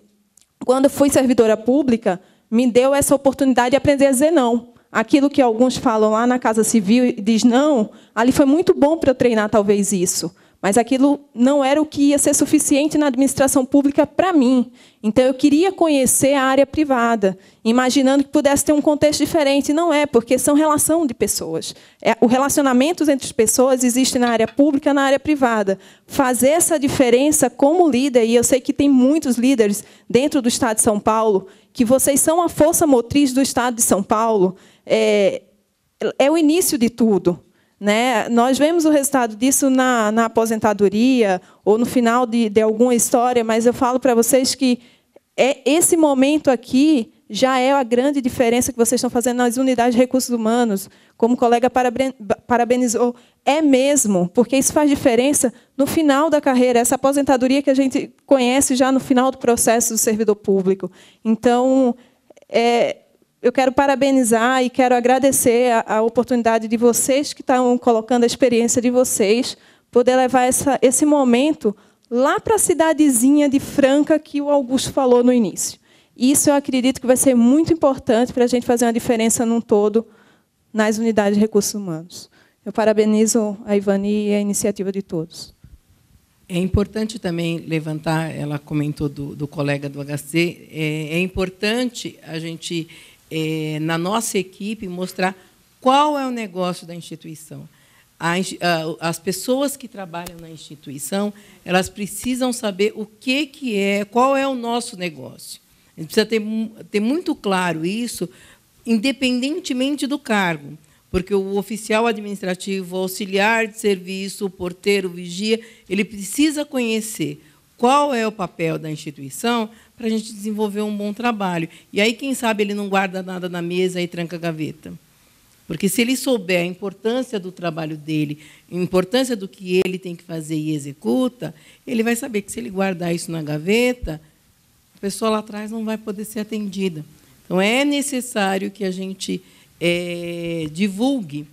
quando fui servidora pública, me deu essa oportunidade de aprender a dizer não. Aquilo que alguns falam lá na Casa Civil e diz não, ali foi muito bom para eu treinar talvez isso. Mas aquilo não era o que ia ser suficiente na administração pública para mim. Então eu queria conhecer a área privada, imaginando que pudesse ter um contexto diferente. Não é, porque são relação de pessoas. É, o relacionamento entre as pessoas existe na área pública e na área privada. Fazer essa diferença como líder, e eu sei que tem muitos líderes dentro do Estado de São Paulo, que vocês são a força motriz do Estado de São Paulo, é, é o início de tudo. Né? Nós vemos o resultado disso na, na aposentadoria ou no final de, de alguma história, mas eu falo para vocês que é esse momento aqui já é a grande diferença que vocês estão fazendo nas unidades de recursos humanos. Como o colega parabenizou, é mesmo, porque isso faz diferença no final da carreira, essa aposentadoria que a gente conhece já no final do processo do servidor público. Então, é, eu quero parabenizar e quero agradecer a, a oportunidade de vocês que estão colocando a experiência de vocês, poder levar essa, esse momento lá para a cidadezinha de Franca que o Augusto falou no início. Isso eu acredito que vai ser muito importante para a gente fazer uma diferença num todo nas unidades de recursos humanos. Eu parabenizo a Ivani e a iniciativa de todos. É importante também levantar, ela comentou do, do colega do HC, é, é importante a gente é, na nossa equipe, mostrar qual é o negócio da instituição. as pessoas que trabalham na instituição, elas precisam saber o que, que é, qual é o nosso negócio. A gente precisa ter, ter muito claro isso, independentemente do cargo, porque o oficial administrativo, o auxiliar de serviço, o porteiro, o vigia, ele precisa conhecer qual é o papel da instituição para a gente desenvolver um bom trabalho. E aí, quem sabe, ele não guarda nada na mesa e tranca a gaveta. Porque se ele souber a importância do trabalho dele, a importância do que ele tem que fazer e executa, ele vai saber que se ele guardar isso na gaveta, a pessoa lá atrás não vai poder ser atendida. Então é necessário que a gente é, divulgue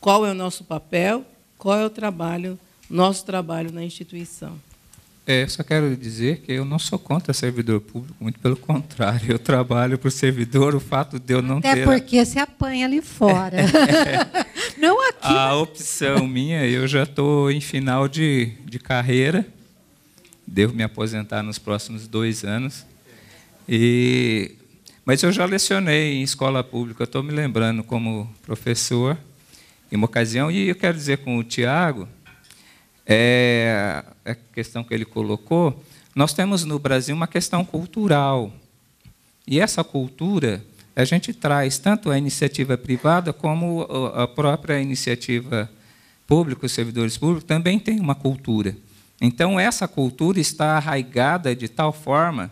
qual é o nosso papel, qual é o trabalho, nosso trabalho na instituição. É, só quero dizer que eu não sou contra servidor público, muito pelo contrário, eu trabalho para o servidor, o fato de eu não Até ter. Até porque você apanha ali fora. É. não aqui. A opção minha, eu já estou em final de, de carreira, devo me aposentar nos próximos dois anos. E... Mas eu já lecionei em escola pública, estou me lembrando como professor, em uma ocasião, e eu quero dizer com o Tiago é, a é questão que ele colocou, nós temos no Brasil uma questão cultural. E essa cultura a gente traz tanto a iniciativa privada como a própria iniciativa pública, os servidores públicos também tem uma cultura. Então essa cultura está arraigada de tal forma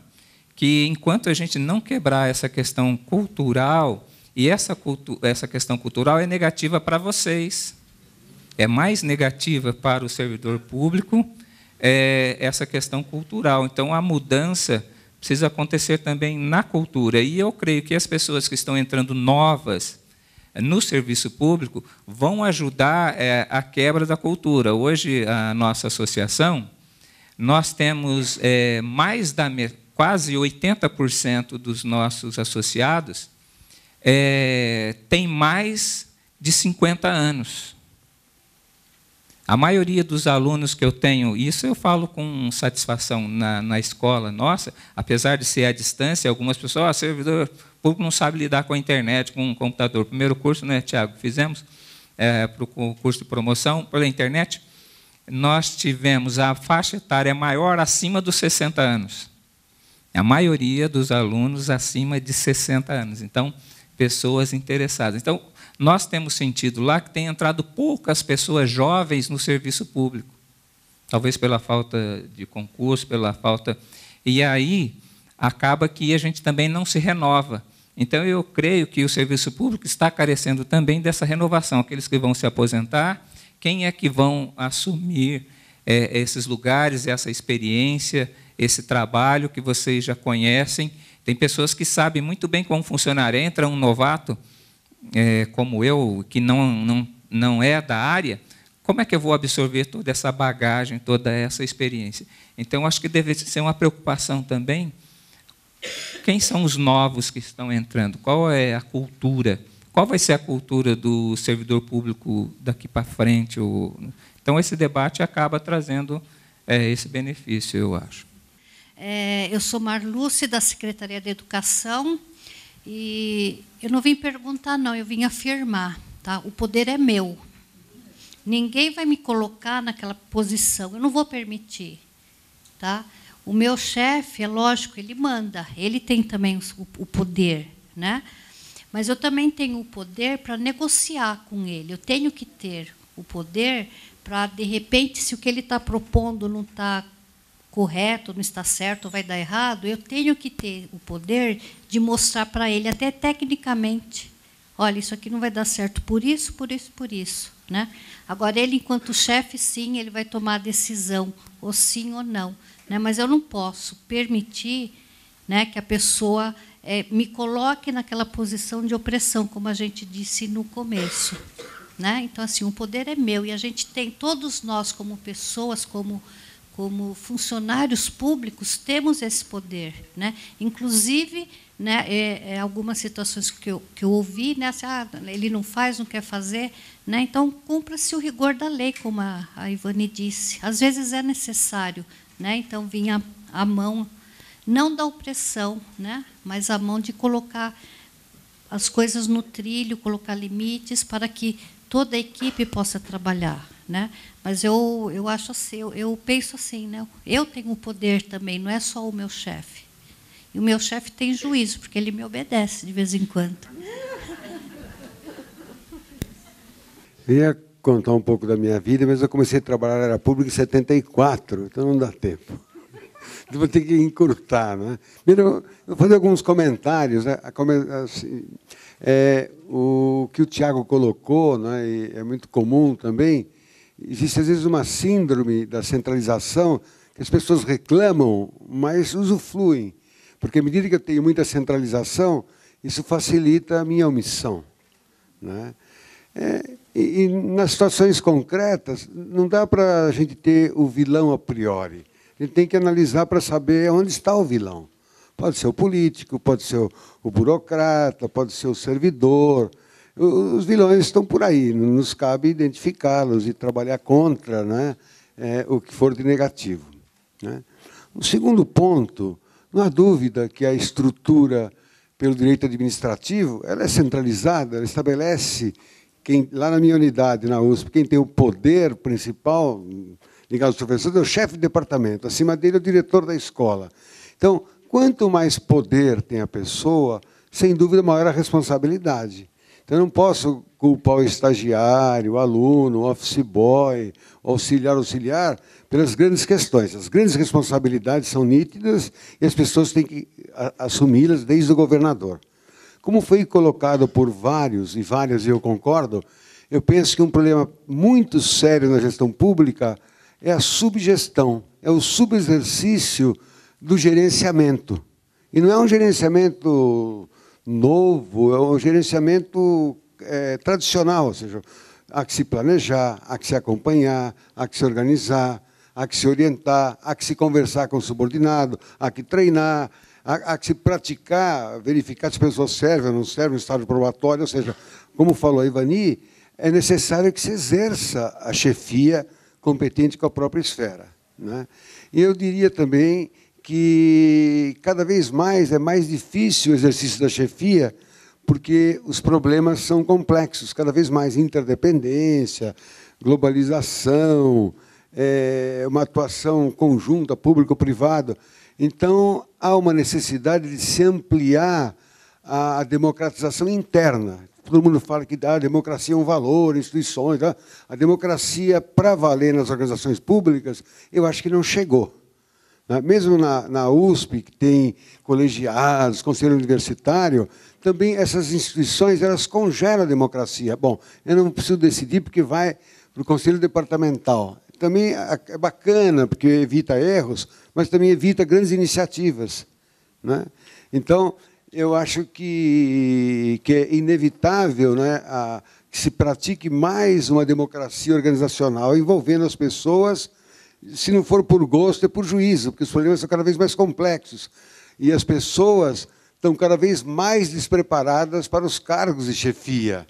que enquanto a gente não quebrar essa questão cultural, e essa, cultu essa questão cultural é negativa para vocês, é mais negativa para o servidor público é essa questão cultural. Então, a mudança precisa acontecer também na cultura. E eu creio que as pessoas que estão entrando novas é, no serviço público vão ajudar é, a quebra da cultura. Hoje, a nossa associação, nós temos é, mais da quase 80% dos nossos associados é, tem mais de 50 anos. A maioria dos alunos que eu tenho, isso eu falo com satisfação na, na escola nossa, apesar de ser à distância, algumas pessoas, ah, servidor público não sabe lidar com a internet, com o um computador. Primeiro curso, né, Tiago, fizemos é, para o curso de promoção pela internet, nós tivemos a faixa etária maior acima dos 60 anos. A maioria dos alunos acima de 60 anos. Então, pessoas interessadas. Então, nós temos sentido lá que tem entrado poucas pessoas jovens no serviço público, talvez pela falta de concurso, pela falta. E aí acaba que a gente também não se renova. Então, eu creio que o serviço público está carecendo também dessa renovação. Aqueles que vão se aposentar, quem é que vão assumir é, esses lugares, essa experiência, esse trabalho que vocês já conhecem? Tem pessoas que sabem muito bem como funcionar. Entra um novato, é, como eu, que não, não, não é da área, como é que eu vou absorver toda essa bagagem, toda essa experiência? Então, acho que deve ser uma preocupação também quem são os novos que estão entrando? Qual é a cultura? Qual vai ser a cultura do servidor público daqui para frente? Então, esse debate acaba trazendo é, esse benefício, eu acho. É, eu sou Marluce, da Secretaria de Educação. E eu não vim perguntar, não, eu vim afirmar. Tá? O poder é meu. Ninguém vai me colocar naquela posição, eu não vou permitir. Tá? O meu chefe, é lógico, ele manda, ele tem também o, poder. Né? Mas eu também tenho o poder para negociar com ele, eu tenho que ter o poder para, de repente, se o que ele está propondo não está correto, não está certo, vai dar errado, eu tenho que ter o poder de mostrar para ele, até tecnicamente, olha, isso aqui não vai dar certo por isso, por isso, por isso. Né? Agora, ele, enquanto chefe, sim, ele vai tomar a decisão, ou sim ou não. Né? Mas eu não posso permitir né, que a pessoa é, me coloque naquela posição de opressão, como a gente disse no começo. Né? Então, assim, o poder é meu e a gente tem, todos nós, como pessoas, como como funcionários públicos, temos esse poder. Né? Inclusive, né, é, é algumas situações que eu, que eu ouvi, né, assim, ah, ele não faz, não quer fazer. Né? Então, cumpra-se o rigor da lei, como a, a Ivone disse. Às vezes é necessário. Né? Então, vinha a mão, não da opressão, né? mas a mão de colocar as coisas no trilho, colocar limites para que toda a equipe possa trabalhar. Né? Mas eu, eu acho assim, eu, eu penso assim, né? eu tenho o poder também, não é só o meu chefe. E o meu chefe tem juízo, porque ele me obedece de vez em quando. Eu ia contar um pouco da minha vida, mas eu comecei a trabalhar na área pública em 74, então não dá tempo. Vou ter que encurtar. Né? Primeiro, vou fazer alguns comentários. Né? Assim, é, o que o Tiago colocou, né, é muito comum também, Existe, às vezes, uma síndrome da centralização que as pessoas reclamam, mas usufruem. Porque, à medida que eu tenho muita centralização, isso facilita a minha omissão. Né? É, e, e, nas situações concretas, não dá para a gente ter o vilão a priori. A gente tem que analisar para saber onde está o vilão. Pode ser o político, pode ser o, o burocrata, pode ser o servidor, os vilões estão por aí, nos cabe identificá-los e trabalhar contra né, é, o que for de negativo. Né? O segundo ponto, não há dúvida que a estrutura pelo direito administrativo ela é centralizada, ela estabelece, quem, lá na minha unidade, na USP, quem tem o poder principal ligado aos professores é o chefe de departamento, acima dele é o diretor da escola. Então, quanto mais poder tem a pessoa, sem dúvida maior a responsabilidade. Então, eu não posso culpar o estagiário, o aluno, o office boy, o auxiliar, auxiliar, pelas grandes questões. As grandes responsabilidades são nítidas e as pessoas têm que assumi-las desde o governador. Como foi colocado por vários, e várias eu concordo, eu penso que um problema muito sério na gestão pública é a subgestão, é o subexercício do gerenciamento. E não é um gerenciamento novo, é um gerenciamento é, tradicional, ou seja, há que se planejar, há que se acompanhar, há que se organizar, há que se orientar, há que se conversar com o subordinado, há que treinar, há, há que se praticar, verificar se as pessoas servem ou não servem, o estado probatório, ou seja, como falou a Ivani, é necessário que se exerça a chefia competente com a própria esfera. Né? E eu diria também que cada vez mais é mais difícil o exercício da chefia, porque os problemas são complexos, cada vez mais interdependência, globalização, é, uma atuação conjunta público-privado. Então, há uma necessidade de se ampliar a democratização interna. Todo mundo fala que a democracia é um valor, instituições. Tá? A democracia, para valer nas organizações públicas, eu acho que não chegou. Mesmo na, na USP, que tem colegiados, conselho universitário, também essas instituições elas congelam a democracia. Bom, eu não preciso decidir porque vai para o conselho departamental. Também é, é bacana, porque evita erros, mas também evita grandes iniciativas. Né? Então, eu acho que, que é inevitável né, a, que se pratique mais uma democracia organizacional envolvendo as pessoas se não for por gosto, é por juízo, porque os problemas são cada vez mais complexos. E as pessoas estão cada vez mais despreparadas para os cargos de chefia,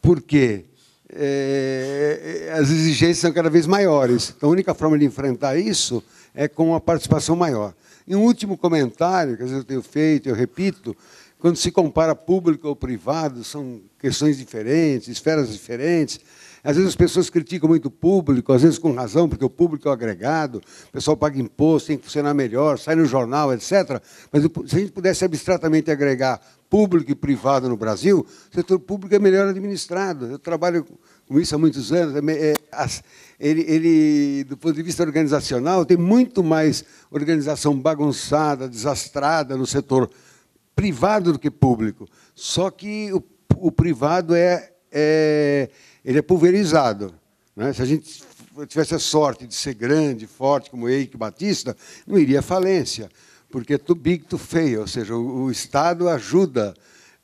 porque é, é, as exigências são cada vez maiores. Então, a única forma de enfrentar isso é com uma participação maior. E um último comentário, que às vezes eu tenho feito, eu repito, quando se compara público ou privado, são questões diferentes, esferas diferentes. Às vezes as pessoas criticam muito o público, às vezes com razão, porque o público é o agregado, o pessoal paga imposto, tem que funcionar melhor, sai no jornal, etc. Mas se a gente pudesse abstratamente agregar público e privado no Brasil, o setor público é melhor administrado. Eu trabalho com isso há muitos anos. É é, ele, ele, do ponto de vista organizacional, tem muito mais organização bagunçada, desastrada no setor privado do que público. Só que o, o privado é, é ele é pulverizado. Né? Se a gente tivesse a sorte de ser grande, forte, como Eike Batista, não iria à falência, porque too big to fail, ou seja, o, o Estado ajuda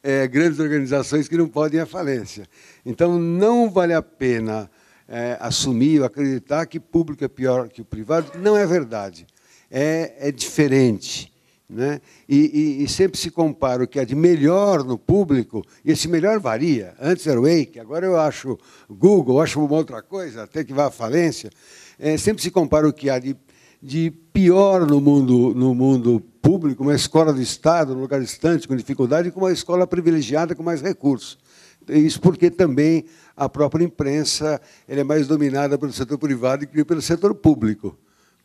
é, grandes organizações que não podem à falência. Então, não vale a pena é, assumir ou acreditar que público é pior que o privado, não é verdade. É, é diferente. Né? E, e, e, sempre se compara o que é de melhor no público, e esse melhor varia. Antes era o Wake, agora eu acho Google, acho uma outra coisa, até que vá à falência. É, sempre se compara o que há de, de pior no mundo, no mundo público, uma escola do Estado, num lugar distante, com dificuldade, com uma escola privilegiada com mais recursos. Isso porque também a própria imprensa ela é mais dominada pelo setor privado que pelo setor público.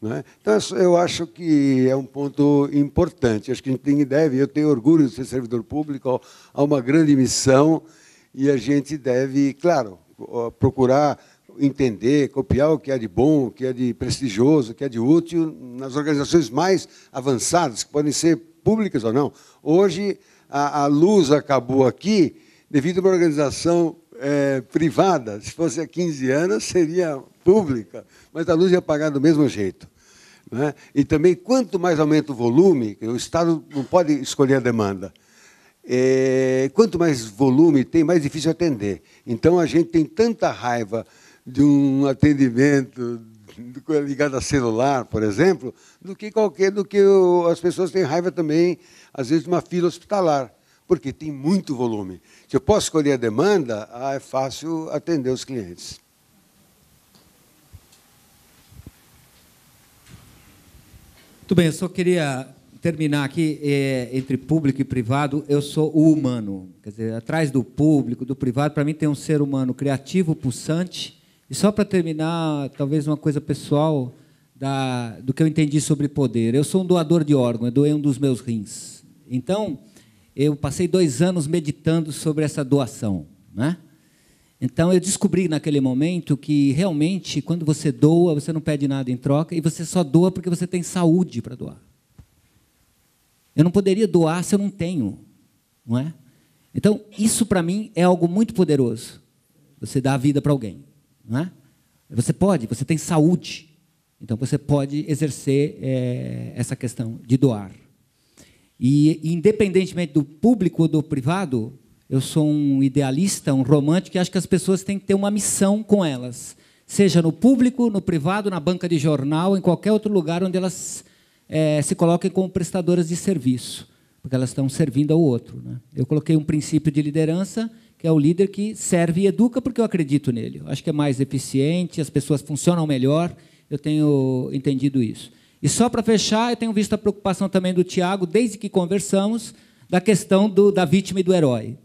Né? Então, eu acho que é um ponto importante. Acho que a gente tem, deve, eu tenho orgulho de ser servidor público, há uma grande missão, e a gente deve, claro, procurar entender, copiar o que é de bom, o que é de prestigioso, o que é de útil nas organizações mais avançadas, que podem ser públicas ou não. Hoje, a, a luz acabou aqui devido a uma organização é, privada. Se fosse há 15 anos, seria pública, mas a luz ia pagar do mesmo jeito. Né? E também, quanto mais aumenta o volume, o Estado não pode escolher a demanda. É, quanto mais volume tem, mais difícil atender. Então, a gente tem tanta raiva de um atendimento ligado a celular, por exemplo, do que qualquer, do que o, as pessoas têm raiva também, às vezes, de uma fila hospitalar, porque tem muito volume. Se eu posso escolher a demanda, ah, é fácil atender os clientes. Muito bem, eu só queria terminar aqui é, entre público e privado. Eu sou o humano, quer dizer, atrás do público, do privado, para mim tem um ser humano criativo, pulsante. E só para terminar, talvez uma coisa pessoal da, do que eu entendi sobre poder. Eu sou um doador de órgão, eu doei um dos meus rins. Então, eu passei dois anos meditando sobre essa doação, né? Então eu descobri naquele momento que realmente quando você doa, você não pede nada em troca e você só doa porque você tem saúde para doar. Eu não poderia doar se eu não tenho, não é? Então isso para mim é algo muito poderoso. Você dá a vida para alguém, não é? Você pode, você tem saúde, então você pode exercer é, essa questão de doar. E independentemente do público ou do privado, eu sou um idealista, um romântico, e acho que as pessoas têm que ter uma missão com elas, seja no público, no privado, na banca de jornal, em qualquer outro lugar onde elas é, se coloquem como prestadoras de serviço, porque elas estão servindo ao outro. Né? Eu coloquei um princípio de liderança, que é o líder que serve e educa, porque eu acredito nele. Eu acho que é mais eficiente, as pessoas funcionam melhor, eu tenho entendido isso. E só para fechar, eu tenho visto a preocupação também do Tiago, desde que conversamos, da questão do, da vítima e do herói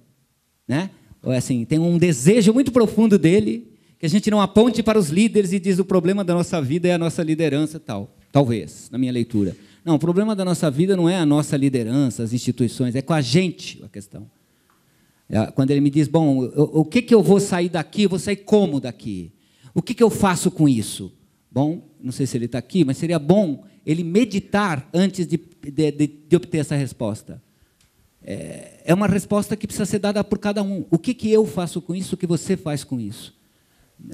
né? Ou é assim, tem um desejo muito profundo dele que a gente não aponte para os líderes e diz o problema da nossa vida é a nossa liderança tal. Talvez, na minha leitura. Não, o problema da nossa vida não é a nossa liderança, as instituições, é com a gente a questão. É, quando ele me diz, bom, o que, que eu vou sair daqui, eu vou sair como daqui? O que, que eu faço com isso? Bom, não sei se ele está aqui, mas seria bom ele meditar antes de, de, de, de obter essa resposta. É, é uma resposta que precisa ser dada por cada um. O que, que eu faço com isso? O que você faz com isso?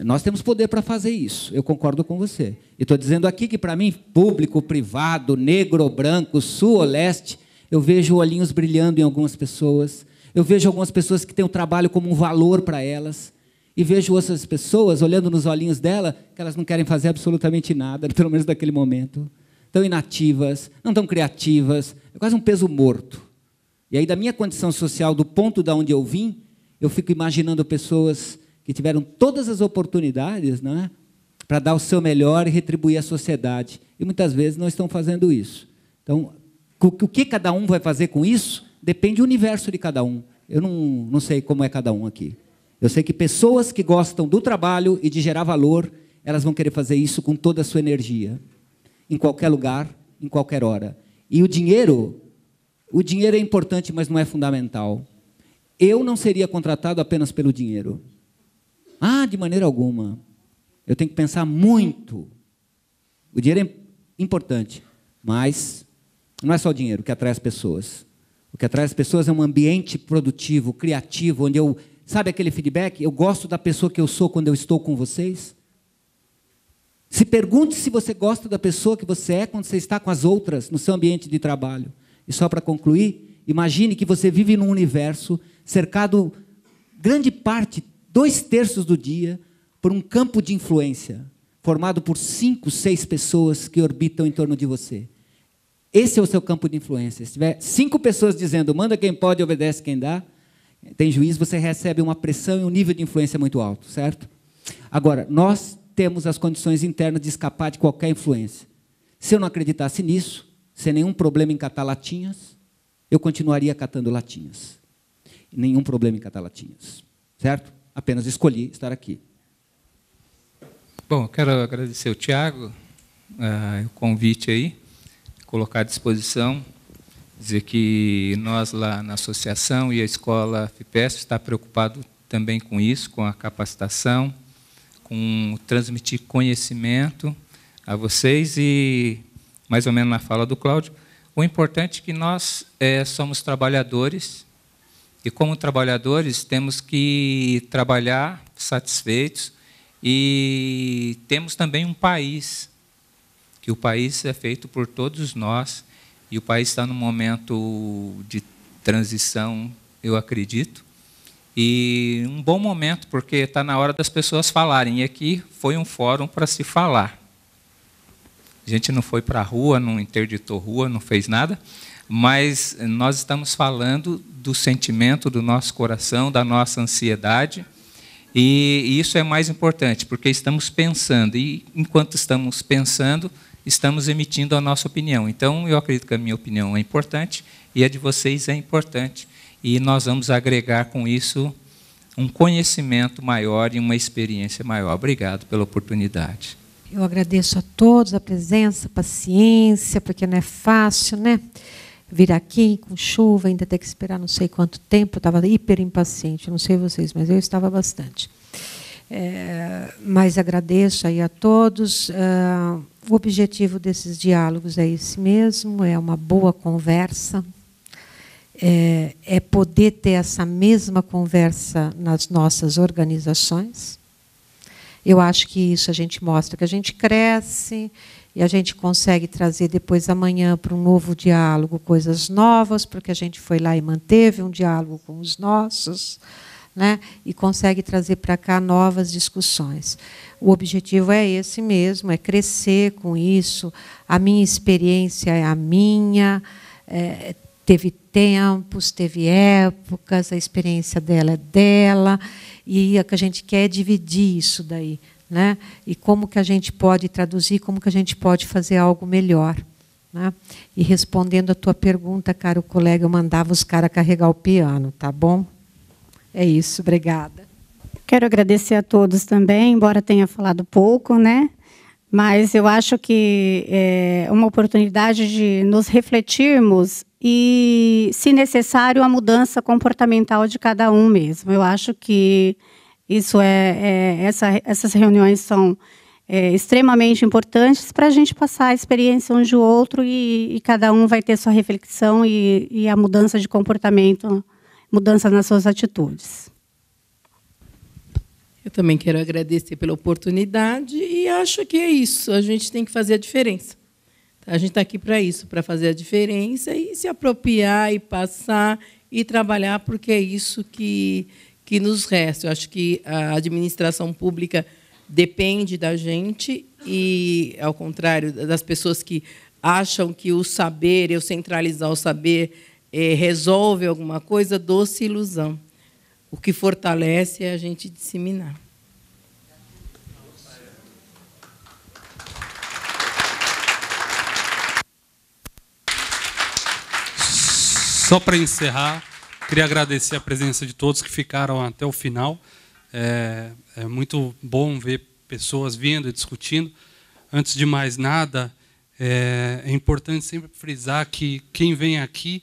Nós temos poder para fazer isso, eu concordo com você. E estou dizendo aqui que, para mim, público, privado, negro, branco, sul ou leste, eu vejo olhinhos brilhando em algumas pessoas, eu vejo algumas pessoas que têm o trabalho como um valor para elas, e vejo outras pessoas olhando nos olhinhos dela que elas não querem fazer absolutamente nada, pelo menos naquele momento. Estão inativas, não estão criativas, é quase um peso morto. E aí, da minha condição social, do ponto da onde eu vim, eu fico imaginando pessoas que tiveram todas as oportunidades né, para dar o seu melhor e retribuir à sociedade. E muitas vezes não estão fazendo isso. Então, o que cada um vai fazer com isso depende do universo de cada um. Eu não, não sei como é cada um aqui. Eu sei que pessoas que gostam do trabalho e de gerar valor, elas vão querer fazer isso com toda a sua energia, em qualquer lugar, em qualquer hora. E o dinheiro o dinheiro é importante, mas não é fundamental. Eu não seria contratado apenas pelo dinheiro. Ah, de maneira alguma. Eu tenho que pensar muito. O dinheiro é importante, mas não é só o dinheiro que atrai as pessoas. O que atrai as pessoas é um ambiente produtivo, criativo, onde eu. Sabe aquele feedback? Eu gosto da pessoa que eu sou quando eu estou com vocês. Se pergunte se você gosta da pessoa que você é quando você está com as outras no seu ambiente de trabalho. E só para concluir, imagine que você vive num universo cercado grande parte, dois terços do dia, por um campo de influência formado por cinco, seis pessoas que orbitam em torno de você. Esse é o seu campo de influência. Se tiver cinco pessoas dizendo, manda quem pode, obedece quem dá, tem juiz, você recebe uma pressão e um nível de influência muito alto, certo? Agora, nós temos as condições internas de escapar de qualquer influência. Se eu não acreditasse nisso, sem nenhum problema em catar latinhas, eu continuaria catando latinhas. Nenhum problema em catar latinhas. Certo? Apenas escolhi estar aqui. Bom, eu quero agradecer ao Tiago uh, eh, o convite aí, colocar à disposição, dizer que nós lá na associação e a escola FIPES está preocupado também com isso, com a capacitação, com transmitir conhecimento a vocês e mais ou menos na fala do Cláudio, o importante é que nós é, somos trabalhadores e, como trabalhadores, temos que trabalhar satisfeitos e temos também um país, que o país é feito por todos nós e o país está num momento de transição, eu acredito. E um bom momento, porque está na hora das pessoas falarem. E aqui foi um fórum para se falar. A gente não foi para a rua, não interditou rua, não fez nada, mas nós estamos falando do sentimento do nosso coração, da nossa ansiedade. E isso é mais importante, porque estamos pensando, e enquanto estamos pensando, estamos emitindo a nossa opinião. Então, eu acredito que a minha opinião é importante e a de vocês é importante. E nós vamos agregar com isso um conhecimento maior e uma experiência maior. Obrigado pela oportunidade. Eu agradeço a todos a presença, a paciência, porque não é fácil, né? Vir aqui com chuva, ainda ter que esperar não sei quanto tempo. Eu estava hiper impaciente, não sei vocês, mas eu estava bastante. É, mas agradeço aí a todos. Ah, o objetivo desses diálogos é esse mesmo: é uma boa conversa, é, é poder ter essa mesma conversa nas nossas organizações eu acho que isso a gente mostra que a gente cresce e a gente consegue trazer depois amanhã para um novo diálogo coisas novas, porque a gente foi lá e manteve um diálogo com os nossos, né? E consegue trazer para cá novas discussões. O objetivo é esse mesmo, é crescer com isso. A minha experiência é a minha. É, teve tempos, teve épocas, a experiência dela é dela. E o é que a gente quer é dividir isso daí. Né? E como que a gente pode traduzir, como que a gente pode fazer algo melhor. Né? E respondendo a tua pergunta, caro colega, eu mandava os caras carregar o piano, tá bom? É isso, obrigada. Quero agradecer a todos também, embora tenha falado pouco, né? Mas eu acho que é uma oportunidade de nos refletirmos e, se necessário, a mudança comportamental de cada um mesmo. Eu acho que isso é, é essa, essas reuniões são é, extremamente importantes para a gente passar a experiência um de outro e, e cada um vai ter sua reflexão e, e a mudança de comportamento, mudança nas suas atitudes. Eu também quero agradecer pela oportunidade e acho que é isso. A gente tem que fazer a diferença. Tá? A gente está aqui para isso, para fazer a diferença e se apropriar e passar e trabalhar, porque é isso que, que nos resta. Eu acho que a administração pública depende da gente e, ao contrário das pessoas que acham que o saber, eu centralizar o saber, é, resolve alguma coisa, doce ilusão. O que fortalece é a gente disseminar. Só para encerrar, queria agradecer a presença de todos que ficaram até o final. É, é, muito bom ver pessoas vindo e discutindo. Antes de mais nada, é, é importante sempre frisar que quem vem aqui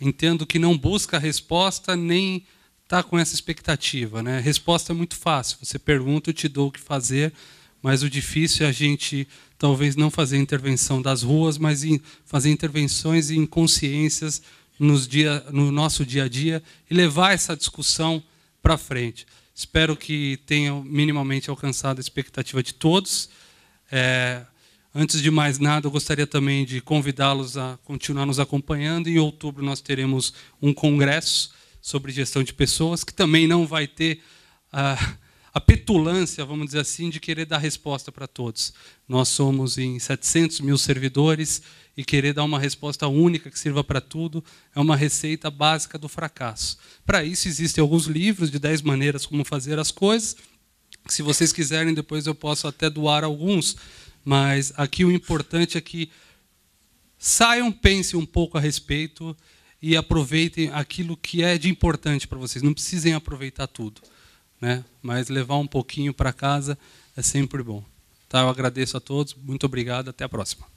entendo que não busca resposta nem está com essa expectativa? Né? A resposta é muito fácil. Você pergunta, eu te dou o que fazer, mas o difícil é a gente talvez não fazer intervenção das ruas, mas fazer intervenções em consciências nos dia, no nosso dia a dia e levar essa discussão para frente. Espero que tenham minimamente alcançado a expectativa de todos. É, antes de mais nada, eu gostaria também de convidá-los a continuar nos acompanhando. Em outubro, nós teremos um congresso sobre gestão de pessoas, que também não vai ter a, a petulância, vamos dizer assim, de querer dar resposta para todos. Nós somos em 700 mil servidores e querer dar uma resposta única que sirva para tudo é uma receita básica do fracasso. Para isso existem alguns livros de 10 maneiras como fazer as coisas. Se vocês quiserem, depois eu posso até doar alguns. Mas aqui o importante é que saiam, pensem um pouco a respeito e aproveitem aquilo que é de importante para vocês. Não precisem aproveitar tudo, né? Mas levar um pouquinho para casa é sempre bom. Tá? Eu agradeço a todos, muito obrigado, até a próxima.